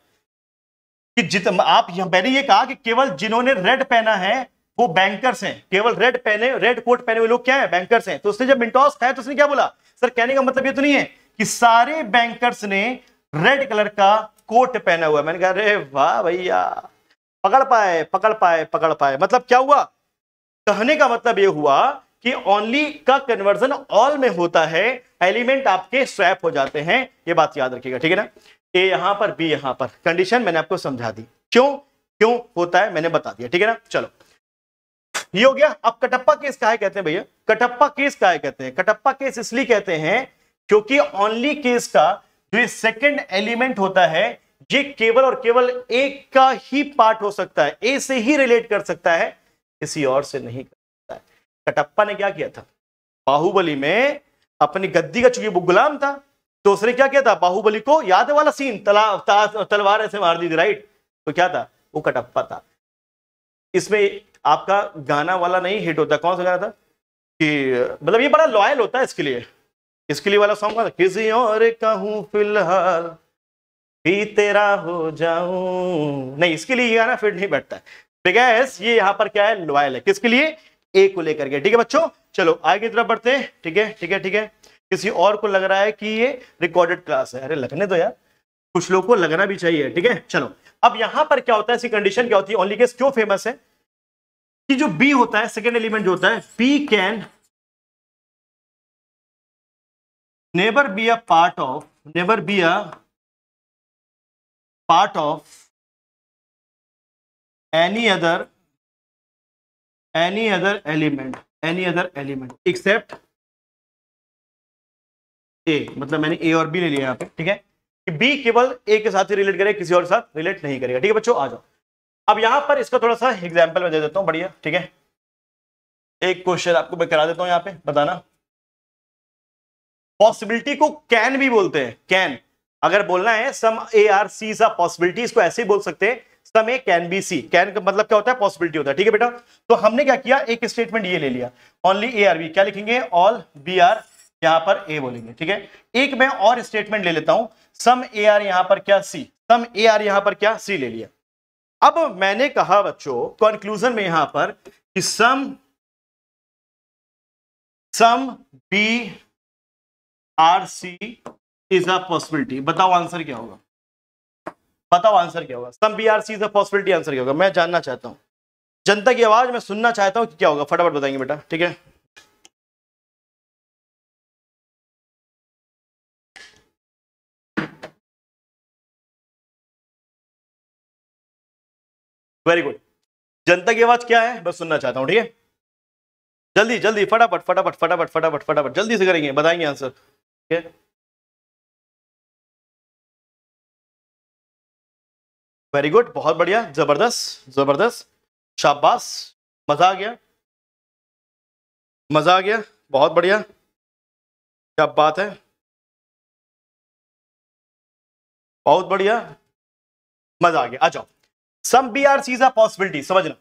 कि जित आप मैंने ये कहा कि केवल जिन्होंने रेड पहना है वो बैंकर्स हैं केवल रेड पहने रेड कोट पहने हुए लोग क्या है बैंकर्स हैं तो उसने जब मिंटॉस खाया तो उसने क्या बोला सर कहने का मतलब ये तो नहीं है कि सारे बैंकर्स ने रेड कलर का कोट पहना हुआ मैंने कहा अरे वाह भैया पकड़ पाए पकड़ पाए पकड़ पाए मतलब क्या हुआ कहने का मतलब यह हुआ कि ओनली का कन्वर्जन ऑल में होता है एलिमेंट आपके स्वैप हो जाते हैं ये बात याद रखिएगा ठीक है ना ए यहां पर बी यहां पर कंडीशन मैंने आपको समझा दी क्यों क्यों होता है मैंने बता दिया ठीक है ना चलो ये हो गया अब कटप्पा केस है कहते हैं भैया कटप्पा केस है कहते हैं कटप्पा केस इसलिए कहते हैं क्योंकि ओनली केस का जो ये सेकेंड एलिमेंट होता है ये केवल और केवल एक का ही पार्ट हो सकता है ए से ही रिलेट कर सकता है किसी और से नहीं कर सकता है कटप्पा ने क्या किया था बाहुबली में अपनी गद्दी का चूंकि वो गुलाम था तो उसने क्या किया था बाहुबली को याद वाला सीन तला, तलवार ऐसे मार दी थी राइट तो क्या था वो कटप्पा था इसमें आपका गाना वाला नहीं हिट होता कौन सा गाना था कि मतलब ये बड़ा लॉयल होता है इसके लिए इसके लिए वाला सॉन्ग किसी और कहूं फिलहाल भी तेरा हो जाऊं नहीं इसके लिए गाना फिट नहीं बैठता है तो ये यहाँ पर क्या है लॉयल है किसके लिए ए को लेकर के ठीक है बच्चों चलो आगे तरफ बढ़ते हैं ठीक है ठीक है ठीक है किसी और को लग रहा है कि ये रिकॉर्डेड क्लास है अरे लगने दो यार कुछ लोग को लगना भी चाहिए ठीक है चलो अब यहां पर क्या होता है ऐसी कंडीशन क्या होती है ओनली केस क्यों फेमस है कि जो बी होता है सेकेंड एलिमेंट जो होता है B can never be a part of never be a part of any other any other element any other element except a मतलब मैंने a और b ले लिया यहाँ पे ठीक है कि b केवल a के साथ ही रिलेट करेगा किसी और साथ रिलेट नहीं करेगा ठीक है बच्चों आ जाओ अब यहाँ पर इसका थोड़ा सा एग्जाम्पल मैं दे देता हूँ बढ़िया ठीक है एक क्वेश्चन आपको मैं करा देता हूँ यहाँ पे बताना पॉसिबिलिटी को कैन भी बोलते हैं कैन अगर बोलना है सम ए आर सी सा पॉसिबिलिटी इसको ऐसे ही बोल सकते हैं some A can be C can का मतलब क्या होता है पॉसिबिलिटी होता है ठीक है बेटा तो हमने क्या किया एक स्टेटमेंट ये ले लिया ओनली ए आर बी क्या लिखेंगे ऑल बी आर यहां पर ए बोलेंगे ठीक है एक मैं और स्टेटमेंट ले लेता हूं सम ए आर यहां पर क्या सी सम ए आर यहां पर क्या सी ले लिया अब मैंने कहा बच्चों कंक्लूजन में यहां पर कि some some B are C is a possibility बताओ आंसर क्या होगा बताओ आंसर क्या होगा some B are C is a possibility answer क्या होगा मैं जानना चाहता हूँ जनता की आवाज मैं सुनना चाहता हूँ कि क्या होगा फटाफट बताएंगे बेटा ठीक है वेरी गुड जनता की आवाज क्या है बस सुनना चाहता हूं ठीक है जल्दी जल्दी फटाफट फटाफट फटाफट फटाफट फटाफट जल्दी से करेंगे बताएंगे आंसर ठीक है वेरी गुड बहुत बढ़िया जबरदस्त जबरदस्त शाबाश मजा आ गया मजा आ गया बहुत बढ़िया क्या बात है बहुत बढ़िया मजा आ गया आ जाओ some B are C is possibility समझना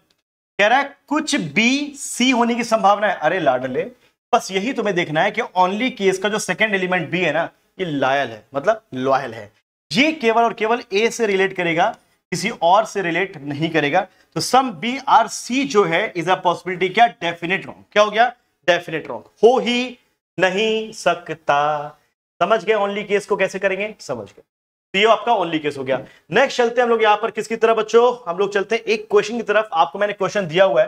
कह रहा है कुछ बी सी होने की संभावना है अरे लाडले बस यही तुम्हें देखना है कि ओनली केस का जो सेकेंड एलिमेंट बी है ना ये लॉयल है मतलब लॉयल है ये केवल और केवल ए से रिलेट करेगा किसी और से रिलेट नहीं करेगा तो सम बी आर सी जो है इज अ पॉसिबिलिटी क्या डेफिनेट रॉन्ग क्या हो गया डेफिनेट रॉन्ग हो ही नहीं सकता समझ गए ओनली केस को कैसे करेंगे समझ गए तो ये आपका ओनली केस हो गया नेक्स्ट चलते हैं हम लोग यहां पर किसकी तरफ बच्चों हम लोग चलते हैं एक क्वेश्चन की तरफ आपको मैंने क्वेश्चन दिया हुआ है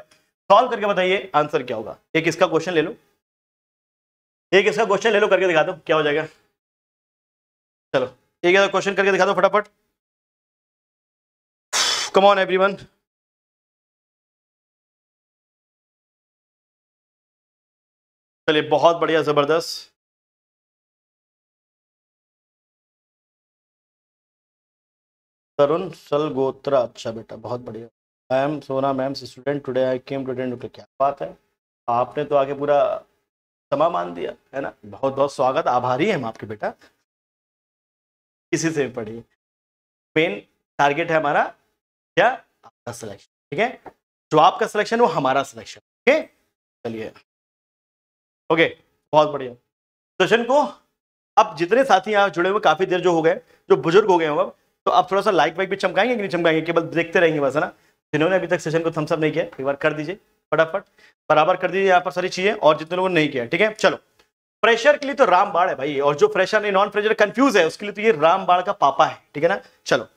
सॉल्व करके बताइए आंसर क्या होगा एक इसका क्वेश्चन ले लो एक इसका क्वेश्चन ले लो करके दिखा दो क्या हो जाएगा चलो एक ऐसा क्वेश्चन करके दिखा दो फटाफट कम ऑन एवरीवन चलिए बहुत बढ़िया जबरदस्त तरुण सलगोत्रा अच्छा बेटा बहुत बढ़िया ma'am Sona ma'am student today I came to attend क्या बात है आपने तो आगे पूरा क्षमा मान दिया है ना बहुत बहुत स्वागत आभारी है हम आपके बेटा किसी से पढ़िए मेन टारगेट है हमारा क्या आपका सिलेक्शन ठीक है जो आपका सिलेक्शन वो हमारा सिलेक्शन ओके चलिए ओके बहुत बढ़िया सेशन को अब जितने साथी यहाँ जुड़े हुए काफी देर जो हो गए जो बुजुर्ग हो गए हो अब तो आप थोड़ा सा लाइक वाइक भी चमकाएंगे कि नहीं चमकाएंगे केवल देखते रहेंगे बस है ना जिन्होंने अभी तक सेशन को थम्सअप नहीं किया एक बार कर दीजिए फटाफट बराबर कर दीजिए यहाँ पर सारी चीजें और जितने लोगों ने नहीं किया ठीक है चलो प्रेशर के लिए तो राम बाढ़ है भाई और जो प्रेशर नहीं नॉन प्रेशर कंफ्यूज है उसके लिए तो ये राम बाढ़ का पापा है ठीक है ना चलो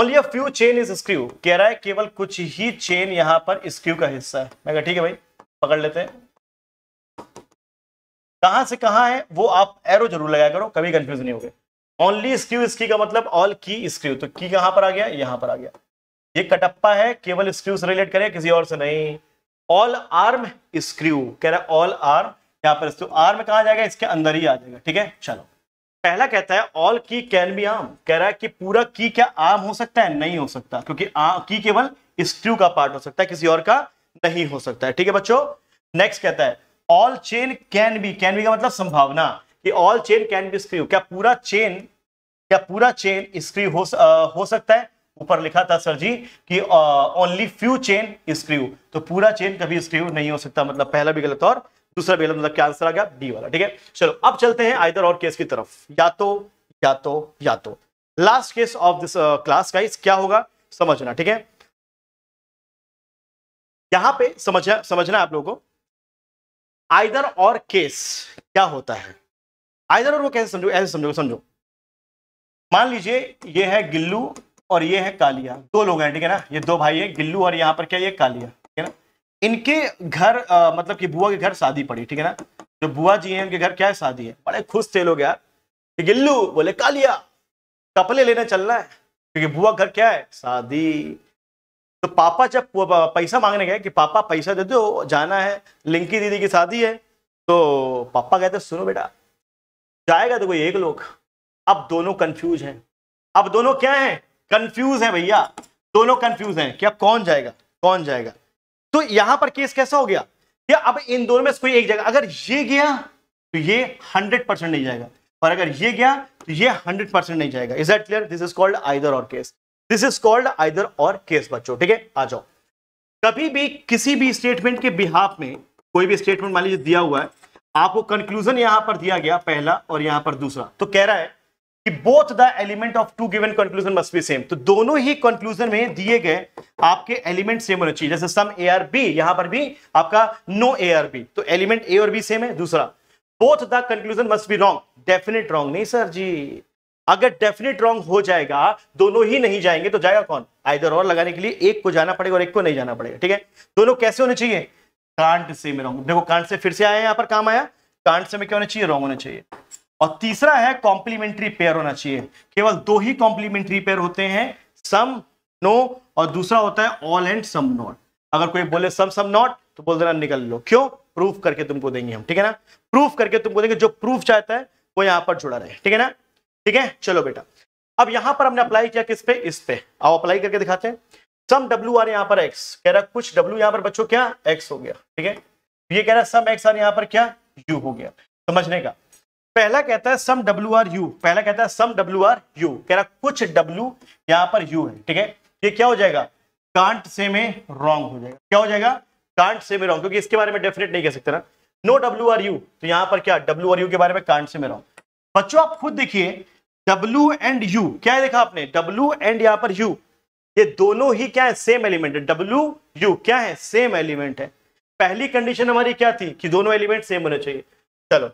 only a few chain is screw कह रहा है केवल कुछ ही चेन यहां पर स्क्रू का हिस्सा है मैं ठीक है भाई पकड़ लेते हैं कहां से कहां है वो आप एरो जरूर लगाया करो कभी कंफ्यूज नहीं हो गए ओनली स्क्रू इसकी का मतलब ऑल की स्क्रू तो की कहां पर आ गया यहां पर आ गया ये कटप्पा है केवल स्क्रू से रिलेट करे किसी और से नहीं ऑल आर्म स्क्रू कह रहा है ऑल आर्म यहां पर स्क्रू आर्म कहा जाएगा इसके अंदर ही आ जाएगा ठीक है चलो पहला कहता है ऑल की कैन बी आर्म कह रहा है कि पूरा की क्या आर्म हो सकता है नहीं हो सकता क्योंकि की केवल स्क्रू का पार्ट हो सकता है किसी और का नहीं हो सकता है ठीक है बच्चों नेक्स्ट कहता है all chain can be can be का मतलब संभावना कि all chain can be screw क्या पूरा चेन क्या पूरा चेन स्क्रू हो, हो सकता है ऊपर लिखा था सर जी कि ओनली फ्यू चेन स्क्रू तो पूरा चेन कभी स्क्रू नहीं हो सकता मतलब पहला भी गलत और दूसरा भी गलत मतलब क्या आंसर आ गया डी वाला ठीक है चलो अब चलते हैं आइदर और केस की तरफ या तो या तो या तो last case of this class का क्या होगा समझना ठीक है यहां पे समझना समझना आप लोगों को आइदर और केस क्या होता है आइदर और वो कैसे समझो ऐसे समझो समझो मान लीजिए ये है गिल्लू और ये है कालिया दो लोग हैं ठीक है ना ये दो भाई है गिल्लू और यहाँ पर क्या ये कालिया ठीक है ना इनके घर आ, मतलब कि बुआ के घर शादी पड़ी ठीक है ना जो बुआ जी हैं उनके घर क्या है शादी है बड़े खुश थे लोग यार गिल्लू बोले कालिया कपड़े लेने चलना है क्योंकि बुआ घर क्या है शादी तो पापा जब पैसा मांगने गए कि पापा पैसा दे दो जाना है लिंकी दीदी की शादी है तो पापा कहते सुनो बेटा जाएगा तो कोई एक लोग अब दोनों कंफ्यूज हैं अब दोनों क्या हैं कंफ्यूज है भैया दोनों कंफ्यूज हैं क्या कौन जाएगा कौन जाएगा तो यहां पर केस कैसा हो गया या अब इन दोनों में से कोई एक जाएगा अगर ये गया तो ये हंड्रेड परसेंट नहीं जाएगा पर अगर ये गया तो ये हंड्रेड परसेंट नहीं जाएगा is it clear this is called either or case this is called either or case बच्चों ठीक है आ जाओ कभी भी किसी भी स्टेटमेंट के बिहाफ में कोई भी स्टेटमेंट मान लीजिए दिया हुआ है आपको कंक्लूजन यहां पर दिया गया पहला और यहां पर दूसरा तो कह रहा है कि both the element of two given conclusion must be same तो दोनों ही कंक्लूजन में दिए गए आपके एलिमेंट सेम होने चाहिए जैसे सम ए आर बी यहां पर भी आपका नो ए आर बी तो एलिमेंट ए और बी सेम है दूसरा both the conclusion must be wrong definite wrong नहीं सर जी अगर डेफिनेट रॉन्ग हो जाएगा दोनों ही नहीं जाएंगे तो जाएगा कौन आइदर और लगाने के लिए एक को जाना पड़ेगा और एक को नहीं जाना पड़ेगा ठीक है दोनों कैसे होने चाहिए कांट से रॉन्ग देखो कांट से फिर से आया यहां पर काम आया कांट से में क्या होना चाहिए रॉन्ग होना चाहिए और तीसरा है कॉम्प्लीमेंट्री पेयर होना चाहिए केवल दो ही कॉम्प्लीमेंट्री पेयर होते हैं सम नो और दूसरा होता है ऑल एंड सम नॉट अगर कोई बोले सम सम नॉट तो बोल देना निकल लो क्यों प्रूफ करके तुमको देंगे हम ठीक है ना प्रूफ करके तुमको देंगे जो प्रूफ चाहता है वो यहां पर जुड़ा रहे ठीक है ना ठीक है चलो बेटा अब यहां पर हमने अप्लाई किया किस पे इस पे आओ अप्लाई करके दिखाते हैं सम डब्ल्यू आर यहां पर एक्स कह रहा कुछ डब्ल्यू यहां पर बच्चों क्या एक्स हो गया ठीक है ये कह रहा सम एक्स आर यहां पर क्या यू हो गया समझने का पहला कहता है सम डब्ल्यू आर यू पहला कहता है सम डब्ल्यू आर यू कह रहा कुछ डब्ल्यू यहां पर यू है ठीक है ये क्या हो जाएगा कांट से में रॉन्ग हो जाएगा क्या हो जाएगा कांट से में रॉन्ग क्योंकि इसके बारे में डेफिनेट नहीं कह सकते ना नो डब्ल्यू आर यू तो यहां पर क्या डब्ल्यू आर यू के बारे में कांट से में रॉन्ग बच्चों आप खुद देखिए डब्ल्यू एंड यू क्या है देखा आपने डब्ल्यू एंड यहां पर यू ये दोनों ही क्या है सेम एलिमेंट है डब्ल्यू यू क्या है सेम एलिमेंट है पहली कंडीशन हमारी क्या थी कि दोनों एलिमेंट सेम होने चाहिए चलो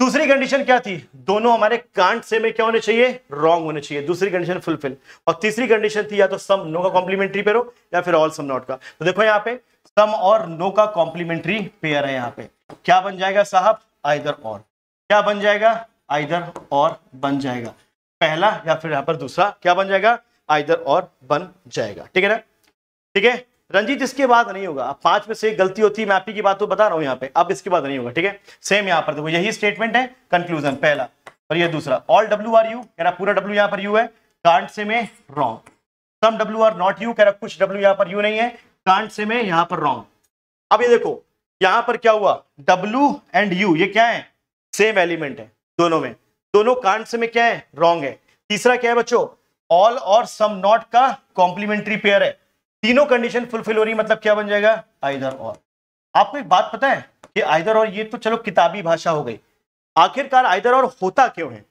दूसरी कंडीशन क्या थी दोनों हमारे कांट से में क्या होने चाहिए रॉन्ग होने चाहिए दूसरी कंडीशन फुलफिल और तीसरी कंडीशन थी या तो सम नो का कॉम्प्लीमेंट्री पेयर हो या फिर ऑल सम नॉट का तो देखो यहाँ पे सम और नो का कॉम्प्लीमेंट्री पेयर है यहाँ पे क्या बन जाएगा साहब आइदर और क्या बन जाएगा आइदर और बन जाएगा पहला या फिर यहाँ पर दूसरा क्या बन जाएगा आइदर और बन जाएगा ठीक है ना ठीक है रंजीत इसके बाद नहीं होगा अब पांच में से गलती होती है मैं आपकी बात तो बता रहा हूं यहाँ पे अब इसके बाद नहीं होगा ठीक है सेम यहाँ पर देखो यही स्टेटमेंट है कंक्लूजन पहला और ये दूसरा ऑल डब्ल्यू आर यू कह रहा पूरा डब्ल्यू यहाँ पर यू है कांट से में wrong some W are not U कह रहा कुछ डब्ल्यू यहाँ पर यू नहीं है कांट से में यहाँ पर रॉन्ग अब ये देखो यहाँ पर क्या हुआ डब्ल्यू एंड यू ये क्या है सेम एलिमेंट है दोनों में दोनों कांट से में क्या है रॉन्ग है तीसरा क्या है बच्चों ऑल और सम नॉट का कॉम्प्लीमेंट्री पेयर है तीनों कंडीशन फुलफिल हो रही मतलब क्या बन जाएगा आइदर और आपको एक बात पता है कि आइदर और ये तो चलो किताबी भाषा हो गई आखिरकार आइदर और होता क्यों है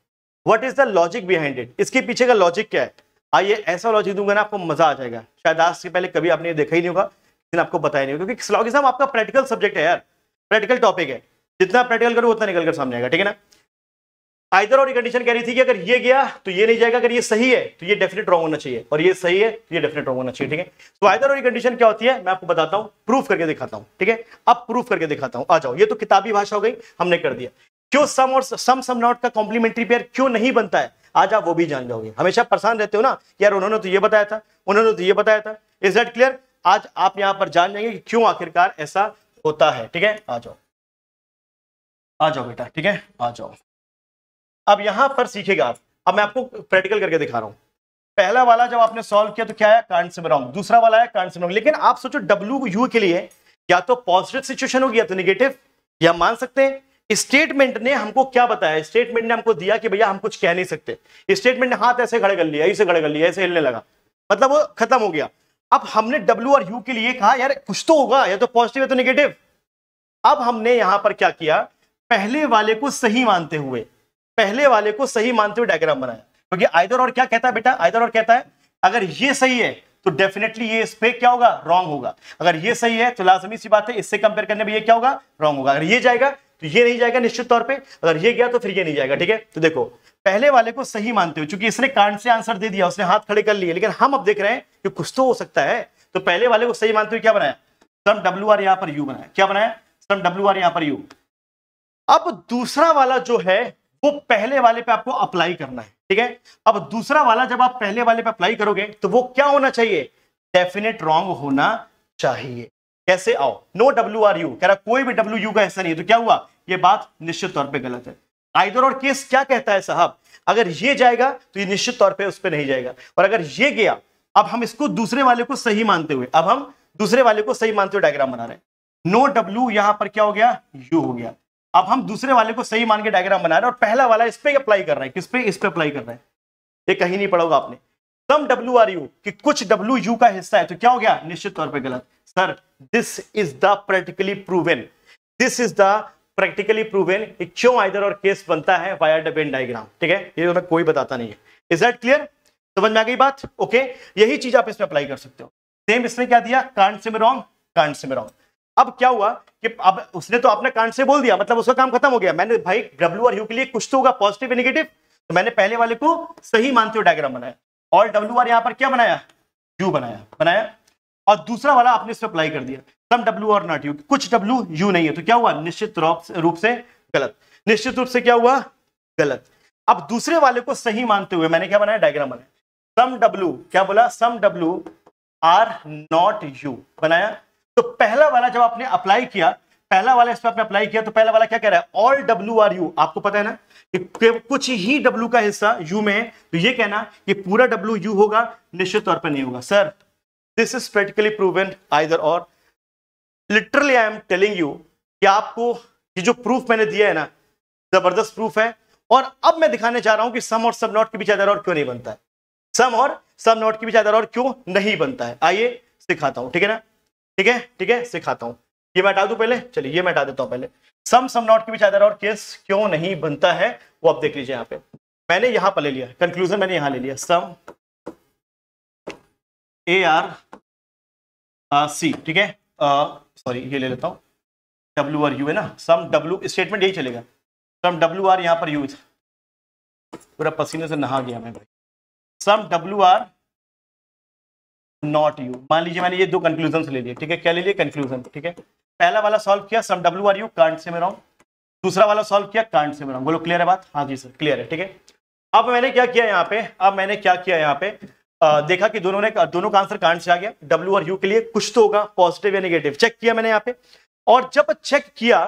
what is the logic behind it इसके पीछे का लॉजिक क्या है आइए ऐसा लॉजिक दूंगा ना आपको मजा आ जाएगा शायद आज से पहले कभी आपने देखा ही नहीं होगा लेकिन आपको बताया नहीं होगा क्योंकि आपका प्रैक्टिकल सब्जेक्ट है यार प्रैक्टिकल टॉपिक है जितना प्रैक्टिकल करो उतना निकल कर सामने आएगा ठीक है ना आइदर और ये कंडीशन कह रही थी कि अगर ये गया तो ये नहीं जाएगा अगर ये सही है तो ये डेफिनेट रॉन्ग होना चाहिए और ये सही है तो ये डेफिनेट रॉन्ग होना चाहिए ठीक है तो आइदर और ये कंडीशन क्या होती है मैं आपको बताता हूँ प्रूफ करके दिखाता हूँ ठीक है अब प्रूफ करके दिखाता हूँ आ जाओ ये तो किताबी भाषा हो गई हमने कर दिया क्यों सम और सम सम नॉट का कॉम्प्लीमेंट्री पेयर क्यों नहीं बनता है आज आप वो भी जान जाओगे हमेशा परेशान रहते हो ना यार उन्होंने तो ये बताया था उन्होंने तो ये बताया था इज दैट क्लियर आज आप यहाँ पर जान जाएंगे कि क्यों आखिरकार ऐसा होता है ठीक है आ जाओ आ जाओ बेटा ठीक है आ जाओ अब यहां पर सीखेगा आप अब मैं आपको प्रैक्टिकल करके दिखा रहा हूं पहला वाला जब आपने सॉल्व किया तो क्या है कांड से बनाऊ दूसरा वाला है कांड से बनाऊ लेकिन आप सोचो डब्ल्यू यू के लिए या तो पॉजिटिव सिचुएशन होगी या तो निगेटिव या मान सकते हैं स्टेटमेंट ने हमको क्या बताया स्टेटमेंट ने हमको दिया कि भैया हम कुछ कह नहीं सकते स्टेटमेंट ने हाथ ऐसे खड़े कर लिया ऐसे खड़े कर लिया ऐसे हिलने लगा मतलब वो खत्म हो गया अब हमने डब्ल्यू और यू के लिए कहा यार कुछ तो होगा या तो पॉजिटिव या तो निगेटिव अब हमने यहां पर क्या किया पहले वाले को सही मानते हुए पहले वाले को सही मानते हुए डायग्राम बनाया क्योंकि आयदर और क्या कहता है बेटा आयदर और कहता है अगर ये सही है तो डेफिनेटली ये इस पे क्या होगा रॉन्ग होगा अगर ये सही है तो लाजमी सी बात है इससे कंपेयर करने में ये क्या होगा रॉन्ग होगा अगर ये जाएगा तो ये नहीं जाएगा निश्चित तौर पे अगर ये गया तो फिर ये नहीं जाएगा ठीक है तो देखो पहले वाले को सही मानते हो चूंकि इसने कांड से आंसर दे दिया उसने हाथ खड़े कर लिए लेकिन हम अब देख रहे हैं कि कुछ तो हो सकता है तो पहले वाले को सही मानते हुए क्या बनाया सम डब्ल्यू आर यहां पर यू बनाया क्या बनाया सम डब्ल्यू आर यहां पर यू अब दूसरा वाला जो है वो पहले वाले पे आपको अप्लाई करना है ठीक है अब दूसरा वाला जब आप पहले वाले पे अप्लाई करोगे तो वो क्या होना चाहिए डेफिनेट रॉन्ग होना चाहिए कैसे आओ नो डब्ल्यू आर यू कह रहा कोई भी डब्ल्यू यू का ऐसा नहीं है तो क्या हुआ ये बात निश्चित तौर पे गलत है आइदर और केस क्या कहता है साहब अगर ये जाएगा तो ये निश्चित तौर पे उस पर नहीं जाएगा और अगर ये गया अब हम इसको दूसरे वाले को सही मानते हुए अब हम दूसरे वाले को सही मानते हुए डायग्राम बना रहे हैं नो डब्ल्यू यहां पर क्या हो गया यू हो गया अब हम दूसरे वाले को सही मान के डायग्राम बना रहे हैं और पहला वाला इस पर अप्लाई कर रहा है किस पे इस पर अप्लाई कर रहे हैं ये कहीं नहीं पड़ा होगा आपने सम डब्ल्यू आर यू कि कुछ डब्ल्यू यू का हिस्सा है तो क्या हो गया निश्चित तौर पर गलत sir this is the practically proven this is the practically proven क्यों आइदर और केस बनता है वायर डबेन डायग्राम ठीक है ये तो मैं कोई बताता नहीं है इज दैट क्लियर समझ में आ गई बात ओके okay? यही चीज आप इसमें अप्लाई कर सकते हो सेम इसमें क्या दिया कांड से मैं रॉन्ग कांड से मैं रॉन्ग अब क्या हुआ कि अब उसने तो अपने कांड से बोल दिया मतलब उसका काम खत्म हो गया मैंने भाई डब्ल्यू आर यू के लिए कुछ तो होगा पॉजिटिव या निगेटिव तो मैंने पहले वाले को सही मानते हुए डायग्राम बनाया और डब्ल्यू आर यहाँ पर क्या बनाया यू बनाया बनाया और दूसरा वाला आपने इस अप्लाई कर दिया some W are not U कुछ डब्ल्यू यू नहीं है तो क्या हुआ निश्चित रूप से गलत निश्चित रूप से क्या हुआ गलत अब दूसरे वाले को सही मानते हुए मैंने क्या बनाया डायग्राम बनाया सम डब्ल्यू क्या बोला some W are not U बनाया तो पहला वाला जब आपने अप्लाई किया पहला वाला इस पर आपने अप्लाई किया तो पहला वाला क्या कह रहा है ऑल डब्ल्यू आर यू आपको पता है ना कि कुछ ही डब्ल्यू का हिस्सा यू में है तो ये कहना कि पूरा डब्ल्यू यू होगा निश्चित तौर पर नहीं होगा sir this is practically proven either or literally I am telling you कि आपको ये जो प्रूफ मैंने दिया है ना जबरदस्त प्रूफ है और अब मैं दिखाने जा रहा हूं कि सम और सब नॉट के बीच आधार और क्यों नहीं बनता है सम और सब नॉट के बीच आधार और क्यों नहीं बनता है आइए सिखाता हूं ठीक है ना ठीक है ठीक है सिखाता हूँ ये मैं हटा दू पहले चलिए ये मैं हटा देता हूँ पहले सम सम नॉट के बीच आधार और केस क्यों नहीं बनता है वो आप देख लीजिए यहाँ पे मैंने यहां पर ले लिया कंक्लूजन मैंने यहां ले लिया सम ए आर सी ठीक है सॉरी uh, ये ले लेता हूं डब्ल्यू आर यू है ना सम डब्ल्यू स्टेटमेंट यही चलेगा सम डब्ल्यू आर यहां पर यू पूरा पसीने से नहा गया मैं भाई some W are not U मान लीजिए मैंने ये दो कंक्लूजन ले लिए ठीक है क्या ले लिए कंक्लूजन ठीक है पहला वाला सॉल्व किया some W are U can't say मेरा दूसरा वाला सॉल्व किया कांट से मेरा बोलो क्लियर है बात हाँ जी सर क्लियर है ठीक है अब मैंने क्या किया यहाँ पे अब मैंने क्या किया यहाँ पे आ, देखा कि दोनों ने दोनों का आंसर कांट से आ गया डब्ल्यू आर यू के लिए कुछ तो होगा पॉजिटिव या निगेटिव चेक किया मैंने यहाँ पे और जब चेक किया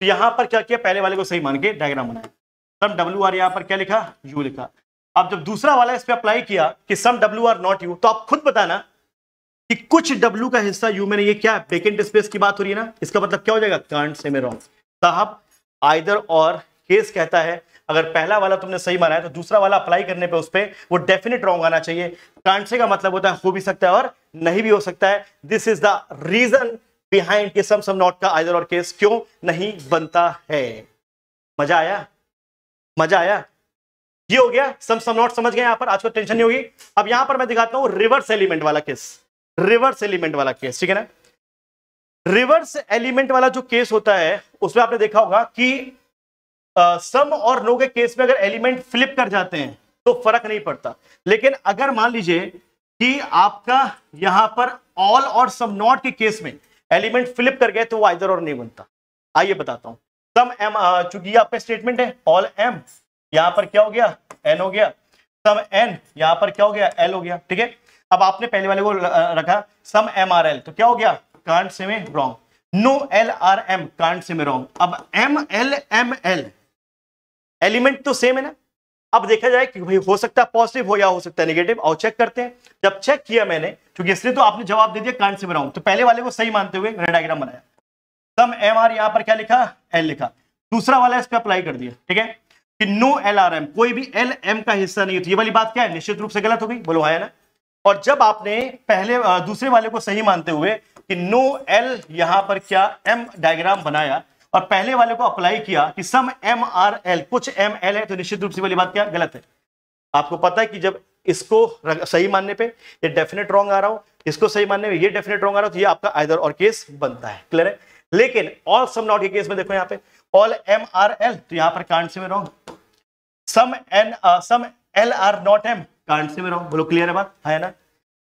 तो यहाँ पर क्या किया पहले वाले को सही मान के डायग्राम बनाया सम डब्ल्यू आर यहाँ पर क्या लिखा यू लिखा अब जब दूसरा वाला इस पर अप्लाई किया कि some W are not U तो आप खुद बताना कि कुछ डब्ल्यू का हिस्सा यू मैंने ये क्या वेकेंट स्पेस की बात हो रही है ना इसका मतलब क्या हो जाएगा कांट से मैं रॉन्ग साहब आइदर और केस कहता है अगर पहला वाला तुमने सही माना है तो दूसरा वाला अप्लाई करने पे उस पर वो डेफिनेट रॉन्ग आना चाहिए कांट से का मतलब होता है हो भी सकता है और नहीं भी हो सकता है this is the reason behind के सम सम नॉट का आइदर और केस क्यों नहीं बनता है मजा आया मजा आया ये हो गया सम सम नॉट समझ गए यहां पर आज को टेंशन नहीं होगी अब यहां पर मैं दिखाता हूं रिवर्स एलिमेंट वाला केस रिवर्स एलिमेंट वाला केस ठीक है ना रिवर्स एलिमेंट वाला जो केस होता है उसमें आपने देखा होगा कि आ, सम और नो के केस में अगर एलिमेंट फ्लिप कर जाते हैं तो फर्क नहीं पड़ता लेकिन अगर मान लीजिए कि आपका यहां पर ऑल और सम नॉट के केस में एलिमेंट फ्लिप कर गए तो वो आइदर और नहीं बनता आइए बताता हूं सम एम चूंकि आपका स्टेटमेंट है ऑल एम यहां पर क्या हो गया एन हो गया सम एन यहां पर क्या हो गया एल हो गया ठीक है अब आपने पहले वाले को रखा सम एम आर एल तो क्या हो गया कांट से में wrong no L are M can't say में रॉन्ग अब M L M L element तो सेम है ना अब देखा जाए कि भाई हो सकता है पॉजिटिव हो या हो सकता है नेगेटिव और चेक करते हैं जब चेक किया मैंने क्योंकि इसलिए तो आपने जवाब दे दिया कांट से रॉन्ग तो पहले वाले को सही मानते हुए डायग्राम बनाया सम एम आर यहां पर क्या लिखा एल लिखा दूसरा वाला इस पर अप्लाई कर दिया ठीक है कि नो एलआरएम कोई भी एल एम का हिस्सा नहीं होती तो ये वाली बात क्या है निश्चित रूप से गलत हो गई बोलो है हाँ ना और जब आपने पहले दूसरे वाले को सही मानते हुए कि नो एल यहां पर क्या एम डायग्राम बनाया और पहले वाले को अप्लाई किया कि सम एम आर एल कुछ एम एल है तो निश्चित रूप से वाली बात क्या गलत है आपको पता है कि जब इसको सही मानने पे ये डेफिनेट रॉन्ग आ रहा हो इसको सही मानने में ये डेफिनेट रॉन्ग आ रहा हो तो ये आपका आइदर और केस बनता है क्लियर है लेकिन ऑल सम नॉट के केस में देखो यहाँ पे ऑल एम आर एल तो यहाँ पर कांड से में wrong some N some L are not M can't say मेरा बोलो क्लियर है बात हाँ, है ना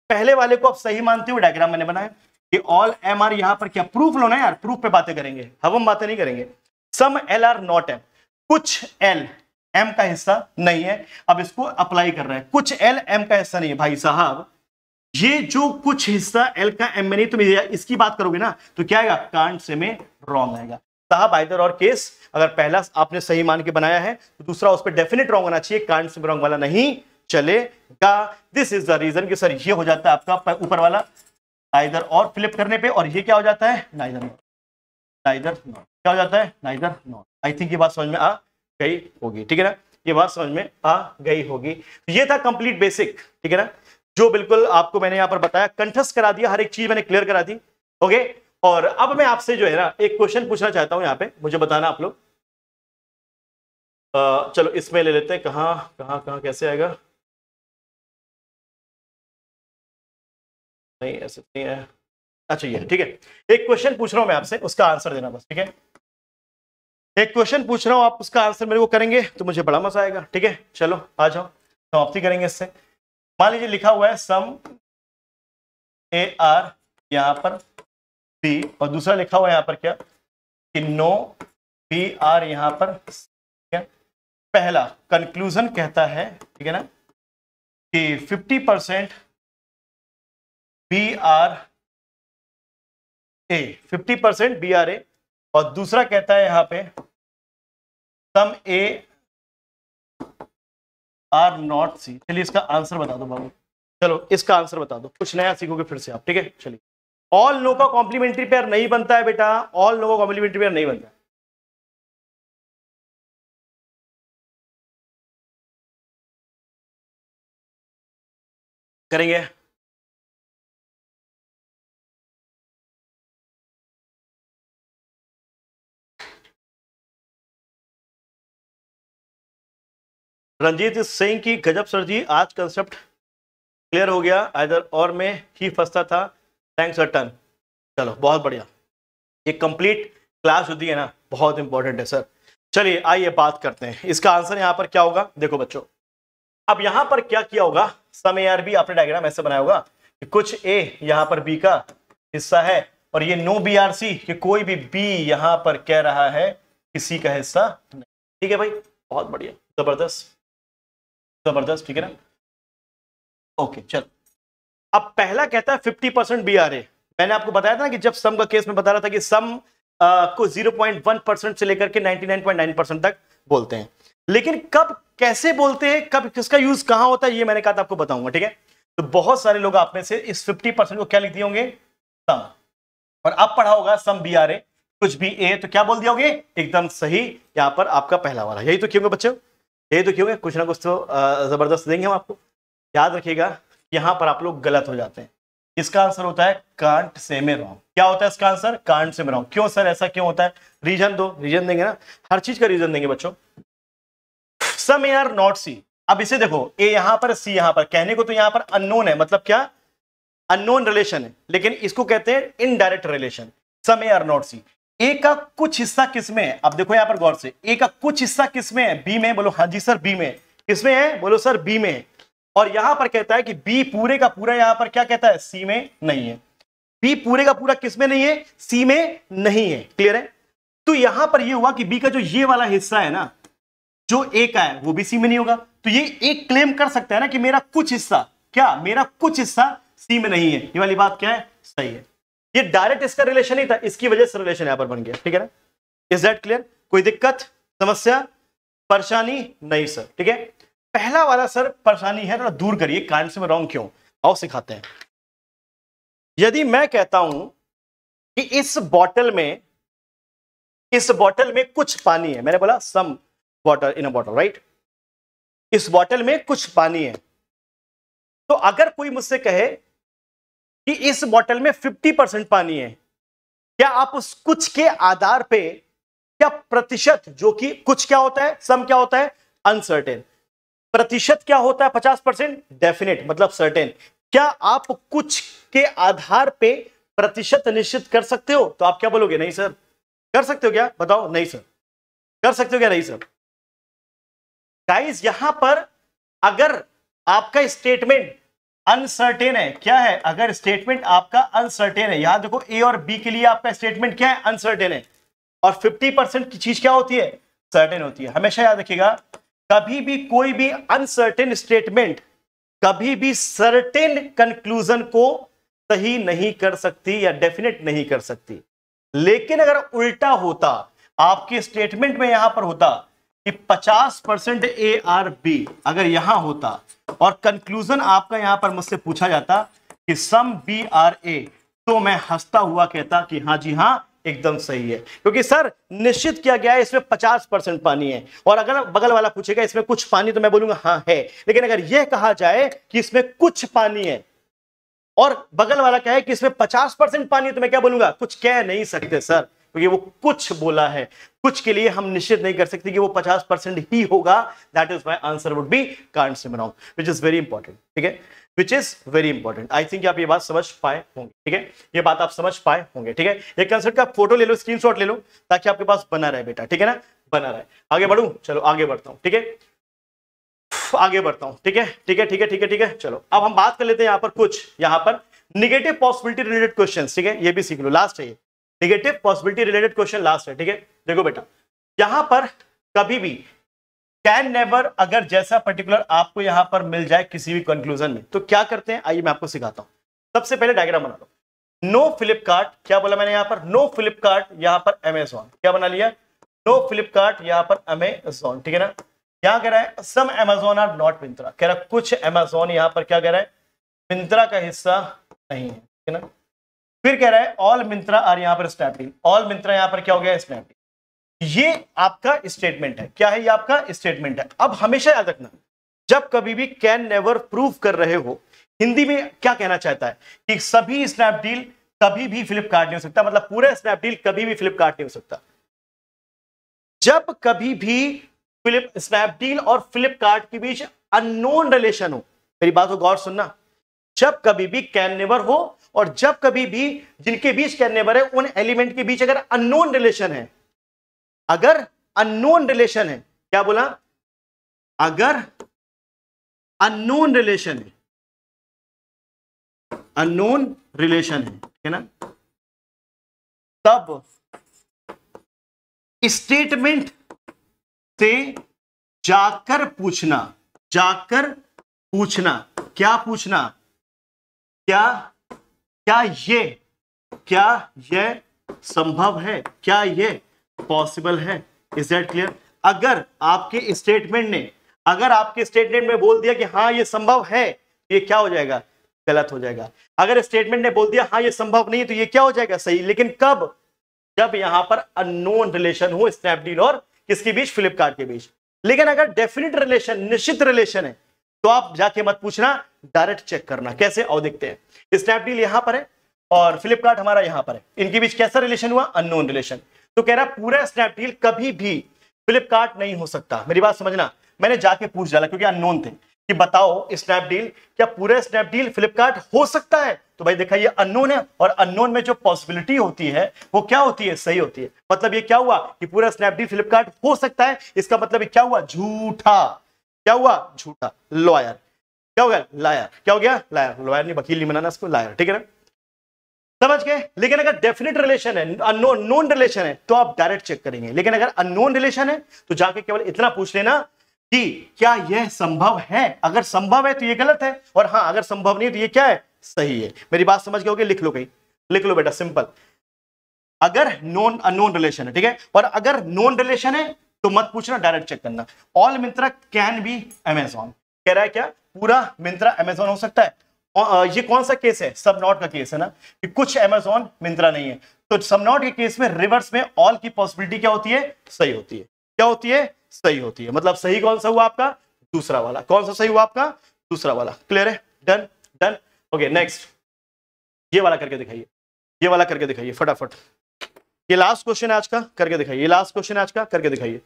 पहले वाले को आप सही मानते हो डायग्राम मैंने बनाया कि ऑल एम आर यहां पर क्या प्रूफ लो ना यार प्रूफ पे बातें करेंगे अब हम बातें नहीं करेंगे some L are not M कुछ एल एम का हिस्सा नहीं है अब इसको अप्लाई कर रहे हैं कुछ एल एम का हिस्सा नहीं है भाई साहब ये जो कुछ हिस्सा एल का एम में नहीं तुम इसकी बात करोगे ना तो क्या आएगा कांट से में रॉन्ग आएगा साहब आइदर और केस अगर पहला आपने सही मान के बनाया है तो दूसरा उस पर डेफिनेट रॉन्ग होना चाहिए कांड से रॉन्ग वाला नहीं चलेगा दिस इज द रीजन कि सर ये हो जाता है आपका ऊपर वाला आइदर और फ्लिप करने पे और ये क्या हो जाता है नाइदर नॉट नाइदर नॉट क्या हो जाता है नाइदर नॉट आई थिंक ये बात समझ में आ गई होगी ठीक है ना ये बात समझ में आ गई होगी तो ये था कंप्लीट बेसिक ठीक है ना जो बिल्कुल आपको मैंने यहाँ पर बताया कंठस्थ करा दिया हर एक चीज मैंने क्लियर करा दी ओके और अब मैं आपसे जो है ना एक क्वेश्चन पूछना चाहता हूं यहाँ पे मुझे बताना आप लोग चलो इसमें ले लेते हैं कहाँ कहाँ कहाँ कैसे आएगा नहीं ऐसे तो नहीं है अच्छा ये ठीक है एक क्वेश्चन पूछ रहा हूं मैं आपसे उसका आंसर देना बस ठीक है एक क्वेश्चन पूछ रहा हूं आप उसका आंसर मेरे को करेंगे तो मुझे बड़ा मजा आएगा ठीक है चलो आ जाओ समाप्ति तो करेंगे इससे मान लीजिए लिखा हुआ है सम ए आर यहां पर पी और दूसरा लिखा हुआ यहां पर क्या कि नो पी आर यहां पर क्या पहला कंक्लूजन कहता है ठीक है ना कि 50 percent B R A fifty percent B R A और दूसरा कहता है यहां पे सम ए आर नॉट सी चलिए इसका आंसर बता दो बाबू चलो इसका आंसर बता दो कुछ नया सीखोगे फिर से आप ठीक है चलिए ऑल नो का कॉम्प्लीमेंट्री पेयर नहीं बनता है बेटा ऑल नो का कॉम्प्लीमेंट्री पेयर नहीं बनता करेंगे रंजीत सिंह की गजब सर जी आज कंसेप्ट क्लियर हो गया आइदर और में ही फंसता था थैंक्स अ टन चलो बहुत बढ़िया ये कंप्लीट क्लास जो दी है ना बहुत इंपॉर्टेंट है सर चलिए आइए बात करते हैं इसका आंसर यहाँ पर क्या होगा देखो बच्चों अब यहाँ पर क्या किया होगा सम आर बी आपने डायग्राम ऐसे बनाया होगा कि कुछ ए यहाँ पर बी का हिस्सा है और ये नो बी आर सी कि कोई भी बी यहाँ पर कह रहा है किसी का हिस्सा नहीं ठीक है भाई बहुत बढ़िया जबरदस्त जबरदस्त ठीक है ना ओके चलो अब पहला कहता है fifty percent B R A मैंने आपको बताया था ना कि जब सम का केस में बता रहा था कि सम आ, को 0.1 परसेंट से लेकर के 99.9 परसेंट तक बोलते हैं लेकिन कब कैसे बोलते हैं कब किसका यूज कहां होता है ये मैंने कहा था आपको बताऊंगा ठीक है तो बहुत सारे लोग आप में से इस 50 परसेंट को क्या लिख दिए होंगे सम और अब पढ़ा होगा सम बी आर ए कुछ भी ए तो क्या बोल दिया होगे एकदम सही यहां पर आपका पहला वाला यही तो क्यों बच्चों यही तो क्यों कुछ ना कुछ तो जबरदस्त देंगे हम आपको याद रखिएगा यहां पर आप लोग गलत हो जाते हैं इसका आंसर होता है कांट से में रॉन्ग क्या होता है इसका आंसर कांट से में रॉन्ग क्यों सर ऐसा क्यों होता है रीजन दो रीजन देंगे ना हर चीज का रीजन देंगे बच्चों सम आर नॉट सी अब इसे देखो ए यहां पर सी यहां पर कहने को तो यहां पर अननोन है मतलब क्या अननोन रिलेशन है लेकिन इसको कहते हैं indirect relation some R not C A का कुछ हिस्सा किसमें है अब देखो यहां पर गौर से ए का कुछ हिस्सा किसमें है बी में बोलो हाँ जी सर बी में किसमें है बोलो सर बी में और यहां पर कहता है कि बी पूरे का पूरा यहां पर क्या कहता है सी में नहीं है बी पूरे का पूरा किस में नहीं है सी में नहीं है क्लियर है तो यहां पर यह हुआ कि बी का जो ये वाला हिस्सा है ना जो ए का है वो भी सी में नहीं होगा तो ये एक क्लेम कर सकता है ना कि मेरा कुछ हिस्सा क्या मेरा कुछ हिस्सा सी में नहीं है ये वाली बात क्या है सही है ये डायरेक्ट इसका रिलेशन ही था इसकी वजह से रिलेशन यहां पर बन गया ठीक है ना इज दैट क्लियर कोई दिक्कत समस्या परेशानी नहीं सर ठीक है पहला वाला सर परेशानी है थोड़ा तो दूर करिए कारण से मैं रॉन्ग क्यों आओ सिखाते हैं यदि मैं कहता हूं कि इस बॉटल में इस बॉटल में कुछ पानी है मैंने बोला some bottle in a bottle right इस बॉटल में कुछ पानी है तो अगर कोई मुझसे कहे कि इस बॉटल में 50 परसेंट पानी है क्या आप उस कुछ के आधार पे क्या प्रतिशत जो कि कुछ क्या होता है सम क्या होता है अनसर्टेन प्रतिशत क्या होता है पचास परसेंट डेफिनेट मतलब सर्टेन क्या आप कुछ के आधार पे प्रतिशत निश्चित कर सकते हो तो आप क्या बोलोगे नहीं सर कर सकते हो क्या बताओ नहीं सर कर सकते हो क्या नहीं सर गाइस यहां पर अगर आपका स्टेटमेंट अनसर्टेन है क्या है अगर स्टेटमेंट आपका अनसर्टेन है यहां देखो ए और बी के लिए आपका स्टेटमेंट क्या है अनसर्टेन है और 50 परसेंट की चीज क्या होती है सर्टेन होती है हमेशा याद रखिएगा कभी भी कोई भी अनसर्टेन स्टेटमेंट कभी भी सर्टेन कंक्लूजन को सही नहीं कर सकती या डेफिनेट नहीं कर सकती लेकिन अगर उल्टा होता आपके स्टेटमेंट में यहां पर होता कि 50 परसेंट ए आर बी अगर यहां होता और कंक्लूजन आपका यहां पर मुझसे पूछा जाता कि सम बी आर ए तो मैं हंसता हुआ कहता कि हाँ जी हाँ एकदम सही है क्योंकि सर निश्चित किया गया है इसमें 50 परसेंट पानी है और अगर बगल वाला पूछेगा इसमें कुछ पानी तो मैं बोलूंगा हाँ है लेकिन अगर यह कहा जाए कि इसमें कुछ पानी है और बगल वाला कहे कि इसमें 50 परसेंट पानी है तो मैं क्या बोलूंगा कुछ कह नहीं सकते सर क्योंकि वो कुछ बोला है कुछ के लिए हम निश्चित नहीं कर सकते कि वो 50 परसेंट ही होगा that is my answer would be can't seem wrong which is very important ठीक है which is very important I think आप ये बात समझ पाए होंगे ठीक है ये बात आप समझ पाए होंगे ठीक है एक कंसर्ट का फोटो ले लो स्क्रीनशॉट ले लो ताकि आपके पास बना रहे बेटा ठीक है ना बना रहे आगे बढ़ू चलो आगे बढ़ता हूँ ठीक है आगे बढ़ता हूं ठीक है ठीक है ठीक है ठीक है ठीक है चलो अब हम बात कर लेते हैं यहां पर कुछ यहां पर निगेटिव पॉसिबिलिटी रिलेटेड क्वेश्चन ठीक है ये भी सीख लो लास्ट है ये negative possibility related question last है ठीक है देखो बेटा यहां पर कभी भी कैन नेवर अगर जैसा पर्टिकुलर आपको यहां पर मिल जाए किसी भी कंक्लूजन में तो क्या करते हैं आइए मैं आपको सिखाता हूं सबसे पहले डायग्राम बना लो नो फ्लिपकार्ट क्या बोला मैंने यहां पर नो फ्लिपकार्ट यहां पर अमेजोन क्या बना लिया नो फ्लिपकार्ट यहां पर अमेजोन ठीक है ना क्या कह रहा है some Amazon R not Myntra कह रहा है कुछ अमेजोन यहां पर क्या कह रहा है मिंत्रा का हिस्सा नहीं है ठीक है ना फिर कह रहा है ऑल मिंत्रा आर यहां पर स्नैपडील ऑल मिंत्रा यहां पर क्या हो गया स्नैपडील ये आपका स्टेटमेंट है क्या है ये आपका स्टेटमेंट है अब हमेशा याद रखना जब कभी भी कैन नेवर प्रूव कर रहे हो हिंदी में क्या कहना चाहता है कि सभी स्नैपडील कभी भी फ्लिपकार्ट नहीं हो सकता मतलब पूरा स्नैपडील कभी भी फ्लिपकार्ट नहीं हो सकता जब कभी भी फ्लिप स्नैपडील और फ्लिपकार्ट के बीच अनोन रिलेशन हो मेरी बात को गौर सुनना जब कभी भी कैन नेवर हो और जब कभी भी जिनके बीच कैन नेवर है उन एलिमेंट के बीच अगर अनोन रिलेशन है अगर अननोन रिलेशन है क्या बोला अगर अननोन रिलेशन है अननोन रिलेशन है ठीक है ना तब स्टेटमेंट से जाकर पूछना जाकर पूछना क्या पूछना क्या क्या ये क्या यह संभव है क्या यह पॉसिबल है इज दैट क्लियर अगर आपके स्टेटमेंट ने अगर आपके स्टेटमेंट में बोल दिया कि हाँ ये संभव है ये क्या हो जाएगा गलत हो जाएगा अगर स्टेटमेंट ने बोल दिया हाँ ये संभव नहीं है तो ये क्या हो जाएगा सही लेकिन कब जब यहां पर अनोन रिलेशन हो स्नैपडील और किसके बीच फ्लिपकार्ट के बीच लेकिन अगर डेफिनेट रिलेशन निश्चित रिलेशन है तो आप जाके मत पूछना डायरेक्ट चेक करना कैसे और देखते हैं स्नैपडील यहां पर है और फ्लिपकार्ट हमारा यहां पर है इनके बीच कैसा रिलेशन हुआ अनोन रिलेशन तो कह रहा पूरा स्नैपडील कभी भी फ्लिपकार्ट नहीं हो सकता मेरी बात समझना मैंने जाके पूछ डाला क्योंकि अननोन थे कि बताओ स्नैपडील क्या पूरा स्नैपडील फ्लिपकार्ट हो सकता है तो भाई देखा ये अननोन है और अननोन में जो पॉसिबिलिटी होती है वो क्या होती है सही होती है मतलब ये क्या हुआ कि पूरा स्नैपडील फ्लिपकार्ट हो सकता है इसका मतलब क्या हुआ झूठा क्या हुआ झूठा लॉयर क्या हो गया लायर क्या हो गया लायर लॉयर नहीं वकील नहीं बनाना इसको लायर ठीक है ना समझ गए लेकिन अगर डेफिनेट रिलेशन है नोन रिलेशन है तो आप डायरेक्ट चेक करेंगे लेकिन अगर अननोन रिलेशन है तो जाके केवल इतना पूछ लेना कि क्या यह संभव है अगर संभव है तो यह गलत है और हाँ अगर संभव नहीं है तो यह क्या है सही है मेरी बात समझ गए होगी लिख लो कहीं लिख लो बेटा सिंपल अगर नॉन अनोन रिलेशन है ठीक है और अगर नॉन रिलेशन है तो मत पूछना डायरेक्ट चेक करना all Myntra can be Amazon कह रहा है क्या पूरा मिंत्रा अमेजोन हो सकता है ये कौन सा केस है सबनॉट का केस है ना कि कुछ अमेजोन मिंत्रा नहीं है तो सबनॉट के केस में रिवर्स में ऑल की पॉसिबिलिटी क्या होती है सही होती है क्या होती है सही होती है मतलब सही कौन सा हुआ आपका दूसरा वाला कौन सा सही हुआ आपका दूसरा वाला क्लियर है डन डन ओके नेक्स्ट ये वाला करके दिखाइए ये वाला करके दिखाइए फटाफट ये लास्ट क्वेश्चन है आज का करके दिखाइए ये लास्ट क्वेश्चन है आज का करके दिखाइए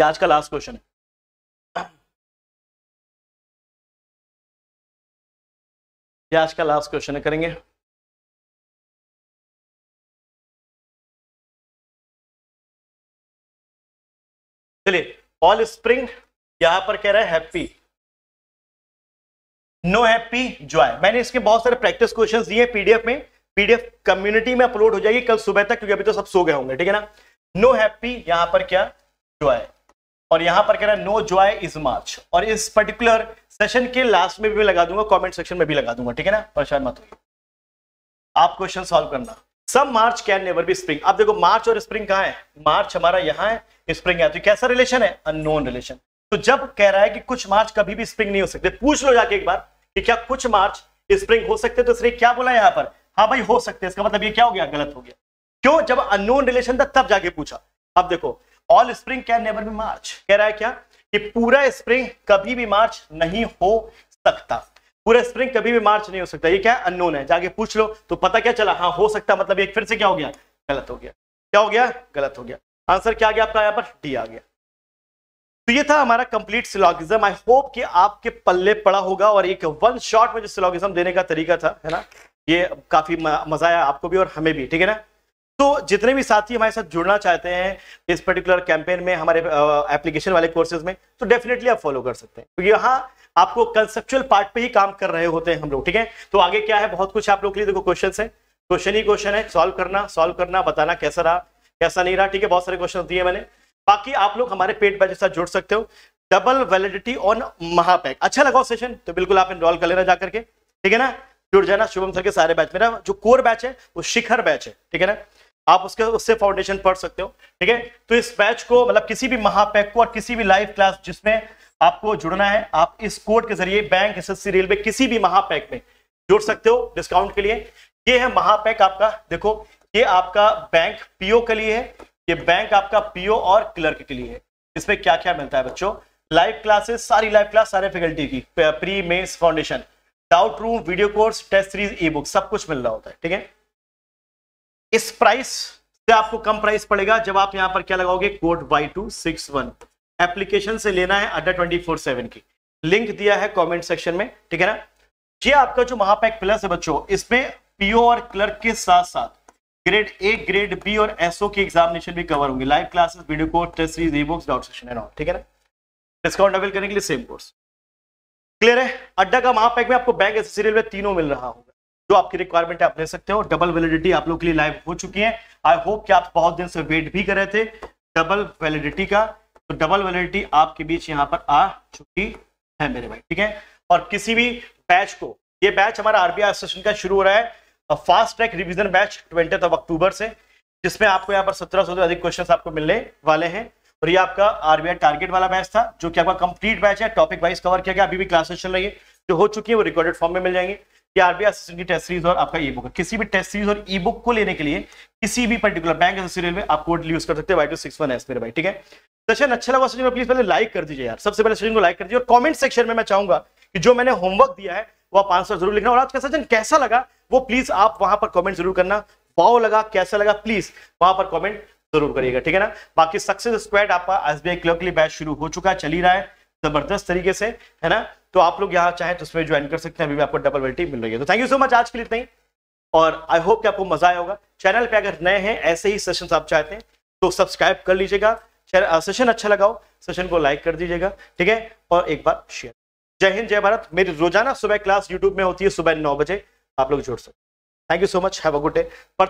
ये आज का लास्ट क्वेश्चन है ये आज का लास्ट क्वेश्चन है करेंगे चलिए ऑल स्प्रिंग यहां पर कह रहा है हैप्पी नो हैप्पी जॉय मैंने इसके बहुत सारे प्रैक्टिस क्वेश्चंस दिए पीडीएफ में पीडीएफ कम्युनिटी में अपलोड हो जाएगी कल सुबह तक क्योंकि अभी तो सब सो गए होंगे ठीक है ना नो हैप्पी यहां पर क्या जॉय और यहां पर कह रहा है नो जॉय इज मार्च और इस पर्टिकुलर सेशन के लास्ट में भी लगा दूंगा कमेंट सेक्शन में भी लगा दूंगा ठीक है ना परेशान मत होइए आप क्वेश्चन सॉल्व करना some March can never be spring आप देखो मार्च और स्प्रिंग कहाँ है मार्च हमारा यहाँ है स्प्रिंग है तो कैसा रिलेशन है अनोन रिलेशन तो जब कह रहा है कि कुछ मार्च कभी भी स्प्रिंग नहीं हो सकते पूछ लो जाके एक बार कि क्या कुछ मार्च स्प्रिंग हो सकते तो इसने क्या बोला यहां पर हाँ भाई हो सकते इसका मतलब ये क्या हो गया गलत हो गया क्यों जब अनोन रिलेशन था तब जाके पूछा अब देखो all spring can never be March कह रहा है क्या कि पूरा स्प्रिंग कभी भी मार्च नहीं हो सकता पूरा स्प्रिंग कभी भी मार्च नहीं हो सकता ये क्या अननोन है जाके पूछ लो तो पता क्या चला हाँ हो सकता मतलब एक फिर से क्या हो गया गलत हो गया क्या हो गया गलत हो गया आंसर क्या आ गया आपका यहाँ पर डी आ गया तो ये था हमारा कंप्लीट सिलॉगिज्म आई होप कि आपके पल्ले पड़ा होगा और एक वन शॉट में जो सिलॉगिज्म देने का तरीका था है ना ये काफी मजा आया आपको भी और हमें भी ठीक है ना तो जितने भी साथी हमारे साथ जुड़ना चाहते हैं इस पर्टिकुलर कैंपेन में हमारे एप्लीकेशन वाले कोर्सेज में तो डेफिनेटली आप फॉलो कर सकते हैं क्योंकि यहाँ आपको कंसेप्चुअल पार्ट पे ही काम कर रहे होते हैं हम लोग ठीक है तो आगे क्या है बहुत कुछ आप लोग के लिए देखो क्वेश्चन है क्वेश्चन ही क्वेश्चन है सॉल्व करना सॉल्व करना बताना कैसा रहा कैसा नहीं रहा ठीक है बहुत सारे क्वेश्चन दिए मैंने बाकी आप लोग हमारे पेट बैच के साथ जुड़ सकते हो डबल वैलिडिटी ऑन महापैक अच्छा लगा सेशन तो बिल्कुल आप इनरोल कर लेना जाकर के ठीक है ना जुड़ जाना शुभम सर के सारे बैच मेरा जो कोर बैच है वो शिखर बैच है ठीक है ना आप उसके उससे फाउंडेशन पढ़ सकते हो ठीक है तो इस बैच को मतलब किसी भी महापैक को और किसी भी लाइव क्लास जिसमें आपको जुड़ना है आप इस कोड के जरिए बैंक एस रेलवे किसी भी महापैक में जुड़ सकते हो डिस्काउंट के लिए ये है महापैक आपका देखो ये आपका बैंक पीओ के लिए है ये बैंक आपका पीओ और क्लर्क के लिए है इसमें क्या क्या मिलता है बच्चों लाइव क्लासेस सारी लाइव क्लास सारे फैकल्टी की pre mains foundation doubt room video course test series ebook सब कुछ मिल रहा होता है ठीक है इस प्राइस से आपको कम प्राइस पड़ेगा जब आप यहां पर क्या लगाओगे code Y two six one application से लेना है अड्डा ट्वेंटी फोर सेवन की लिंक दिया है कमेंट सेक्शन में ठीक है ना ये आपका जो महापैक प्लस है बच्चों इसमें पीओ और क्लर्क के साथ साथ ग्रेड ए ग्रेड बी और एसओ की एग्जामिनेशन भी कवर होंगे live classes video course test series ebooks doubt section and all ठीक है ना डिस्काउंट अवेल करने के लिए सेम कोर्स क्लियर है अड्डा का महापैक में आपको बैंक एसेसरीज में तीनों मिल रहा होगा जो आपकी रिक्वायरमेंट है आप ले सकते हो डबल वैलिडिटी आप लोग के लिए लाइव हो चुकी है आई होप कि आप बहुत दिन से वेट भी कर रहे थे डबल वैलिडिटी का तो डबल वैलिडिटी आपके बीच यहाँ पर आ चुकी है मेरे भाई ठीक है और किसी भी बैच को ये बैच हमारा आरबीआई सेशन का शुरू हो रहा है fast track revision batch twenty October से जिसमें आपको यहाँ पर सत्रह सौ से अधिक क्वेश्चन आपको मिलने वाले हैं और ये आपका आरबीआई टारगेट वाला बैच था जो कि आपका कंप्लीट बैच है टॉपिक वाइज कवर किया गया अभी भी क्लासेस चल रही है जो हो चुकी है वो रिकॉर्डेड फॉर्म में मिल जाएंगे सीरीज और आपका ई बुक किसी भी टेस्ट सीरीज और ई बुक को लेने के लिए किसी भी पर्टिकुलर बैंक में आप कोड यूज कर सकते हैं सिक्स वन एस मेरे भाई ठीक है सेशन अच्छा लगा प्लीज पहले लाइक कर दीजिए यार सबसे पहले को लाइक कर दीजिए और कमेंट सेक्शन में मैं चाहूंगा कि जो मैंने होमवर्क दिया है वो आप आंसर जरूर लिखना और आज का सेशन कैसा लगा वो प्लीज आप वहां पर कॉमेंट जरूर करना वाओ लगा कैसा लगा प्लीज वहां पर कॉमेंट जरूर करिएगा ठीक है ना बाकी सक्सेस स्क्वाड आपका एसबीआई क्लर्कली बैच शुरू हो चुका है चल ही रहा है जबरदस्त तरीके से है ना तो आप लोग यहाँ चाहें तो उसमें ज्वाइन कर सकते हैं अभी आपको डबल वैलिटी मिल रही है तो थैंक यू सो मच आज के लिए इतना ही और आई होप कि आपको मजा आया होगा चैनल पे अगर नए हैं ऐसे ही सेशन आप चाहते हैं तो सब्सक्राइब कर लीजिएगा सेशन अच्छा लगाओ सेशन को लाइक कर दीजिएगा ठीक है और एक बार शेयर जय हिंद जय भारत मेरी रोजाना सुबह क्लास यूट्यूब में होती है सुबह नौ बजे आप लोग जुड़ सकते thank you so much have a good day